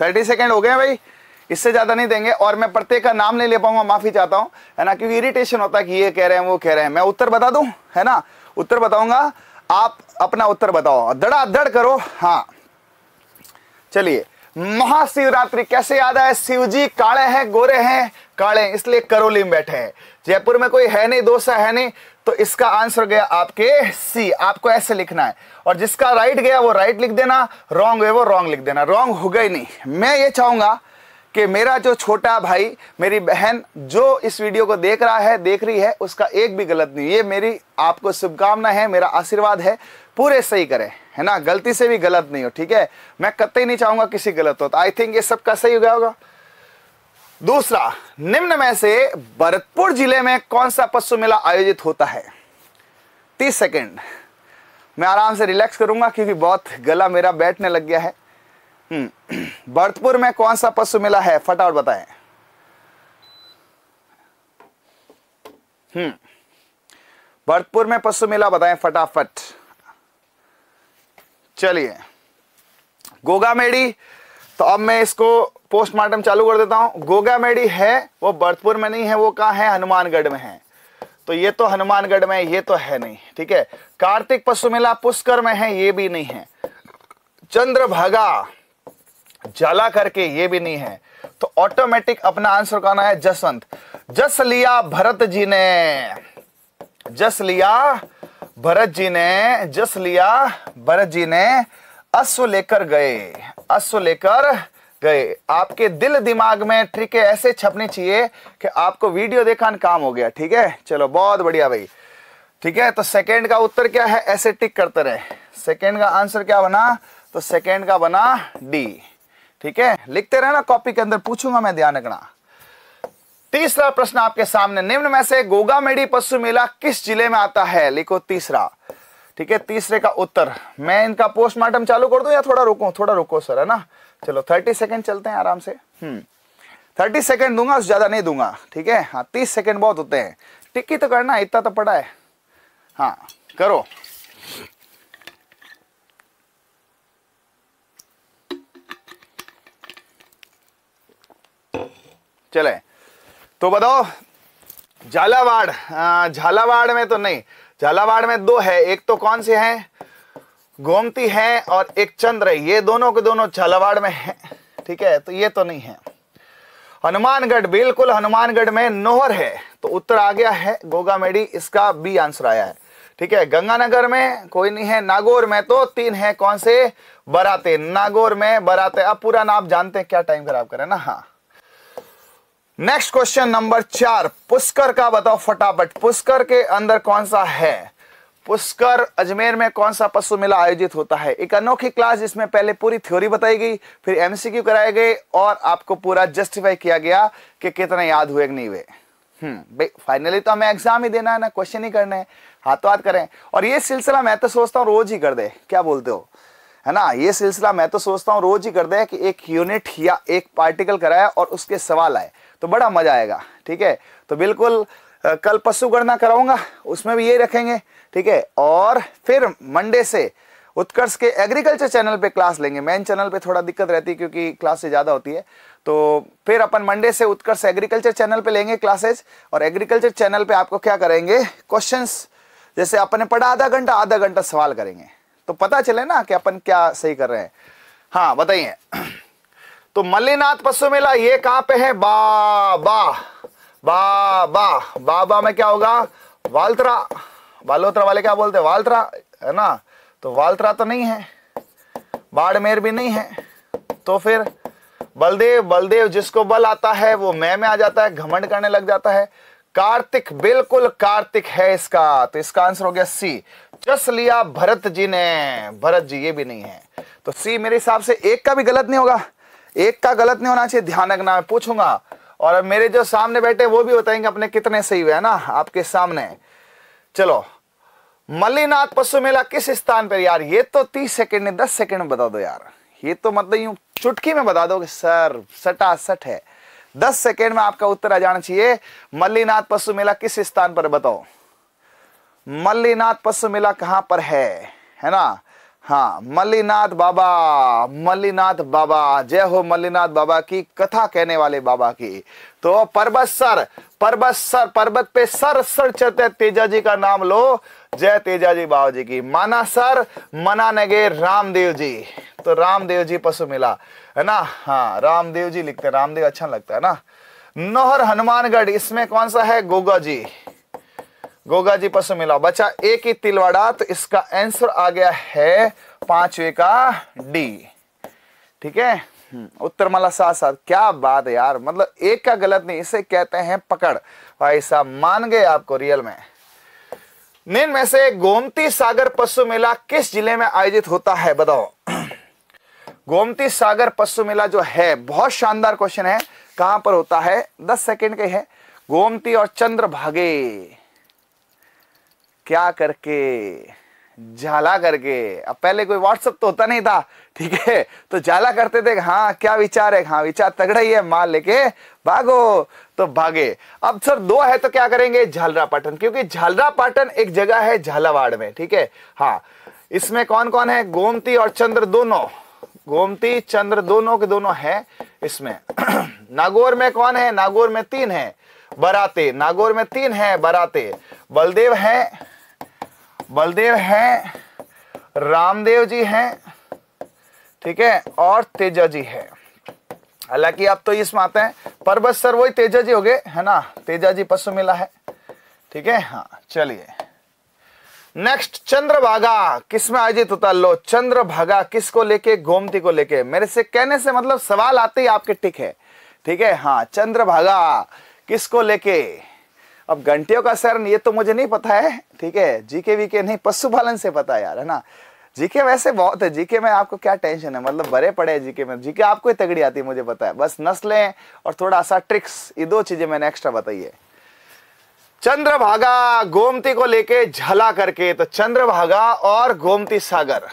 थर्टी सेकेंड हो गए भाई इससे ज़्यादा नहीं देंगे और मैं प्रत्येक का नाम नहीं ले पाऊंगा माफ़ी चाहता हूं है ना क्योंकि इरिटेशन होता है कि ये कह रहे हैं वो कह रहे हैं मैं उत्तर बता दू है ना उत्तर बताऊंगा आप अपना उत्तर बताओ दड़ा दड़ करो हाँ चलिए महाशिवरात्रि कैसे याद आए शिव जी काले हैं गोरे हैं काले इसलिए करोली में बैठे हैं जयपुर में कोई है नहीं दोस्त है नहीं तो इसका आंसर गया आपके सी आपको ऐसे लिखना है और जिसका राइट गया वो राइट लिख देना रॉन्ग है वो रॉन्ग लिख देना रॉन्ग हो गई नहीं मैं ये चाहूंगा कि मेरा जो छोटा भाई मेरी बहन जो इस वीडियो को देख रहा है देख रही है उसका एक भी गलत नहीं ये मेरी आपको शुभकामना है मेरा आशीर्वाद है पूरे सही करें है ना गलती से भी गलत नहीं हो ठीक है मैं कतई नहीं चाहूंगा किसी गलत हो तो आई थिंक ये सबका सही हो गया होगा दूसरा निम्न में से भरतपुर जिले में कौन सा पशु मेला आयोजित होता है तीस सेकेंड मैं आराम से रिलैक्स करूंगा क्योंकि बहुत गला मेरा बैठने लग गया है हम्म। भरतपुर में कौन सा पशु मिला है फटाफट बताएं हम्म भरतपुर में पशु मेला बताएं फटाफट चलिए गोगा मेडी तो अब मैं इसको पोस्टमार्टम चालू कर देता हूं गोगा मेडी है वो भरतपुर में नहीं है वो कहा है हनुमानगढ़ में है तो ये तो हनुमानगढ़ में ये तो है नहीं ठीक है कार्तिक पशु मेला पुष्कर में है ये भी नहीं है चंद्रभागा जला करके ये भी नहीं है तो ऑटोमेटिक अपना आंसर कहना है जसवंत जस लिया भरत जी ने जस लिया भरत जी ने जस लिया भरत जी ने अश्व लेकर गए अश्व लेकर गए आपके दिल दिमाग में ट्रिके ऐसे छपनी चाहिए कि आपको वीडियो देखा काम हो गया ठीक है चलो बहुत बढ़िया भाई ठीक है तो सेकंड का उत्तर क्या है ऐसे टिक करते रहे सेकंड का आंसर क्या बना तो सेकंड का बना डी ठीक है लिखते रहना कॉपी के अंदर पूछूंगा मैं ध्यान रखना तीसरा प्रश्न आपके सामने निम्न में से गोगा मेडी पशु मेला किस जिले में आता है लिखो तीसरा ठीक है तीसरे का उत्तर मैं इनका पोस्टमार्टम चालू कर दू या थोड़ा रोको थोड़ा रोको सर है ना चलो थर्टी सेकेंड चलते हैं आराम से हम्म थर्टी सेकेंड दूंगा ज्यादा नहीं दूंगा ठीक है हाँ तीस सेकेंड बहुत होते हैं टिक्की तो करना इतना तो पड़ा है हाँ करो चले तो बताओ झालावाड़ झालावाड़ में तो नहीं झालावाड़ में दो है एक तो कौन से हैं गोमती है और एक चंद्र है ये दोनों के दोनों झालावाड़ में है ठीक है तो ये तो नहीं है हनुमानगढ़ बिल्कुल हनुमानगढ़ में नोहर है तो उत्तर आ गया है गोगा मेडी इसका बी आंसर आया है ठीक है गंगानगर में कोई नहीं है नागौर में तो तीन है कौन से बराते नागौर में बराते अब पूरा नाम जानते हैं क्या टाइम खराब करें ना हाँ नेक्स्ट क्वेश्चन नंबर चार पुष्कर का बताओ फटाफट पुष्कर के अंदर कौन सा है पुष्कर अजमेर में कौन सा पशु मेला आयोजित होता है एक अनोखी क्लास जिसमें पहले पूरी थ्योरी बताई गई फिर एमसीक्यू कराए गए और आपको पूरा जस्टिफाई किया गया कि कितने याद हुए कि नहीं हुए हम्म फाइनली तो हमें एग्जाम ही देना है ना क्वेश्चन ही करने है हाथों हाथ करें और ये सिलसिला मैं तो सोचता हूँ रोज ही कर दे क्या बोलते हो है ना ये सिलसिला मैं तो सोचता हूँ रोज ही कर दे कि एक यूनिट या एक पार्टिकल कराया और उसके सवाल आए तो बड़ा मज़ा आएगा ठीक है तो बिल्कुल कल पशु गणना कराऊंगा उसमें भी ये रखेंगे ठीक है और फिर मंडे से उत्कर्ष के एग्रीकल्चर चैनल पे क्लास लेंगे मेन चैनल पे थोड़ा दिक्कत रहती है क्योंकि से ज़्यादा होती है तो फिर अपन मंडे से उत्कर्ष एग्रीकल्चर चैनल पे लेंगे क्लासेस और एग्रीकल्चर चैनल पे आपको क्या करेंगे क्वेश्चंस जैसे अपने पढ़ा आधा घंटा आधा घंटा सवाल करेंगे तो पता चले ना कि अपन क्या सही कर रहे हैं हाँ बताइए तो मल्लीनाथ पशु मेला ये कहां पे है बाबा बाबा बाबा में क्या होगा वालतरा बालोत्रा वाले क्या बोलते हैं वालतरा है ना तो वालतरा तो नहीं है बाड़मेर भी नहीं है तो फिर बलदेव बलदेव जिसको बल आता है वो मैं में आ जाता है घमंड करने लग जाता है कार्तिक बिल्कुल कार्तिक है इसका तो इसका आंसर हो गया सी चस लिया भरत जी ने भरत जी ये भी नहीं है तो सी मेरे हिसाब से एक का भी गलत नहीं होगा एक का गलत नहीं होना चाहिए ध्यान रखना मैं पूछूंगा और मेरे जो सामने बैठे वो भी बताएंगे अपने कितने सही हुए है ना आपके सामने चलो मल्लीनाथ पशु मेला किस स्थान पर यार ये तो तीस सेकंड नहीं दस सेकंड में बता दो यार ये तो मतलब यूं चुटकी में बता दो कि सर सट है दस सेकेंड में आपका उत्तर आ जाना चाहिए मल्लीनाथ पशु मेला किस स्थान पर बताओ मल्लीनाथ पशु मेला कहां पर है है ना हाँ मल्लीनाथ बाबा मल्लीनाथ बाबा जय हो मल्लीनाथ बाबा की कथा कहने वाले बाबा की तो पर्वत सर पर्वत सर पर्वत पे सर सर चलते तेजा जी का नाम लो जय तेजा जी बाबा जी की माना सर मना नगे रामदेव जी तो रामदेव जी पशु मिला है ना हाँ रामदेव जी लिखते रामदेव अच्छा लगता है ना नोहर हनुमानगढ़ इसमें कौन सा है गोगा जी गोगा जी पशु मिला बचा एक ही तिलवाड़ा तो इसका आंसर आ गया है पांचवे का डी ठीक है हम्म, उत्तर माला साथ साथ क्या बात है यार मतलब एक का गलत नहीं इसे कहते हैं पकड़ भाई साहब मान गए आपको रियल में निन में से गोमती सागर पशु मेला किस जिले में आयोजित होता है बताओ गोमती सागर पशु मेला जो है बहुत शानदार क्वेश्चन है कहां पर होता है दस सेकंड के है गोमती और चंद्र भागे क्या करके झाला करके अब पहले कोई व्हाट्सअप तो होता नहीं था ठीक है तो झाला करते थे हाँ क्या विचार है हाँ विचार तगड़ा ही है माल लेके भागो तो भागे अब सर दो है तो क्या करेंगे झालरा पाटन क्योंकि झालरा पाटन एक जगह है झालावाड़ में ठीक है हाँ इसमें कौन कौन है गोमती और चंद्र दोनों गोमती चंद्र दोनों के दोनों है इसमें नागौर में कौन है नागौर में तीन है बराते नागौर में तीन है बराते बलदेव है बलदेव हैं रामदेव जी हैं ठीक है और तेजा जी है हालांकि आप तो इसमें आते हैं पर बस सर वही तेजा जी हो गए है ना तेजा जी पशु मिला है ठीक है हाँ चलिए नेक्स्ट चंद्रभागा किस में आयोजित होता लो चंद्रभागा किसको लेके गोमती को लेके मेरे से कहने से मतलब सवाल आते ही आपके टिक है ठीक है हाँ चंद्रभागा किसको लेके अब घंटियों का सर ये तो मुझे नहीं पता है ठीक है जीके वीके नहीं पशुपालन से पता यार है ना जीके वैसे बहुत है जीके में आपको क्या टेंशन है मतलब बड़े पड़े हैं जीके में जीके आपको ही तगड़ी आती है मुझे पता है बस नस्लें और थोड़ा सा ट्रिक्स ये दो चीजें मैंने एक्स्ट्रा बताई है चंद्रभागा गोमती को लेके झला करके तो चंद्रभागा और गोमती सागर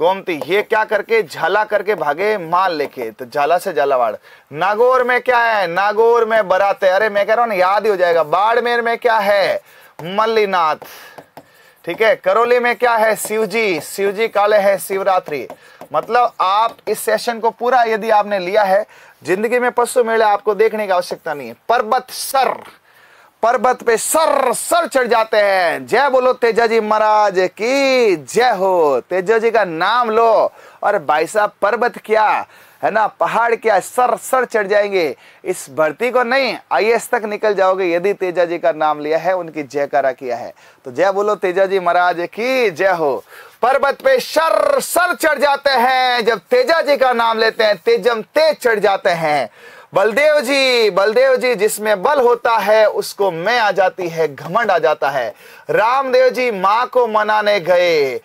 गोमती ये क्या करके झाला करके भागे माल लेके तो झाला से झालावाड़ नागौर में क्या है नागौर में बराते अरे मैं कह रहा ना याद ही हो जाएगा बाड़मेर में क्या है मल्लीनाथ ठीक है करौली में क्या है शिवजी शिवजी काले है शिवरात्रि मतलब आप इस सेशन को पूरा यदि आपने लिया है जिंदगी में पशु मेले आपको देखने की आवश्यकता नहीं है पर्वत सर पर्वत पे सर सर चढ़ जाते हैं जय बोलो तेजा जी महाराज की जय हो तेजा जी का नाम लो और भाई साहब पर्वत क्या है ना पहाड़ क्या सर सर चढ़ जाएंगे इस भर्ती को नहीं आई तक निकल जाओगे यदि तेजा जी का नाम लिया है उनकी जयकारा किया है तो जय बोलो तेजा जी महाराज की जय हो पर्वत पे सर सर चढ़ जाते हैं जब तेजा जी का नाम लेते हैं तेजम तेज चढ़ जाते हैं बलदेव जी बलदेव जी जिसमें बल होता है उसको मैं आ जाती है घमंड आ जाता है रामदेव जी माँ को मनाने गए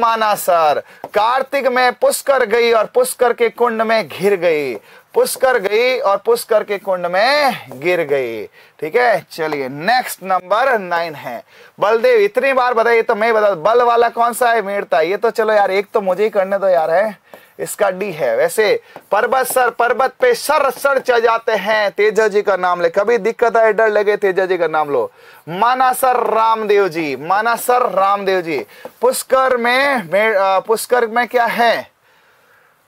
माना सर कार्तिक में पुष्कर गई और पुष्कर के कुंड में घिर गई पुष्कर गई और पुष्कर के कुंड में गिर गई ठीक है चलिए नेक्स्ट नंबर नाइन है बलदेव इतनी बार बताइए तो मैं बता बल वाला कौन सा है मीरता ये तो चलो यार एक तो मुझे ही करने दो यार है इसका डी है वैसे पर्वत सर पर्वत पे सर सर चढ़ जाते हैं तेजा जी का नाम ले कभी दिक्कत आए डर लगे तेजा जी का नाम लो माना सर रामदेव जी माना सर रामदेव जी पुष्कर में, में पुष्कर में क्या है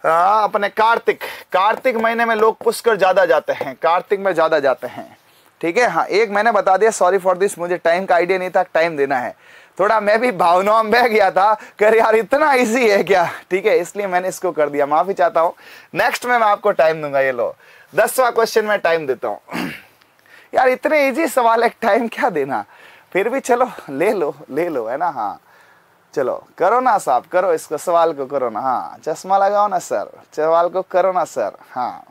आ, अपने कार्तिक कार्तिक महीने में लोग पुष्कर ज्यादा जाते हैं कार्तिक में ज्यादा जाते हैं ठीक है हाँ एक मैंने बता दिया सॉरी फॉर दिस मुझे टाइम का आइडिया नहीं था टाइम देना है थोड़ा मैं भी भावनाओं में बह गया था कर यार इतना ईजी है क्या ठीक है इसलिए मैंने इसको कर दिया माफी चाहता हूँ नेक्स्ट में मैं आपको टाइम दूंगा ये लो दसवा क्वेश्चन में टाइम देता हूँ यार इतने इजी सवाल है टाइम क्या देना फिर भी चलो ले लो ले लो है ना हाँ चलो करो ना साहब करो इसको सवाल को करो ना हाँ चश्मा लगाओ ना सर सवाल को करो ना सर हाँ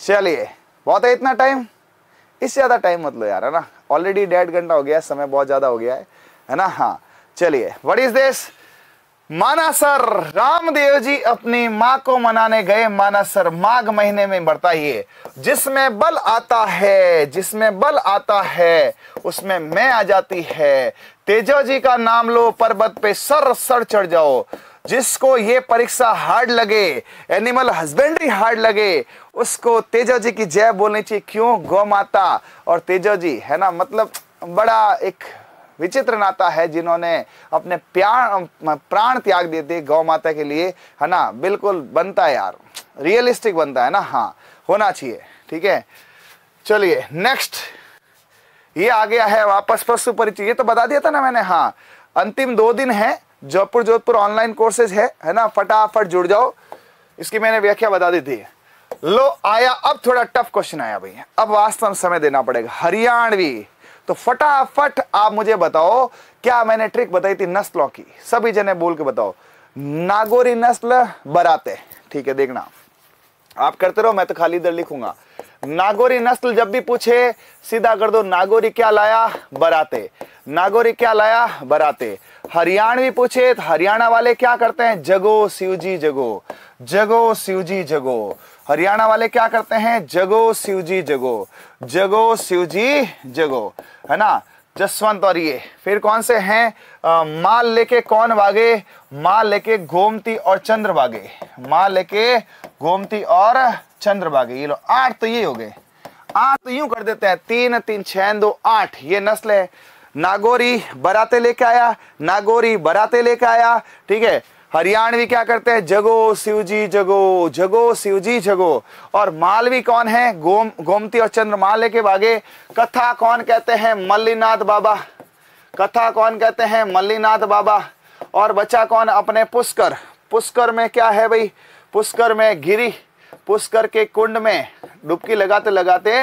चलिए बहुत है इतना टाइम इससे ज़्यादा टाइम मत लो यार है ना ऑलरेडी डेढ़ घंटा हो गया समय बहुत ज़्यादा हो गया है है ना हाँ चलिए what is this Manasar Ramdev ji अपनी माँ को मनाने गए मानासर माघ महीने में बढ़ता ही है जिसमें बल आता है जिसमें बल आता है उसमें मैं आ जाती है तेजो जी का नाम लो पर्वत पे सर सर चढ़ जाओ जिसको ये परीक्षा हार्ड लगे एनिमल हस्बेंड्री हार्ड लगे उसको तेजा जी की जय बोलनी चाहिए क्यों गौ माता और तेजा जी है ना मतलब बड़ा एक विचित्र नाता है जिन्होंने अपने प्यार प्राण त्याग दिए थे गौ माता के लिए है ना बिल्कुल बनता है यार रियलिस्टिक बनता है ना हाँ होना चाहिए ठीक है चलिए नेक्स्ट ये आ गया है वापस पशु परिचय ये तो बता दिया था ना मैंने हाँ अंतिम दो दिन है जोधपुर जोधपुर ऑनलाइन कोर्सेज है है ना फटाफट जुड़ जाओ इसकी मैंने व्याख्या बता दी थी लो आया अब थोड़ा टफ क्वेश्चन आया भैया अब वास्तव में समय देना पड़ेगा हरियाणवी तो फटाफट आप मुझे बताओ क्या मैंने ट्रिक बताई थी नस्लों की सभी जने बोल के बताओ नागोरी नस्ल बराते ठीक है देखना आप करते रहो मैं तो खाली इधर लिखूंगा नागौरी नस्ल जब भी पूछे सीधा कर दो नागोरी क्या लाया बराते नागोरी क्या लाया बराते हरियाणवी पूछे तो हरियाणा वाले क्या करते हैं जगो शिवजी जगो जगो शिवजी जगो हरियाणा वाले क्या करते हैं जगो शिवजी जगो जगो शिवजी जगो है ना जसवंत और ये फिर कौन से हैं माल लेके कौन भागे माल लेके गोमती और चंद्र भागे माल लेके गोमती और चंद्रभागी ये लो आठ तो ये हो गए आठ तो यूं कर देते हैं तीन तीन छ दो आठ ये नस्ल है नागौरी बराते लेके आया नागौरी बराते लेके आया ठीक है हरियाणवी क्या करते हैं जगो शिवजी जगो जगो शिवजी जगो और मालवी कौन है गोम गोमती और चंद्र माले के भागे कथा कौन कहते हैं मल्लीनाथ बाबा कथा कौन कहते हैं मल्लीनाथ बाबा और बच्चा कौन अपने पुष्कर पुष्कर में क्या है भाई पुष्कर में गिरी पुष्कर के कुंड में डुबकी लगाते लगाते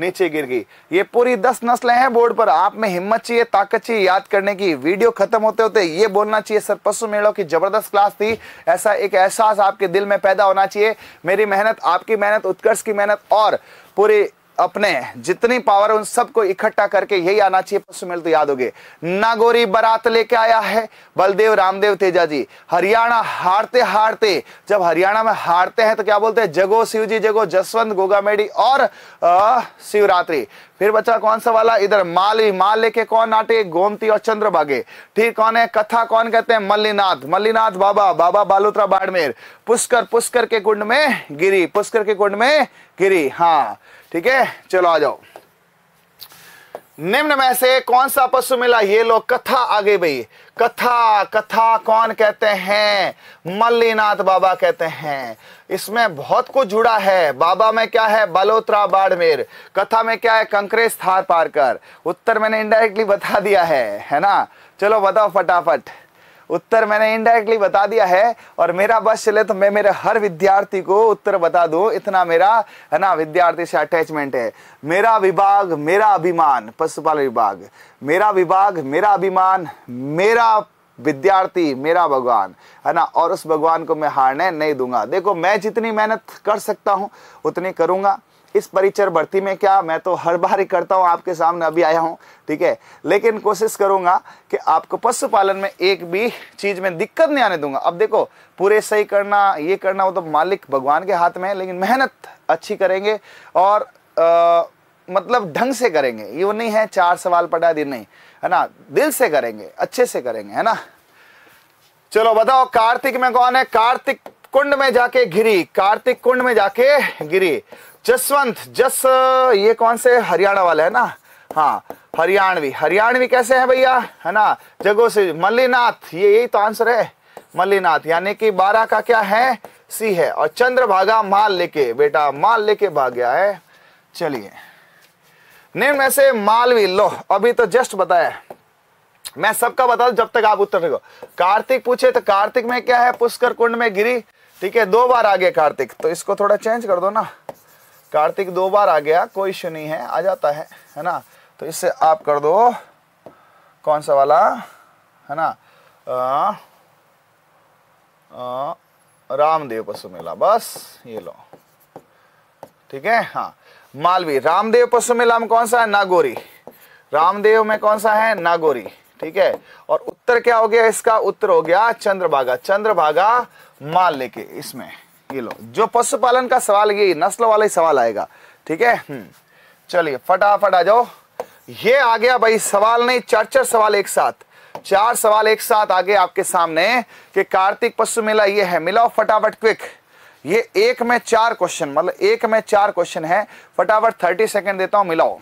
नीचे गिर गई ये पूरी दस नस्लें हैं बोर्ड पर आप में हिम्मत चाहिए ताकत चाहिए याद करने की वीडियो खत्म होते होते ये बोलना चाहिए सर पशु मेड़ों की जबरदस्त क्लास थी ऐसा एक एहसास आपके दिल में पैदा होना चाहिए मेरी मेहनत आपकी मेहनत उत्कर्ष की मेहनत और पूरी अपने जितनी पावर उन सबको इकट्ठा करके यही आना चाहिए पशु तो याद होगे गए नागोरी बारात लेके आया है बलदेव रामदेव तेजा जी हरियाणा हारते हारते जब हरियाणा में हारते हैं तो क्या बोलते हैं जगो शिव जी जगो जसवंत गोगा मेडी और शिवरात्रि फिर बच्चा कौन सा वाला इधर मालवी माल लेके कौन नाटे गोमती और चंद्र भागे ठीक कौन है कथा कौन कहते हैं मल्लीनाथ मल्लीनाथ बाबा बाबा बालूत्रा बाड़मेर पुष्कर पुष्कर के कुंड में गिरी पुष्कर के कुंड में गिरी हाँ ठीक है चलो आ जाओ निम्न में से कौन सा पशु मिला ये लोग कथा आगे भाई कथा कथा कौन कहते हैं मल्लीनाथ बाबा कहते हैं इसमें बहुत कुछ जुड़ा है बाबा में क्या है बलोत्रा बाड़मेर कथा में क्या है कंकरेश थार पारकर उत्तर मैंने इंडायरेक्टली बता दिया है है ना चलो बताओ फटाफट उत्तर मैंने इनडायरेक्टली बता दिया है और मेरा बस चले तो मैं मेरे हर विद्यार्थी को उत्तर बता दूं इतना मेरा है ना विद्यार्थी से अटैचमेंट है मेरा विभाग मेरा अभिमान पशुपालन विभाग मेरा विभाग मेरा अभिमान मेरा विद्यार्थी मेरा भगवान है ना और उस भगवान को मैं हारने नहीं दूंगा देखो मैं जितनी मेहनत कर सकता हूँ उतनी करूँगा इस परिचर भर्ती में क्या मैं तो हर बार ही करता हूँ आपके सामने अभी आया हूं ठीक है लेकिन कोशिश करूंगा कि आपको पशुपालन में एक भी चीज़ में दिक्कत नहीं आने दूंगा अब देखो पूरे सही करना ये करना वो तो मालिक भगवान के हाथ में है लेकिन मेहनत अच्छी करेंगे और आ, मतलब ढंग से करेंगे ये नहीं है चार सवाल पटा दिन नहीं है ना दिल से करेंगे अच्छे से करेंगे है ना चलो बताओ कार्तिक में कौन है कार्तिक कुंड में जाके गिरी कार्तिक कुंड में जाके गिरी जसवंत जस ये कौन से हरियाणा वाले है ना हाँ हरियाणवी हरियाणवी कैसे हैं भैया है ना जगो से मल्लीनाथ ये यही तो आंसर है मल्लीनाथ यानी कि बारह का क्या है सी है और चंद्र भागा माल लेके बेटा माल लेके भाग गया है चलिए निम्न से मालवी लो अभी तो जस्ट बताया मैं सबका बता दू जब तक आप उत्तर देखो कार्तिक पूछे तो कार्तिक में क्या है पुष्कर कुंड में गिरी ठीक है दो बार आगे कार्तिक तो इसको थोड़ा चेंज कर दो ना कार्तिक दो बार आ गया कोई इश्यू नहीं है आ जाता है है ना तो इससे आप कर दो कौन सा वाला है ना आ, आ, रामदेव पशु मेला बस ये लो ठीक है हाँ मालवी रामदेव पशु मेला में कौन सा है नागोरी रामदेव में कौन सा है नागोरी ठीक है और उत्तर क्या हो गया इसका उत्तर हो गया चंद्रभागा चंद्रभागा माल लेके इसमें ये लो जो पशुपालन का सवाल ये नस्ल वाला ही सवाल आएगा ठीक है हम्म। चलिए फटाफट आ जाओ ये आ गया भाई सवाल नहीं चार चार सवाल एक साथ चार सवाल एक साथ आगे आपके सामने कि कार्तिक पशु मेला ये है मिलाओ फटाफट क्विक ये एक में चार क्वेश्चन मतलब एक में चार क्वेश्चन है फटाफट थर्टी सेकेंड देता हूं मिलाओ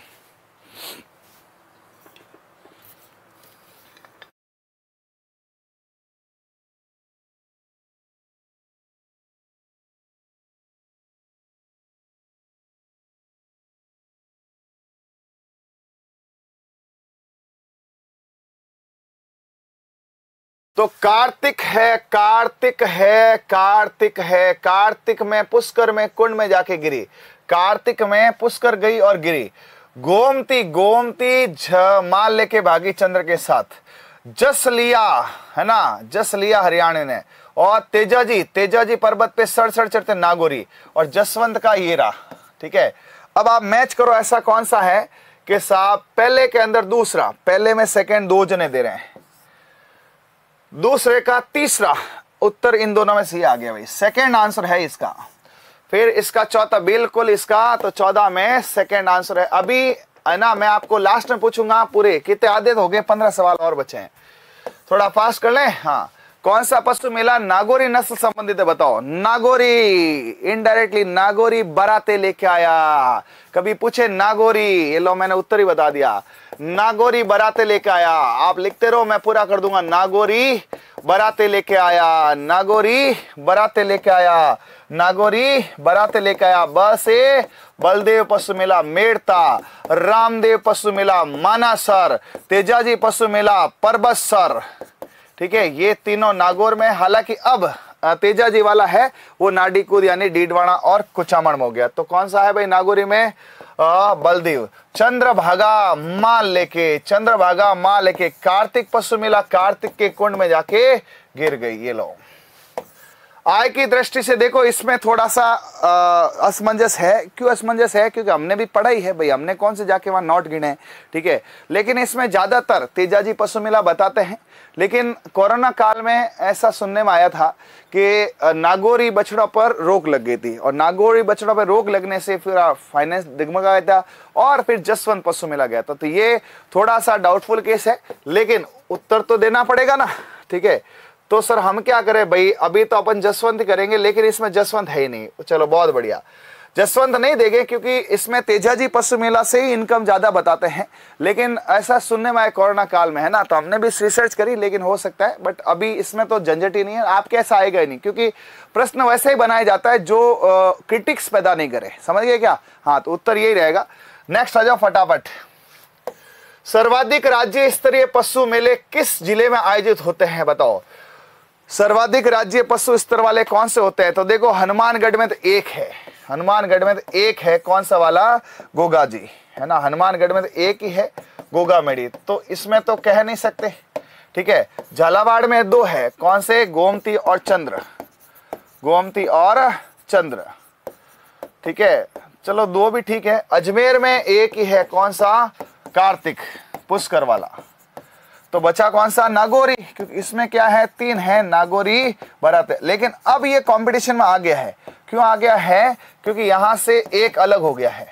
तो कार्तिक है कार्तिक है कार्तिक है कार्तिक में पुष्कर में कुंड में जाके गिरी कार्तिक में पुष्कर गई और गिरी गोमती गोमती माल लेके भागी चंद्र के साथ जस लिया है ना जस लिया हरियाणा ने और तेजा जी तेजा जी पर्वत पे सड़ सड़ चढ़ते नागोरी और जसवंत का ये रहा ठीक है अब आप मैच करो ऐसा कौन सा है कि साहब पहले के अंदर दूसरा पहले में सेकंड दो जने दे रहे हैं दूसरे का तीसरा उत्तर इन दोनों में से आ गया भाई सेकेंड आंसर है इसका फिर इसका चौथा बिल्कुल इसका तो चौदह में सेकेंड आंसर है अभी है ना मैं आपको लास्ट में पूछूंगा पूरे कितने आधे हो गए पंद्रह सवाल और बचे हैं थोड़ा फास्ट कर लें हाँ कौन सा पशु मेला नागोरी नस्ल संबंधित है बताओ नागोरी इनडायरेक्टली नागोरी बराते लेके आया कभी पूछे नागोरी ये लो मैंने उत्तर ही बता दिया नागोरी बराते लेके आया आप लिखते रहो मैं पूरा कर दूंगा नागोरी बराते लेके आया नागोरी बराते लेके आया नागोरी बराते लेके आया बस ए बलदेव पशु मेला मेड़ता रामदेव पशु मेला मानासर तेजाजी पशु मेला सर ठीक है ये तीनों नागौर में हालांकि अब तेजाजी वाला है वो नाडीकूद यानी डीडवाणा और कुचामण हो गया तो कौन सा है भाई नागौरी में बलदेव चंद्रभागा माँ लेके चंद्रभागा माँ लेके कार्तिक पशु मेला कार्तिक के कुंड में जाके गिर गई ये लो आय की दृष्टि से देखो इसमें थोड़ा सा असमंजस है क्यों असमंजस है क्योंकि हमने भी पढ़ाई है भाई हमने कौन से जाके वहां नॉट गिने ठीक है लेकिन इसमें ज्यादातर तेजाजी पशु मेला बताते हैं लेकिन कोरोना काल में ऐसा सुनने में आया था कि नागौरी बछड़ों पर रोक लग गई थी और नागौरी बछड़ों पर रोक लगने से फिर फाइनेंस दिगमगाया था और फिर जसवंत पशु मिला गया था तो ये थोड़ा सा डाउटफुल केस है लेकिन उत्तर तो देना पड़ेगा ना ठीक है तो सर हम क्या करें भाई अभी तो अपन जसवंत करेंगे लेकिन इसमें जसवंत है ही नहीं चलो बहुत बढ़िया जसवंत नहीं देंगे क्योंकि इसमें तेजाजी पशु मेला से ही इनकम ज़्यादा बताते हैं लेकिन ऐसा सुनने में आए कोरोना काल में है ना तो हमने भी रिसर्च करी लेकिन हो सकता है बट अभी इसमें तो झंझट ही नहीं है आप कैसा आएगा ही नहीं क्योंकि प्रश्न वैसे ही बनाया जाता है जो क्रिटिक्स पैदा नहीं करे समझ गए क्या हाँ तो उत्तर यही रहेगा नेक्स्ट आ जाओ फटाफट सर्वाधिक राज्य स्तरीय पशु मेले किस जिले में आयोजित होते हैं बताओ सर्वाधिक राज्य पशु स्तर वाले कौन से होते हैं तो देखो हनुमानगढ़ में तो एक है हनुमानगढ़ में तो एक है कौन सा वाला गोगा जी है ना हनुमानगढ़ में तो एक ही है गोगा मेड़ी तो इसमें तो कह नहीं सकते ठीक है झालावाड़ में दो है कौन से गोमती और चंद्र गोमती और चंद्र ठीक है चलो दो भी ठीक है अजमेर में एक ही है कौन सा कार्तिक पुष्कर वाला तो बचा कौन सा नागोरी क्योंकि इसमें क्या है तीन है नागोरी भरत लेकिन अब ये कंपटीशन में आ गया है क्यों आ गया है क्योंकि यहां से एक अलग हो गया है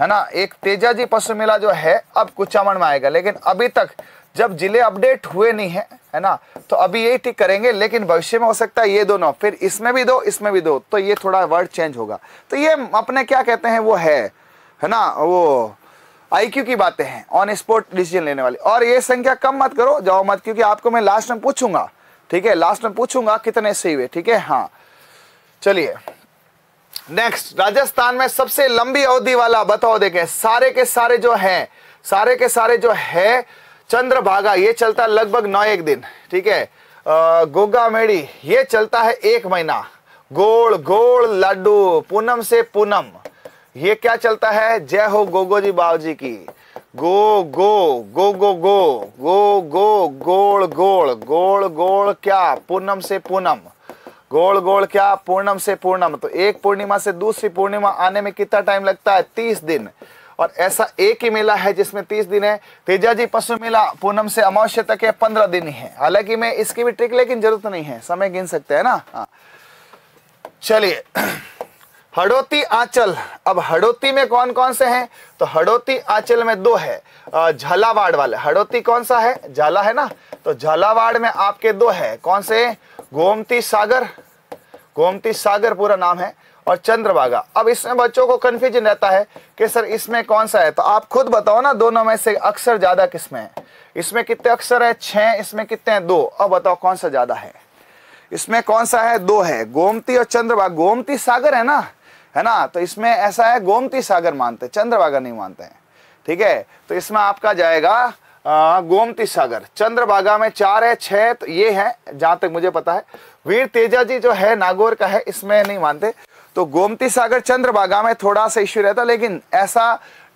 है ना एक तेजाजी पशु मेला जो है अब कुचामण में आएगा लेकिन अभी तक जब जिले अपडेट हुए नहीं है है ना तो अभी यही ठीक करेंगे लेकिन भविष्य में हो सकता है ये दोनों फिर इसमें भी दो इसमें भी दो तो ये थोड़ा वर्ड चेंज होगा तो ये अपने क्या कहते हैं वो है है ना वो आईक्यू की बातें हैं ऑन स्पॉट डिसीजन लेने वाली और ये संख्या कम मत करो जाओ मत क्योंकि आपको मैं लास्ट में पूछूंगा ठीक है लास्ट में पूछूंगा कितने सही हुए ठीक है हाँ चलिए नेक्स्ट राजस्थान में सबसे लंबी अवधि वाला बताओ देखें सारे के सारे जो है सारे के सारे जो है चंद्रभागा ये चलता है लगभग नौ एक दिन ठीक है गोगा मेड़ी ये चलता है एक महीना गोल गोल लड्डू पूनम से पूनम ये क्या चलता है जय हो गोगो जी बाबूजी की गो गो गो गो गो गो गो गोल गोल गोल गोल क्या पूनम से पूनम गोल गोल क्या पूर्णम से पूर्णम तो एक पूर्णिमा से दूसरी पूर्णिमा आने में कितना टाइम लगता है तीस दिन और ऐसा एक ही मेला है जिसमें तीस दिन है तेजा जी पशु मेला पूनम से अमावस्या तक है पंद्रह दिन ही है हालांकि मैं इसकी भी ट्रिक लेकिन जरूरत नहीं है समय गिन सकते हैं ना हाँ चलिए हड़ोती आंचल अब हड़ोती में कौन कौन से हैं तो हड़ोती आंचल में दो है झालावाड़ वाले हड़ोती कौन सा है झाला है ना तो झालावाड़ में आपके दो है कौन से गोमती सागर गोमती सागर पूरा नाम है और चंद्रभागा अब इसमें बच्चों को कंफ्यूजन रहता है कि सर इसमें कौन सा है तो आप खुद बताओ ना दोनों में से अक्सर ज़्यादा किसमें है इसमें कितने अक्सर है छह इसमें कितने हैं दो अब बताओ कौन सा ज़्यादा है इसमें कौन सा है दो है गोमती और चंद्रभागा गोमती सागर है ना है ना तो इसमें ऐसा है गोमती सागर मानते चंद्रभागा नहीं मानते हैं ठीक है तो इसमें आपका जाएगा गोमती सागर चंद्रभागा में चार है छह तो ये है जहां तक मुझे पता है वीर तेजा जी जो है नागौर का है इसमें नहीं मानते तो गोमती सागर चंद्रभागा में थोड़ा सा इश्यू रहता लेकिन ऐसा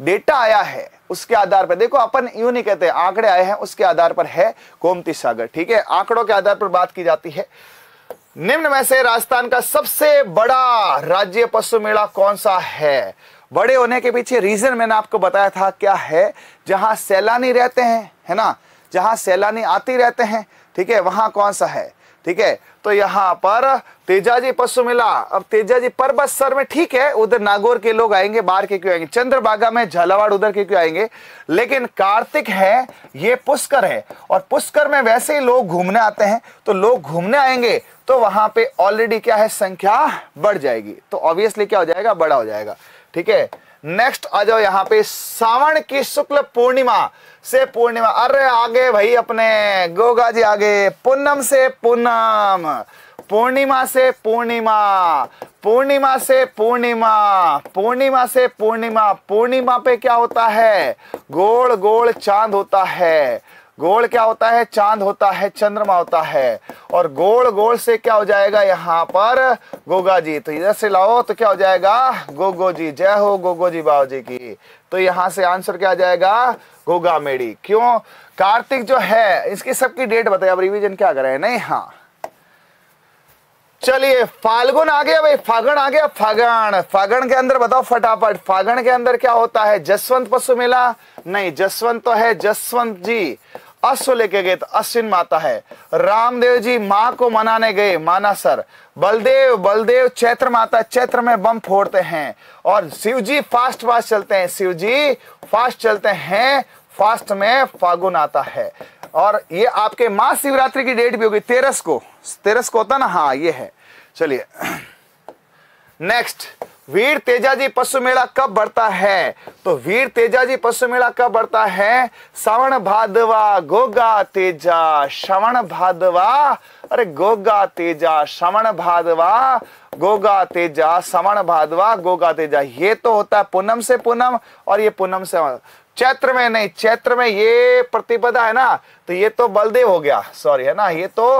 डेटा आया है उसके आधार पर देखो अपन यूं नहीं कहते आंकड़े आए हैं उसके आधार पर है गोमती सागर ठीक है आंकड़ों के आधार पर बात की जाती है निम्न में से राजस्थान का सबसे बड़ा राज्य पशु मेला कौन सा है बड़े होने के पीछे रीजन मैंने आपको बताया था क्या है जहां सैलानी रहते हैं है ना जहां सैलानी आती रहते हैं ठीक है वहां कौन सा है ठीक है तो यहाँ पर तेजाजी पशु मेला अब तेजाजी पर्वत सर में ठीक है उधर नागौर के लोग आएंगे बाहर के क्यों आएंगे चंद्रबागा में झालावाड़ उधर के क्यों आएंगे लेकिन कार्तिक है ये पुष्कर है और पुष्कर में वैसे ही लोग घूमने आते हैं तो लोग घूमने आएंगे तो वहां पे ऑलरेडी क्या है संख्या बढ़ जाएगी तो ऑब्वियसली क्या हो जाएगा बड़ा हो जाएगा ठीक है नेक्स्ट आ जाओ यहाँ पे सावन की शुक्ल पूर्णिमा से पूर्णिमा अरे आगे भाई अपने गोगा जी आगे पूनम से पूनम पूर्णिमा से पूर्णिमा पूर्णिमा से पूर्णिमा पूर्णिमा से पूर्णिमा पूर्णिमा पे क्या होता है गोल गोल चांद होता है गोल क्या होता है चांद होता है चंद्रमा होता है और गोल गोल से क्या हो जाएगा यहाँ पर गोगा जी तो इधर से लाओ तो क्या हो जाएगा गोगो जी जय हो गोगो जी बाबू जी की तो यहाँ से आंसर क्या आ जाएगा गोगा मेड़ी क्यों कार्तिक जो है इसकी सबकी डेट बताया अब रिविजन क्या करे नहीं हाँ चलिए फाल्गुन आ गया भाई फागण आ गया फागण फागण के अंदर बताओ फटाफट फागण के अंदर क्या होता है जसवंत पशु मेला नहीं जसवंत तो है जसवंत जी अश्व लेके गए तो अश्विन माता है रामदेव जी माँ को मनाने गए माना सर बलदेव बलदेव चैत्र माता चैत्र में बम फोड़ते हैं और शिव जी फास्ट फास्ट चलते हैं शिव जी फास्ट चलते हैं फास्ट में फागुन आता है और ये आपके माँ शिवरात्रि की डेट भी होगी तेरस को तेरस को होता ना हाँ ये है चलिए नेक्स्ट वीर तेजाजी पशु मेला कब बढ़ता है तो वीर तेजाजी पशु मेला कब बढ़ता है श्रवण भादवा गोगा तेजा श्रवण भादवा अरे गोगा तेजा श्रवण भादवा गोगा तेजा श्रवण भादवा गोगा तेजा ये तो होता है पूनम से पूनम और ये पूनम से चैत्र में नहीं चैत्र में ये प्रतिपदा है ना तो ये तो बलदेव हो गया सॉरी है ना ये तो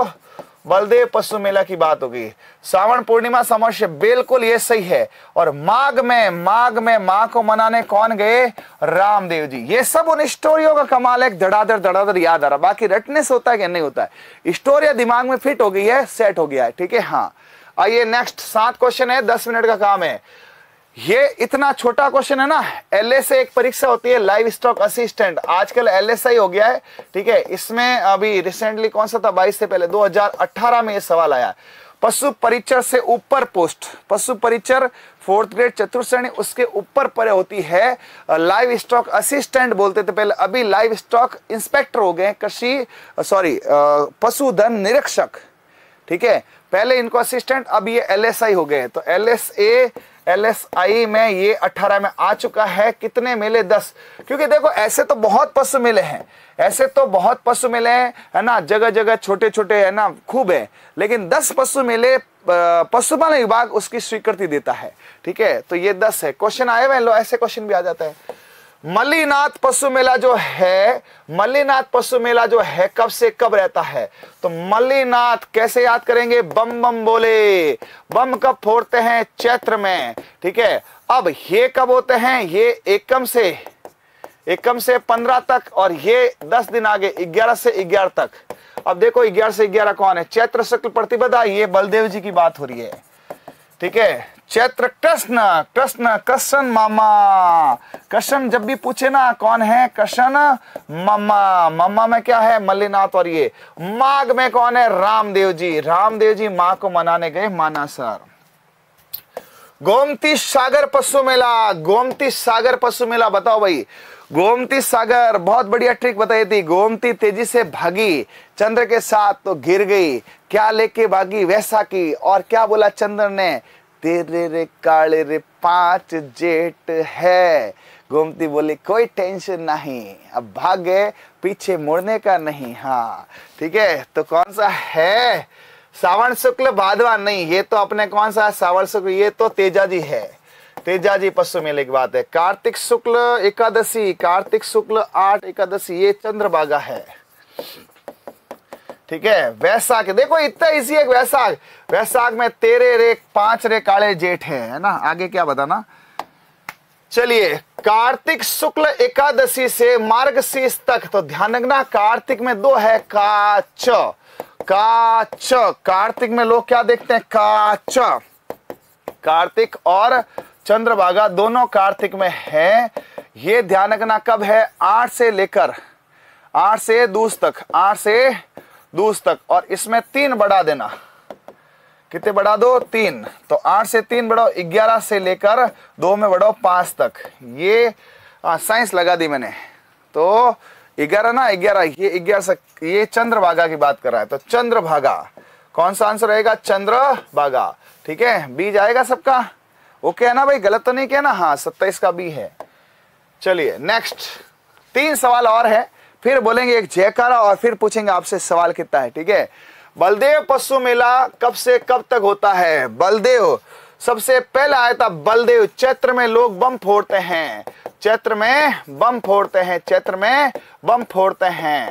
बलदेव पशु मेला की बात होगी श्रावण पूर्णिमा समस्या बिल्कुल ये सही है और माघ में माघ में माँ को मनाने कौन गए रामदेव जी ये सब उन स्टोरियों का कमाल है धड़ाधड़ धड़ाधड़ याद आ रहा बाकी रटने से होता है कि नहीं होता है स्टोरिया दिमाग में फिट हो गई है सेट हो गया है ठीक है हाँ आइए नेक्स्ट सात क्वेश्चन है दस मिनट का काम है ये इतना छोटा क्वेश्चन है ना एल से एक परीक्षा होती है लाइव स्टॉक असिस्टेंट आजकल एल हो गया है ठीक है इसमें अभी रिसेंटली कौन सा था बाईस से पहले 2018 में ये सवाल आया है पशु परिचर से ऊपर पोस्ट पशु परिचर फोर्थ ग्रेड चतुर्थ श्रेणी उसके ऊपर पर होती है लाइव स्टॉक असिस्टेंट बोलते थे पहले अभी लाइव स्टॉक इंस्पेक्टर हो गए कृषि सॉरी पशुधन निरीक्षक ठीक है पहले इनको असिस्टेंट अब ये एलएसआई हो गए तो एलएसए आई में ये 18 में आ चुका है कितने मिले 10 क्योंकि देखो ऐसे तो बहुत पशु मिले हैं ऐसे तो बहुत पशु मिले हैं है ना जगह जगह छोटे छोटे है ना खूब है लेकिन 10 पशु मिले पशुपालन विभाग उसकी स्वीकृति देता है ठीक है तो ये 10 है क्वेश्चन आए हुए लो ऐसे क्वेश्चन भी आ जाता है मल्लीनाथ पशु मेला जो है मल्लीनाथ पशु मेला जो है कब से कब रहता है तो मल्लीनाथ कैसे याद करेंगे बम बम बोले बम कब फोड़ते हैं चैत्र में ठीक है अब ये कब होते हैं ये एकम से एकम से पंद्रह तक और ये दस दिन आगे ग्यारह से ग्यारह तक अब देखो ग्यारह से ग्यारह कौन है चैत्र शुक्ल प्रतिपदा ये बलदेव जी की बात हो रही है ठीक है चैत्र कृष्ण कृष्ण कृष्ण मामा कृष्ण जब भी पूछे ना कौन है कृष्ण मामा मामा में क्या है मल्लीनाथ और ये माघ में कौन है रामदेव जी रामदेव जी माँ को मनाने गए सर गोमती सागर पशु मेला गोमती सागर पशु मेला बताओ भाई गोमती सागर बहुत बढ़िया ट्रिक बताई थी गोमती तेजी से भागी चंद्र के साथ तो गिर गई क्या लेके भागी वैसा की और क्या बोला चंद्र ने तेरे रे काले रे पांच जेट है गोमती बोली कोई टेंशन नहीं अब भागे पीछे मुड़ने का नहीं हाँ ठीक है तो कौन सा है सावन शुक्ल भादवा नहीं ये तो अपने कौन सा है सावन शुक्ल ये तो तेजा जी है तेजा जी पशु मेले की बात है कार्तिक शुक्ल एकादशी कार्तिक शुक्ल आठ एकादशी ये चंद्रभागा है ठीक है वैसाख देखो इतना इजी है वैसाख वैसाख में तेरे रे पांच रे काले जेठ है है ना आगे क्या बताना चलिए कार्तिक शुक्ल एकादशी से मार्गशीर्ष तक तो ध्यान रखना कार्तिक में दो है काच काच कार्तिक में लोग क्या देखते हैं काच कार्तिक और चंद्रभागा दोनों कार्तिक में है ये ध्यान रखना कब है आठ से लेकर आठ से दूस तक आठ से दूस तक और इसमें तीन बढ़ा देना कितने बढ़ा दो तीन तो आठ से तीन बढ़ाओ ग्यारह से लेकर दो में बढ़ाओ पांच तक ये साइंस लगा दी मैंने तो ग्यारह ना ग्यारह ये ग्यारह ये चंद्रभागा की बात कर रहा है तो चंद्रभागा कौन सा आंसर रहेगा चंद्रभागा ठीक है बी जाएगा सबका ओके है ना भाई गलत तो नहीं कहना हाँ सत्ताईस का बी है चलिए नेक्स्ट तीन सवाल और है फिर बोलेंगे एक जयकारा और फिर पूछेंगे आपसे सवाल कितना है ठीक है बलदेव पशु मेला कब से कब तक होता है बलदेव सबसे पहला आया था बलदेव चैत्र में लोग बम फोड़ते हैं चैत्र में बम फोड़ते हैं चैत्र में बम फोड़ते हैं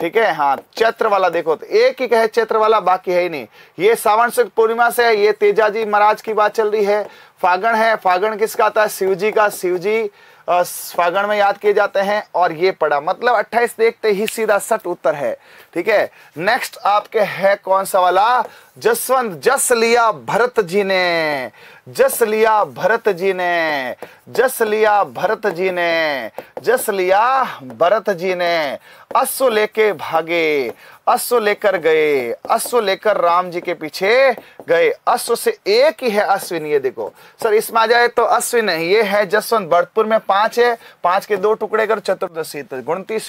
ठीक है हाँ चैत्र वाला देखो तो एक ही कहे चैत्र वाला बाकी है ही नहीं ये सावन शुक्ल पूर्णिमा से है ये तेजाजी महाराज की बात चल रही है फागण है फागण किसका आता है शिव जी का शिव जी फागण में याद किए जाते हैं और ये पड़ा मतलब 28 देखते ही सीधा सट उत्तर है ठीक है नेक्स्ट आपके है कौन सा वाला जसवंत जस लिया भरत जी ने जस लिया भरत जी ने जस लिया भरत जी ने जस लिया भरत जी ने अश्व लेके भागे अश्व लेकर गए अश्व लेकर राम जी के पीछे गए अश्व से एक ही है अश्विन ये देखो सर इसमें आ जाए तो अश्विन है ये है जसवंत भरतपुर में पांच है पांच के दो टुकड़े कर चतुर्दशी तो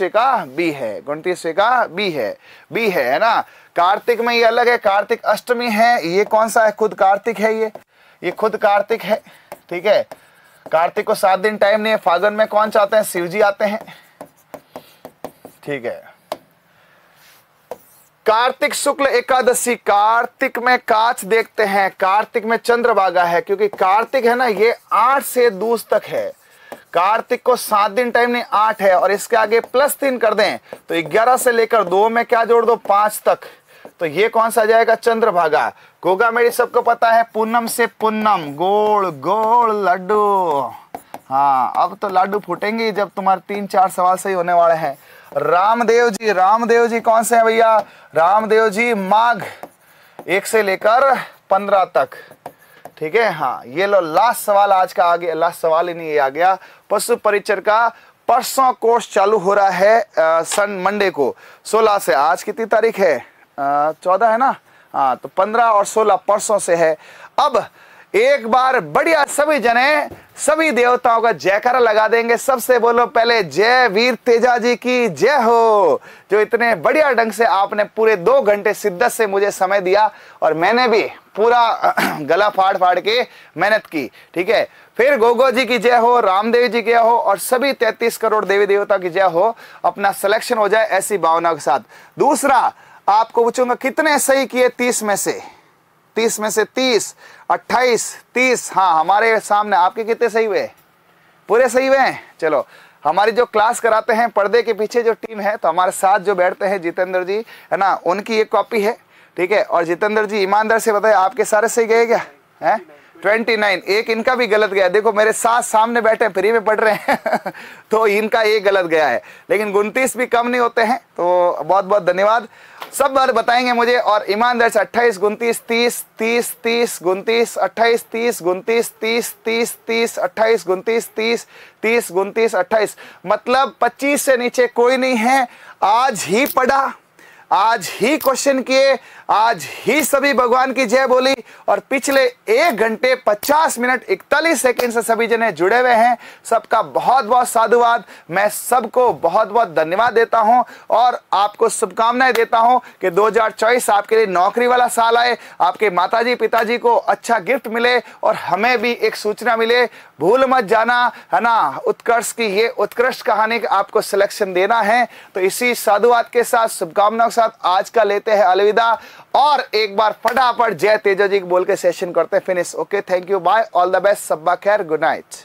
का बी है गुणतीसवे का बी है बी है है ना कार्तिक में ये अलग है कार्तिक अष्टमी है ये कौन सा है खुद कार्तिक है ये ये खुद कार्तिक है ठीक है कार्तिक को सात दिन टाइम नहीं है फागुन में कौन चाहते हैं शिव जी आते हैं ठीक है कार्तिक शुक्ल एकादशी कार्तिक में काच देखते हैं कार्तिक में चंद्रभागा है क्योंकि कार्तिक है ना ये आठ से दूस तक है कार्तिक को सात दिन टाइम नहीं आठ है और इसके आगे प्लस तीन कर दें तो ग्यारह से लेकर दो में क्या जोड़ दो पांच तक तो ये कौन सा जाएगा चंद्रभागा गोगा मेरी सबको पता है पूनम से पूनम गोल गोल लड्डू हाँ अब तो लड्डू फूटेंगे जब तुम्हारे तीन चार सवाल सही होने वाले हैं रामदेव जी रामदेव जी कौन से हैं भैया रामदेव जी माघ एक से लेकर पंद्रह तक ठीक है हाँ ये लो लास्ट सवाल आज का आ गया लास्ट सवाल ही नहीं आ गया पशु परिचर का परसों कोर्स चालू हो रहा है आ, सन मंडे को 16 से आज कितनी तारीख है चौदह है ना हाँ तो पंद्रह और सोलह परसों से है अब एक बार बढ़िया सभी जने सभी देवताओं का जयकारा लगा देंगे सबसे बोलो पहले जय वीर तेजा जी की जय हो जो इतने बढ़िया ढंग से आपने पूरे दो घंटे शिद्दत से मुझे समय दिया और मैंने भी पूरा गला फाड़ फाड़ के मेहनत की ठीक है फिर गोगो जी की जय हो रामदेव जी की जय हो और सभी तैतीस करोड़ देवी देवता की जय हो अपना सिलेक्शन हो जाए ऐसी भावना के साथ दूसरा आपको पूछूंगा कितने सही किए तीस में से तीस में से तीस अट्ठाईस तीस हाँ हमारे सामने आपके कितने सही हुए पूरे सही हुए हैं चलो हमारी जो क्लास कराते हैं पर्दे के पीछे जो टीम है तो हमारे साथ जो बैठते हैं जितेंद्र जी है ना उनकी एक कॉपी है ठीक है और जितेंद्र जी ईमानदार से बताए आपके सारे सही गए क्या नहीं। ट्वेंटी नाइन एक इनका भी गलत गया देखो मेरे साथ सामने बैठे फ्री में पढ़ रहे हैं तो इनका एक गलत गया है लेकिन उनतीस भी कम नहीं होते हैं तो बहुत बहुत धन्यवाद सब बार बताएंगे मुझे और ईमानदार से अट्ठाईस उनतीस तीस तीस तीस उनतीस अट्ठाईस तीस उनतीस तीस तीस तीस अट्ठाईस उनतीस तीस तीस उनतीस अट्ठाईस मतलब पच्चीस से नीचे कोई नहीं है आज ही पढ़ा आज ही क्वेश्चन किए आज ही सभी भगवान की जय बोली और पिछले एक घंटे 50 मिनट 41 सेकंड से सभी जने जुड़े हुए हैं सबका बहुत बहुत साधुवाद मैं सबको बहुत बहुत धन्यवाद देता हूं और आपको शुभकामनाएं देता हूं कि 2024 आपके लिए नौकरी वाला साल आए आपके माताजी पिताजी को अच्छा गिफ्ट मिले और हमें भी एक सूचना मिले भूल मत जाना है ना उत्कर्ष की ये उत्कृष्ट कहानी का आपको सिलेक्शन देना है तो इसी साधुवाद के साथ शुभकामनाओं के साथ आज का लेते हैं अलविदा और एक बार फटाफट जय तेजा जी बोल के सेशन करते हैं finish okay thank you bye all the best सब्बा खैर गुड नाइट